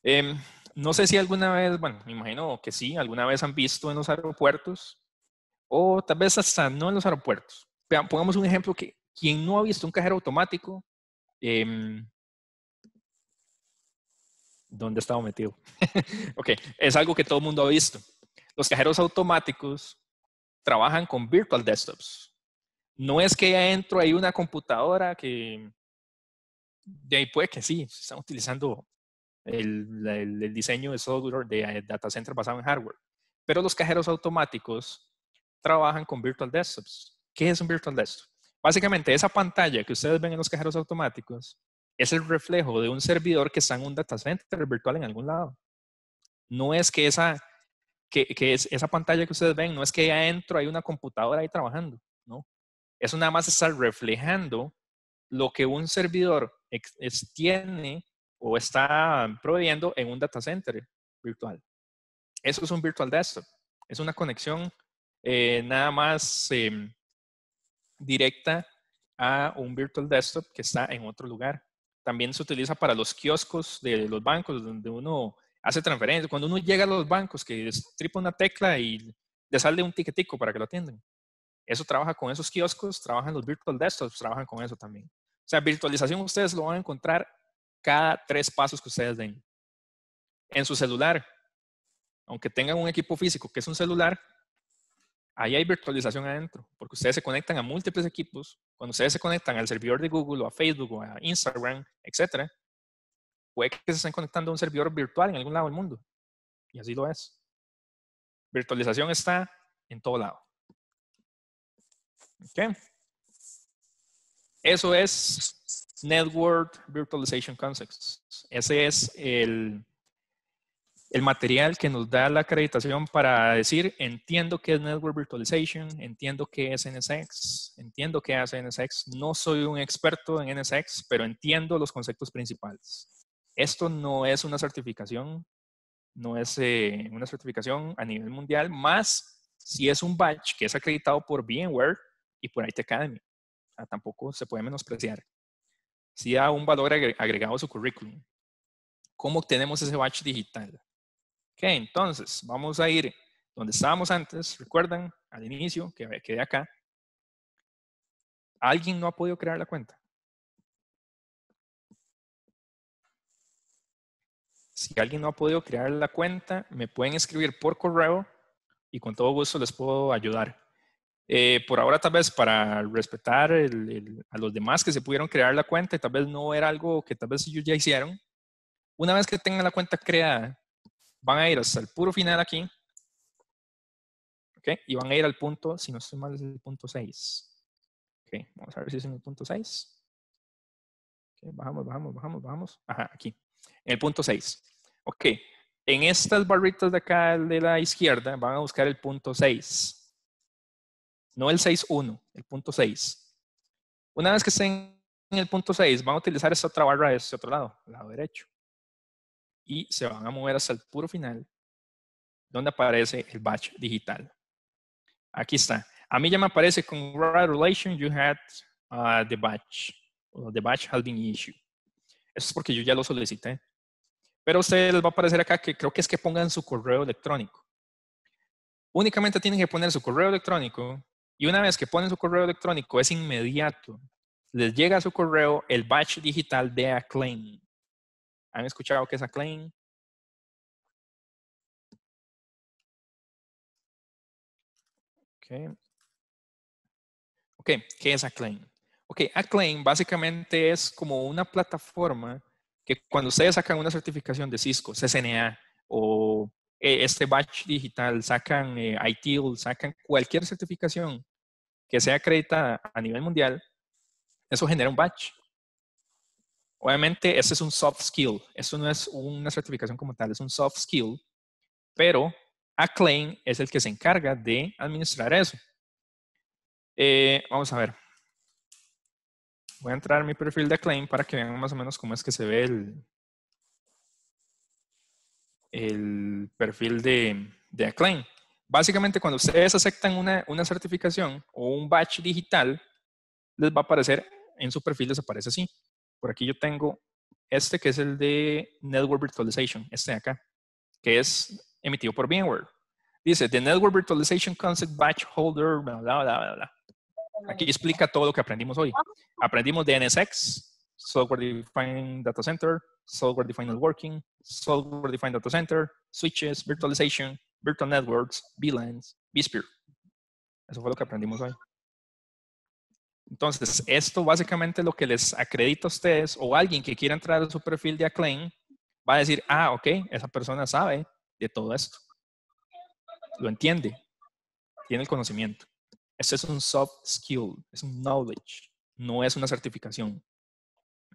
Em, no sé si alguna vez, bueno, me imagino que sí, alguna vez han visto en los aeropuertos, o tal vez hasta no en los aeropuertos. Pongamos un ejemplo que quien no ha visto un cajero automático, em, ¿dónde estaba metido? (laughs) ok, es algo que todo el mundo ha visto. Los cajeros automáticos trabajan con virtual desktops. No es que entro hay una computadora que de ahí puede que sí, están utilizando el, diseño de software de data center basado en hardware. Pero los cajeros automáticos trabajan con virtual desktops. ¿Qué es un virtual desktop? Básicamente, esa pantalla que ustedes ven en los cajeros automáticos es el reflejo de un servidor que está en un data center virtual en algún lado. No es que esa, que, esa pantalla que ustedes ven, no es que ahí adentro hay una computadora ahí trabajando, ¿no? Eso nada más está reflejando lo que un servidor extiende tiene o está proveyendo en un data center virtual. Eso es un virtual desktop. Es una conexión eh, nada más em, directa a un virtual desktop que está en otro lugar. También se utiliza para los kioscos de los bancos, donde uno hace transferencias. Cuando uno llega a los bancos, que tripa una tecla y le sale un tiquetico para que lo atiendan. Eso trabaja con esos kioscos, trabajan los virtual desktops, trabajan con eso también. O sea, virtualización ustedes lo van a encontrar cada tres pasos que ustedes den. En su celular, aunque tengan un equipo físico que es un celular, ahí hay virtualización adentro, porque ustedes se conectan a múltiples equipos. Cuando ustedes se conectan al servidor de Google o a Facebook o a Instagram, etc. puede que se estén conectando a un servidor virtual en algún lado del mundo. Y así lo es. Virtualización está en todo lado. Okay. Eso es Network Virtualization Concepts. Ese es el, el material que nos da la acreditación para decir, entiendo qué es Network Virtualization, entiendo qué es NSX, entiendo qué hace NSX, no soy un experto en NSX, pero entiendo los conceptos principales. Esto no es una certificación, no es eh, una certificación a nivel mundial, más si es un batch que es acreditado por VMware y por IT Academy. tampoco se puede menospreciar. Si da un valor agregado a su currículum. ¿Cómo obtenemos ese batch digital? Ok, entonces vamos a ir donde estábamos antes. Recuerdan al inicio que quedé acá. ¿Alguien no ha podido crear la cuenta? Si alguien no ha podido crear la cuenta, me pueden escribir por correo y con todo gusto les puedo ayudar. Eh, por ahora tal vez para respetar a los demás que se pudieron crear la cuenta y tal vez no era algo que tal vez ellos ya hicieron. Una vez que tengan la cuenta creada, van a ir hasta el puro final aquí. ¿Ok? Y van a ir al punto, si no estoy mal, es el punto 6. ¿Ok? Vamos a ver si es en el punto 6. ¿okay? Bajamos, bajamos, bajamos, bajamos. Ajá, aquí. En el punto 6. Ok. En estas barritas de acá de la izquierda van a buscar el punto 6. No el 6.1, el punto 6. Una vez que estén en el punto 6, van a utilizar esta otra barra de este otro lado, el lado derecho y se van a mover hasta el puro final, donde aparece el batch digital. Aquí está. A mí ya me aparece congratulations, you had uh, the batch. Uh, the batch has been issued. Eso es porque yo ya lo solicité. Pero a ustedes les va a aparecer acá que creo que es que pongan su correo electrónico. Únicamente tienen que poner su correo electrónico y una vez que ponen su correo electrónico es inmediato. Les llega a su correo el batch digital de Acclaim. ¿Han escuchado qué es Acclaim? Okay. ok, ¿qué es Acclaim? Ok, Acclaim básicamente es como una plataforma que cuando ustedes sacan una certificación de Cisco, CCNA o e, este batch digital, sacan eh, ITIL, sacan cualquier certificación que sea acreditada a nivel mundial, eso genera un batch. Obviamente, ese es un soft skill. Eso no es una certificación como tal, es un soft skill. Pero Acclaim es el que se encarga de administrar eso. Eh, vamos a ver. Voy a entrar a mi perfil de Acclaim para que vean más o menos cómo es que se ve el, el perfil de, Acclaim. Básicamente, cuando ustedes aceptan una, una certificación o un batch digital, les va a aparecer en su perfil, les aparece así por aquí yo tengo este que es el de Network Virtualization, este de acá, que es emitido por VMware. Dice, The Network Virtualization Concept Batch Holder, bla, bla, bla, Aquí explica todo lo que aprendimos hoy. Aprendimos de NSX, Software Defined Data Center, Software Defined Networking, Software Defined Data Center, Switches, Virtualization, Virtual Networks, VLANs, vSphere. Eso fue lo que aprendimos hoy. Entonces, esto básicamente lo que les acredita a ustedes o alguien que quiera entrar en su perfil de Acclaim va a decir, ah, ok, esa persona sabe de todo esto. Lo entiende. Tiene el conocimiento. Esto es un soft skill, es un knowledge, no es una certificación.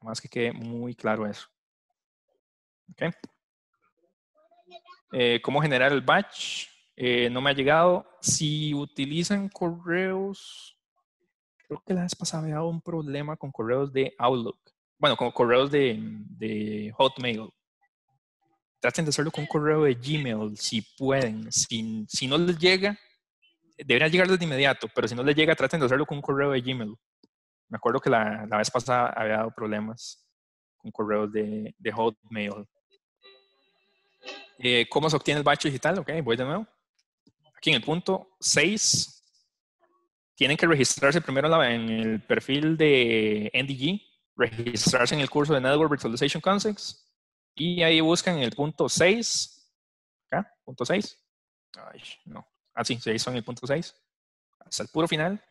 Más que quede muy claro eso. Okay. Eh, ¿Cómo generar el batch? Eh, no me ha llegado. Si utilizan correos, creo que la vez pasada había un problema con correos de Outlook. Bueno, con correos de, Hotmail. Traten de hacerlo con un correo de Gmail, si pueden. Si, si no les llega, deberían llegar de inmediato, pero si no les llega, traten de hacerlo con un correo de Gmail. Me acuerdo que la, la vez pasada había dado problemas con correos de, Hotmail. Eh, ¿Cómo se obtiene el batch digital? Ok, voy de nuevo. Aquí en el punto 6, tienen que registrarse primero en, el perfil de NDG, registrarse en el curso de Network Virtualization Concepts y ahí buscan el punto 6. Acá, punto 6. Ay, no. Ah, sí, ahí son el punto 6. Hasta el puro final.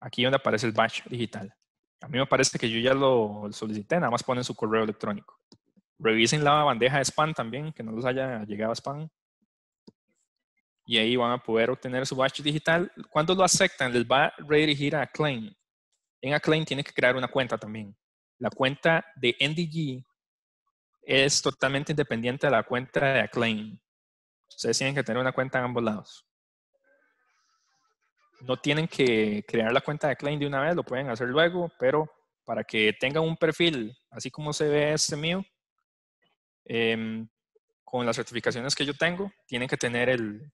Aquí donde aparece el batch digital. A mí me parece que yo ya lo solicité, nada más ponen su correo electrónico. Revisen la bandeja de spam también, que no les haya llegado a spam y ahí van a poder obtener su batch digital. Cuando lo aceptan, les va a redirigir a Acclaim. En Acclaim tienen que crear una cuenta también. La cuenta de NDG es totalmente independiente de la cuenta de Acclaim. Ustedes tienen que tener una cuenta en ambos lados. No tienen que crear la cuenta de Acclaim de una vez, lo pueden hacer luego, pero para que tengan un perfil, así como se ve este mío, em, con las certificaciones que yo tengo, tienen que tener el,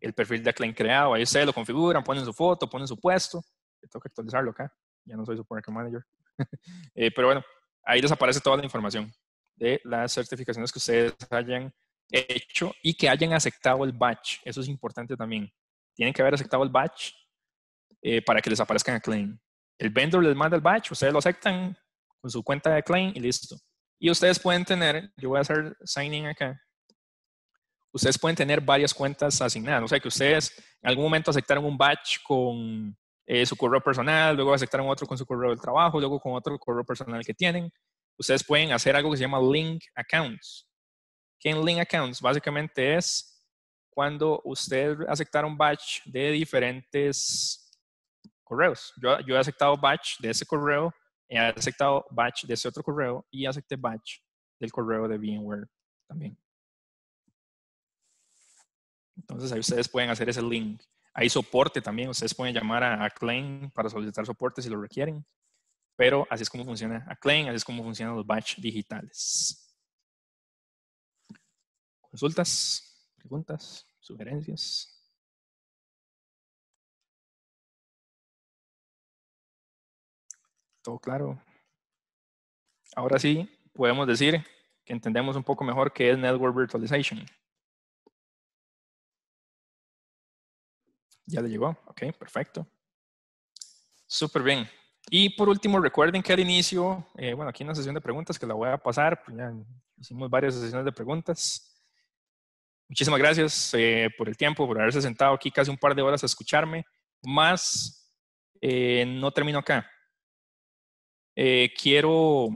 el perfil de client creado. Ahí ustedes lo configuran, ponen su foto, ponen su puesto. tengo que actualizarlo acá. Ya no soy su worker Manager. (laughs) Eh, pero bueno, ahí les aparece toda la información de las certificaciones que ustedes hayan hecho y que hayan aceptado el batch. Eso es importante también. Tienen que haber aceptado el batch eh, para que les aparezcan a claim. El vendor les manda el batch, ustedes lo aceptan con su cuenta de claim y listo. Y ustedes pueden tener, yo voy a hacer signing acá, ustedes pueden tener varias cuentas asignadas. O sea, que ustedes en algún momento aceptaron un batch con eh, su correo personal, luego aceptaron otro con su correo del trabajo, luego con otro correo personal que tienen. Ustedes pueden hacer algo que se llama link accounts. ¿Qué en link accounts? Básicamente es cuando usted ustedes un batch de diferentes correos. Yo, yo he aceptado batch de ese correo, he aceptado batch de ese otro correo y acepté batch del correo de VMware también. Entonces ahí ustedes pueden hacer ese link. Hay soporte también, ustedes pueden llamar a, a para solicitar soporte si lo requieren. Pero así es como funciona a Claim, así es como funcionan los batch digitales. Consultas, preguntas, sugerencias. Todo claro. Ahora sí, podemos decir que entendemos un poco mejor qué es Network Virtualization. Ya le llegó. Ok, perfecto. Súper bien. Y por último, recuerden que al inicio, eh, bueno, aquí en sesión de preguntas que la voy a pasar, pues ya hicimos varias sesiones de preguntas. Muchísimas gracias eh, por el tiempo, por haberse sentado aquí casi un par de horas a escucharme. Más, eh, no termino acá. quiero,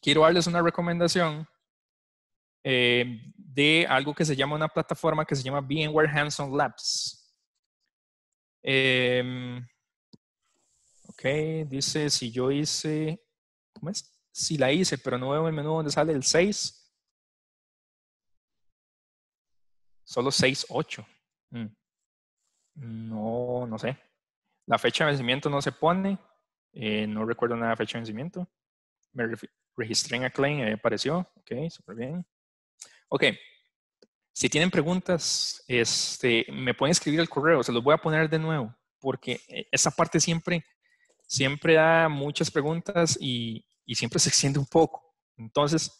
quiero darles una recomendación de algo que se llama una plataforma que se llama VMware Hands-on Labs. Em, ok, dice si yo hice, ¿cómo es? Si la hice, pero no veo el menú donde sale el 6. Solo 6, 8. Mm. No, no sé. La fecha de vencimiento no se pone. Eh, no recuerdo nada de fecha de vencimiento. Me registré en Acclaim y ahí apareció. Ok, súper bien. Ok, si tienen preguntas, este, me pueden escribir al correo, se los voy a poner de nuevo, porque eh, esa parte siempre, siempre da muchas preguntas y, siempre se extiende un poco. Entonces,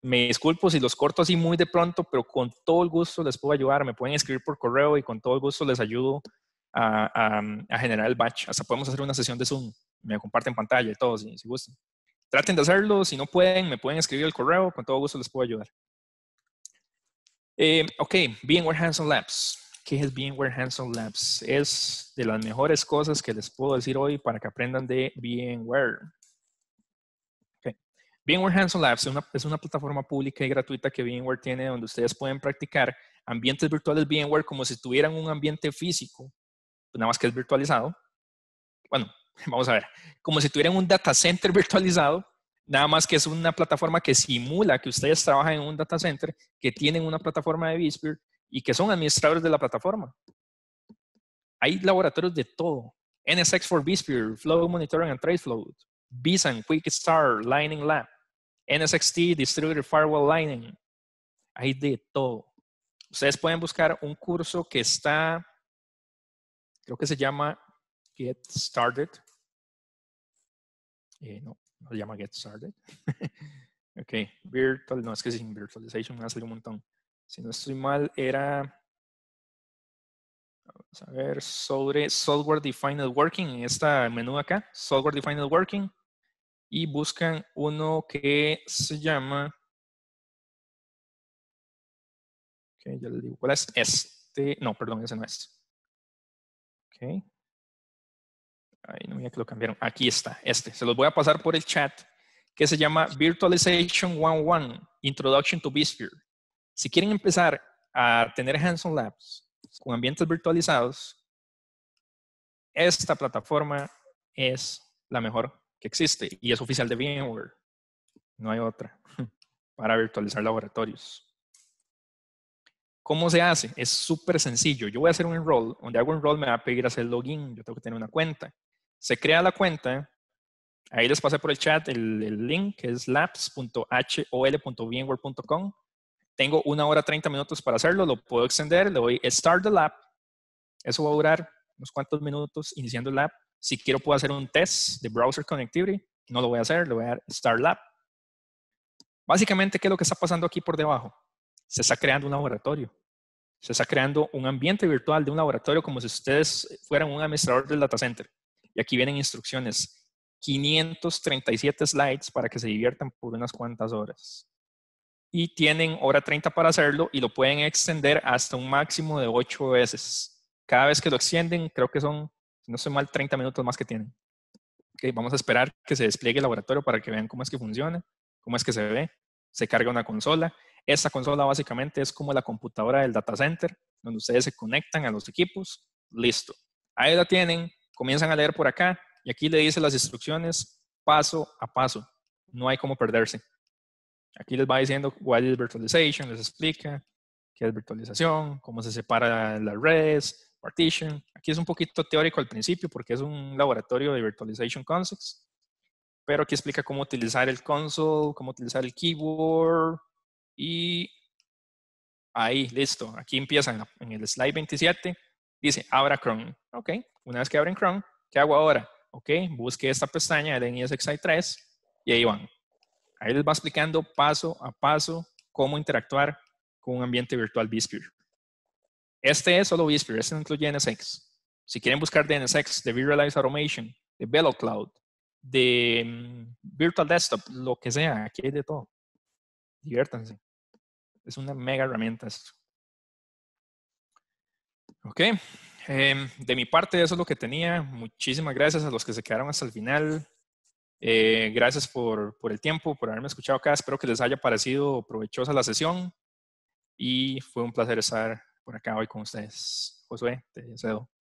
me disculpo si los corto así muy de pronto, pero con todo el gusto les puedo ayudar. Me pueden escribir por correo y con todo el gusto les ayudo a, generar el batch. Hasta podemos hacer una sesión de Zoom. Me comparten pantalla y todo, si, si gustan. Traten de hacerlo. Si no pueden, me pueden escribir el correo. Con todo gusto les puedo ayudar. Eh, ok, VMware Hands-On Labs. ¿Qué es VMware Hands-On Labs? Es de las mejores cosas que les puedo decir hoy para que aprendan de VMware. VMware Hands-On Labs es una, es una plataforma pública y gratuita que VMware tiene donde ustedes pueden practicar ambientes virtuales VMware como si tuvieran un ambiente físico, pues nada más que es virtualizado. Bueno, (laughs) vamos a ver, como si tuvieran un data center virtualizado, Nada más que es una plataforma que simula que ustedes trabajan en un data center, que tienen una plataforma de vSphere y que son administradores de la plataforma. Hay laboratorios de todo. NSX for vSphere, Flow Monitoring and Traceflow, Quick QuickStar, Lightning Lab, NSXT, Distributed Firewall Lightning. Hay de todo. Ustedes pueden buscar un curso que está, creo que se llama Get Started. Eh, no, lo llama Get Started. (laughs) ok, Virtual, no es que sin Virtualization me salido un montón. Si no estoy mal, era Vamos a ver, sobre Software Defined working, en este menú acá, Software Defined working y buscan uno que se llama, ok, ya le digo cuál es, este, no, perdón, ese no es. Ok, no que lo cambiaron. Aquí está, este. Se los voy a pasar por el chat, que se llama Virtualization 1.1 Introduction to vSphere. Si quieren empezar a tener hands-on labs con ambientes virtualizados, esta plataforma es la mejor que existe y es oficial de VMware. No hay otra (laughs) para virtualizar laboratorios. ¿Cómo se hace? Es súper sencillo. Yo voy a hacer un enroll. Donde hago enroll me va a pedir hacer login. Yo tengo que tener una cuenta. Se crea la cuenta. Ahí les pasé por el chat el, link que es labs.hol.vmware.com. Tengo una hora treinta minutos para hacerlo. Lo puedo extender. Le doy Start the Lab. Eso va a durar unos cuantos minutos iniciando el lab. Si quiero puedo hacer un test de Browser Connectivity. No lo voy a hacer. Le voy a dar Start Lab. Básicamente, ¿qué es lo que está pasando aquí por debajo? Se está creando un laboratorio. Se está creando un ambiente virtual de un laboratorio como si ustedes fueran un administrador del data center. Y aquí vienen instrucciones. 537 slides para que se diviertan por unas cuantas horas. Y tienen hora 30 para hacerlo y lo pueden extender hasta un máximo de 8 veces. Cada vez que lo extienden, creo que son, no sé mal, 30 minutos más que tienen. vamos a esperar que se despliegue el laboratorio para que vean cómo es que funciona, cómo es que se ve. Se carga una consola. Esta consola básicamente es como la computadora del data center, donde ustedes se conectan a los equipos. Listo. Ahí la tienen, comienzan a leer por acá y aquí le dice las instrucciones paso a paso. No hay cómo perderse. Aquí les va diciendo cuál es virtualization, les explica qué es virtualización, cómo se separa la red partition. Aquí es un poquito teórico al principio porque es un laboratorio de virtualization concepts, pero aquí explica cómo utilizar el console, cómo utilizar el keyboard y ahí, listo. Aquí empiezan en el slide 27 Dice, abra Chrome. Ok, una vez que abren Chrome, ¿qué hago ahora? Ok, busque esta pestaña de NSXi 3 y ahí van. Ahí les va explicando paso a paso cómo interactuar con un ambiente virtual vSphere. Este es solo vSphere, este no incluye NSX. Si quieren buscar de NSX, de Virtualized Automation, de VeloCloud, de mm, Virtual Desktop, lo que sea, aquí hay de todo. Diviértanse. Es una mega herramienta esto. Ok, em, de mi parte eso es lo que tenía. Muchísimas gracias a los que se quedaron hasta el final. Eh, gracias por, por, el tiempo, por haberme escuchado acá. Espero que les haya parecido provechosa la sesión y fue un placer estar por acá hoy con ustedes. Josué, te deseo.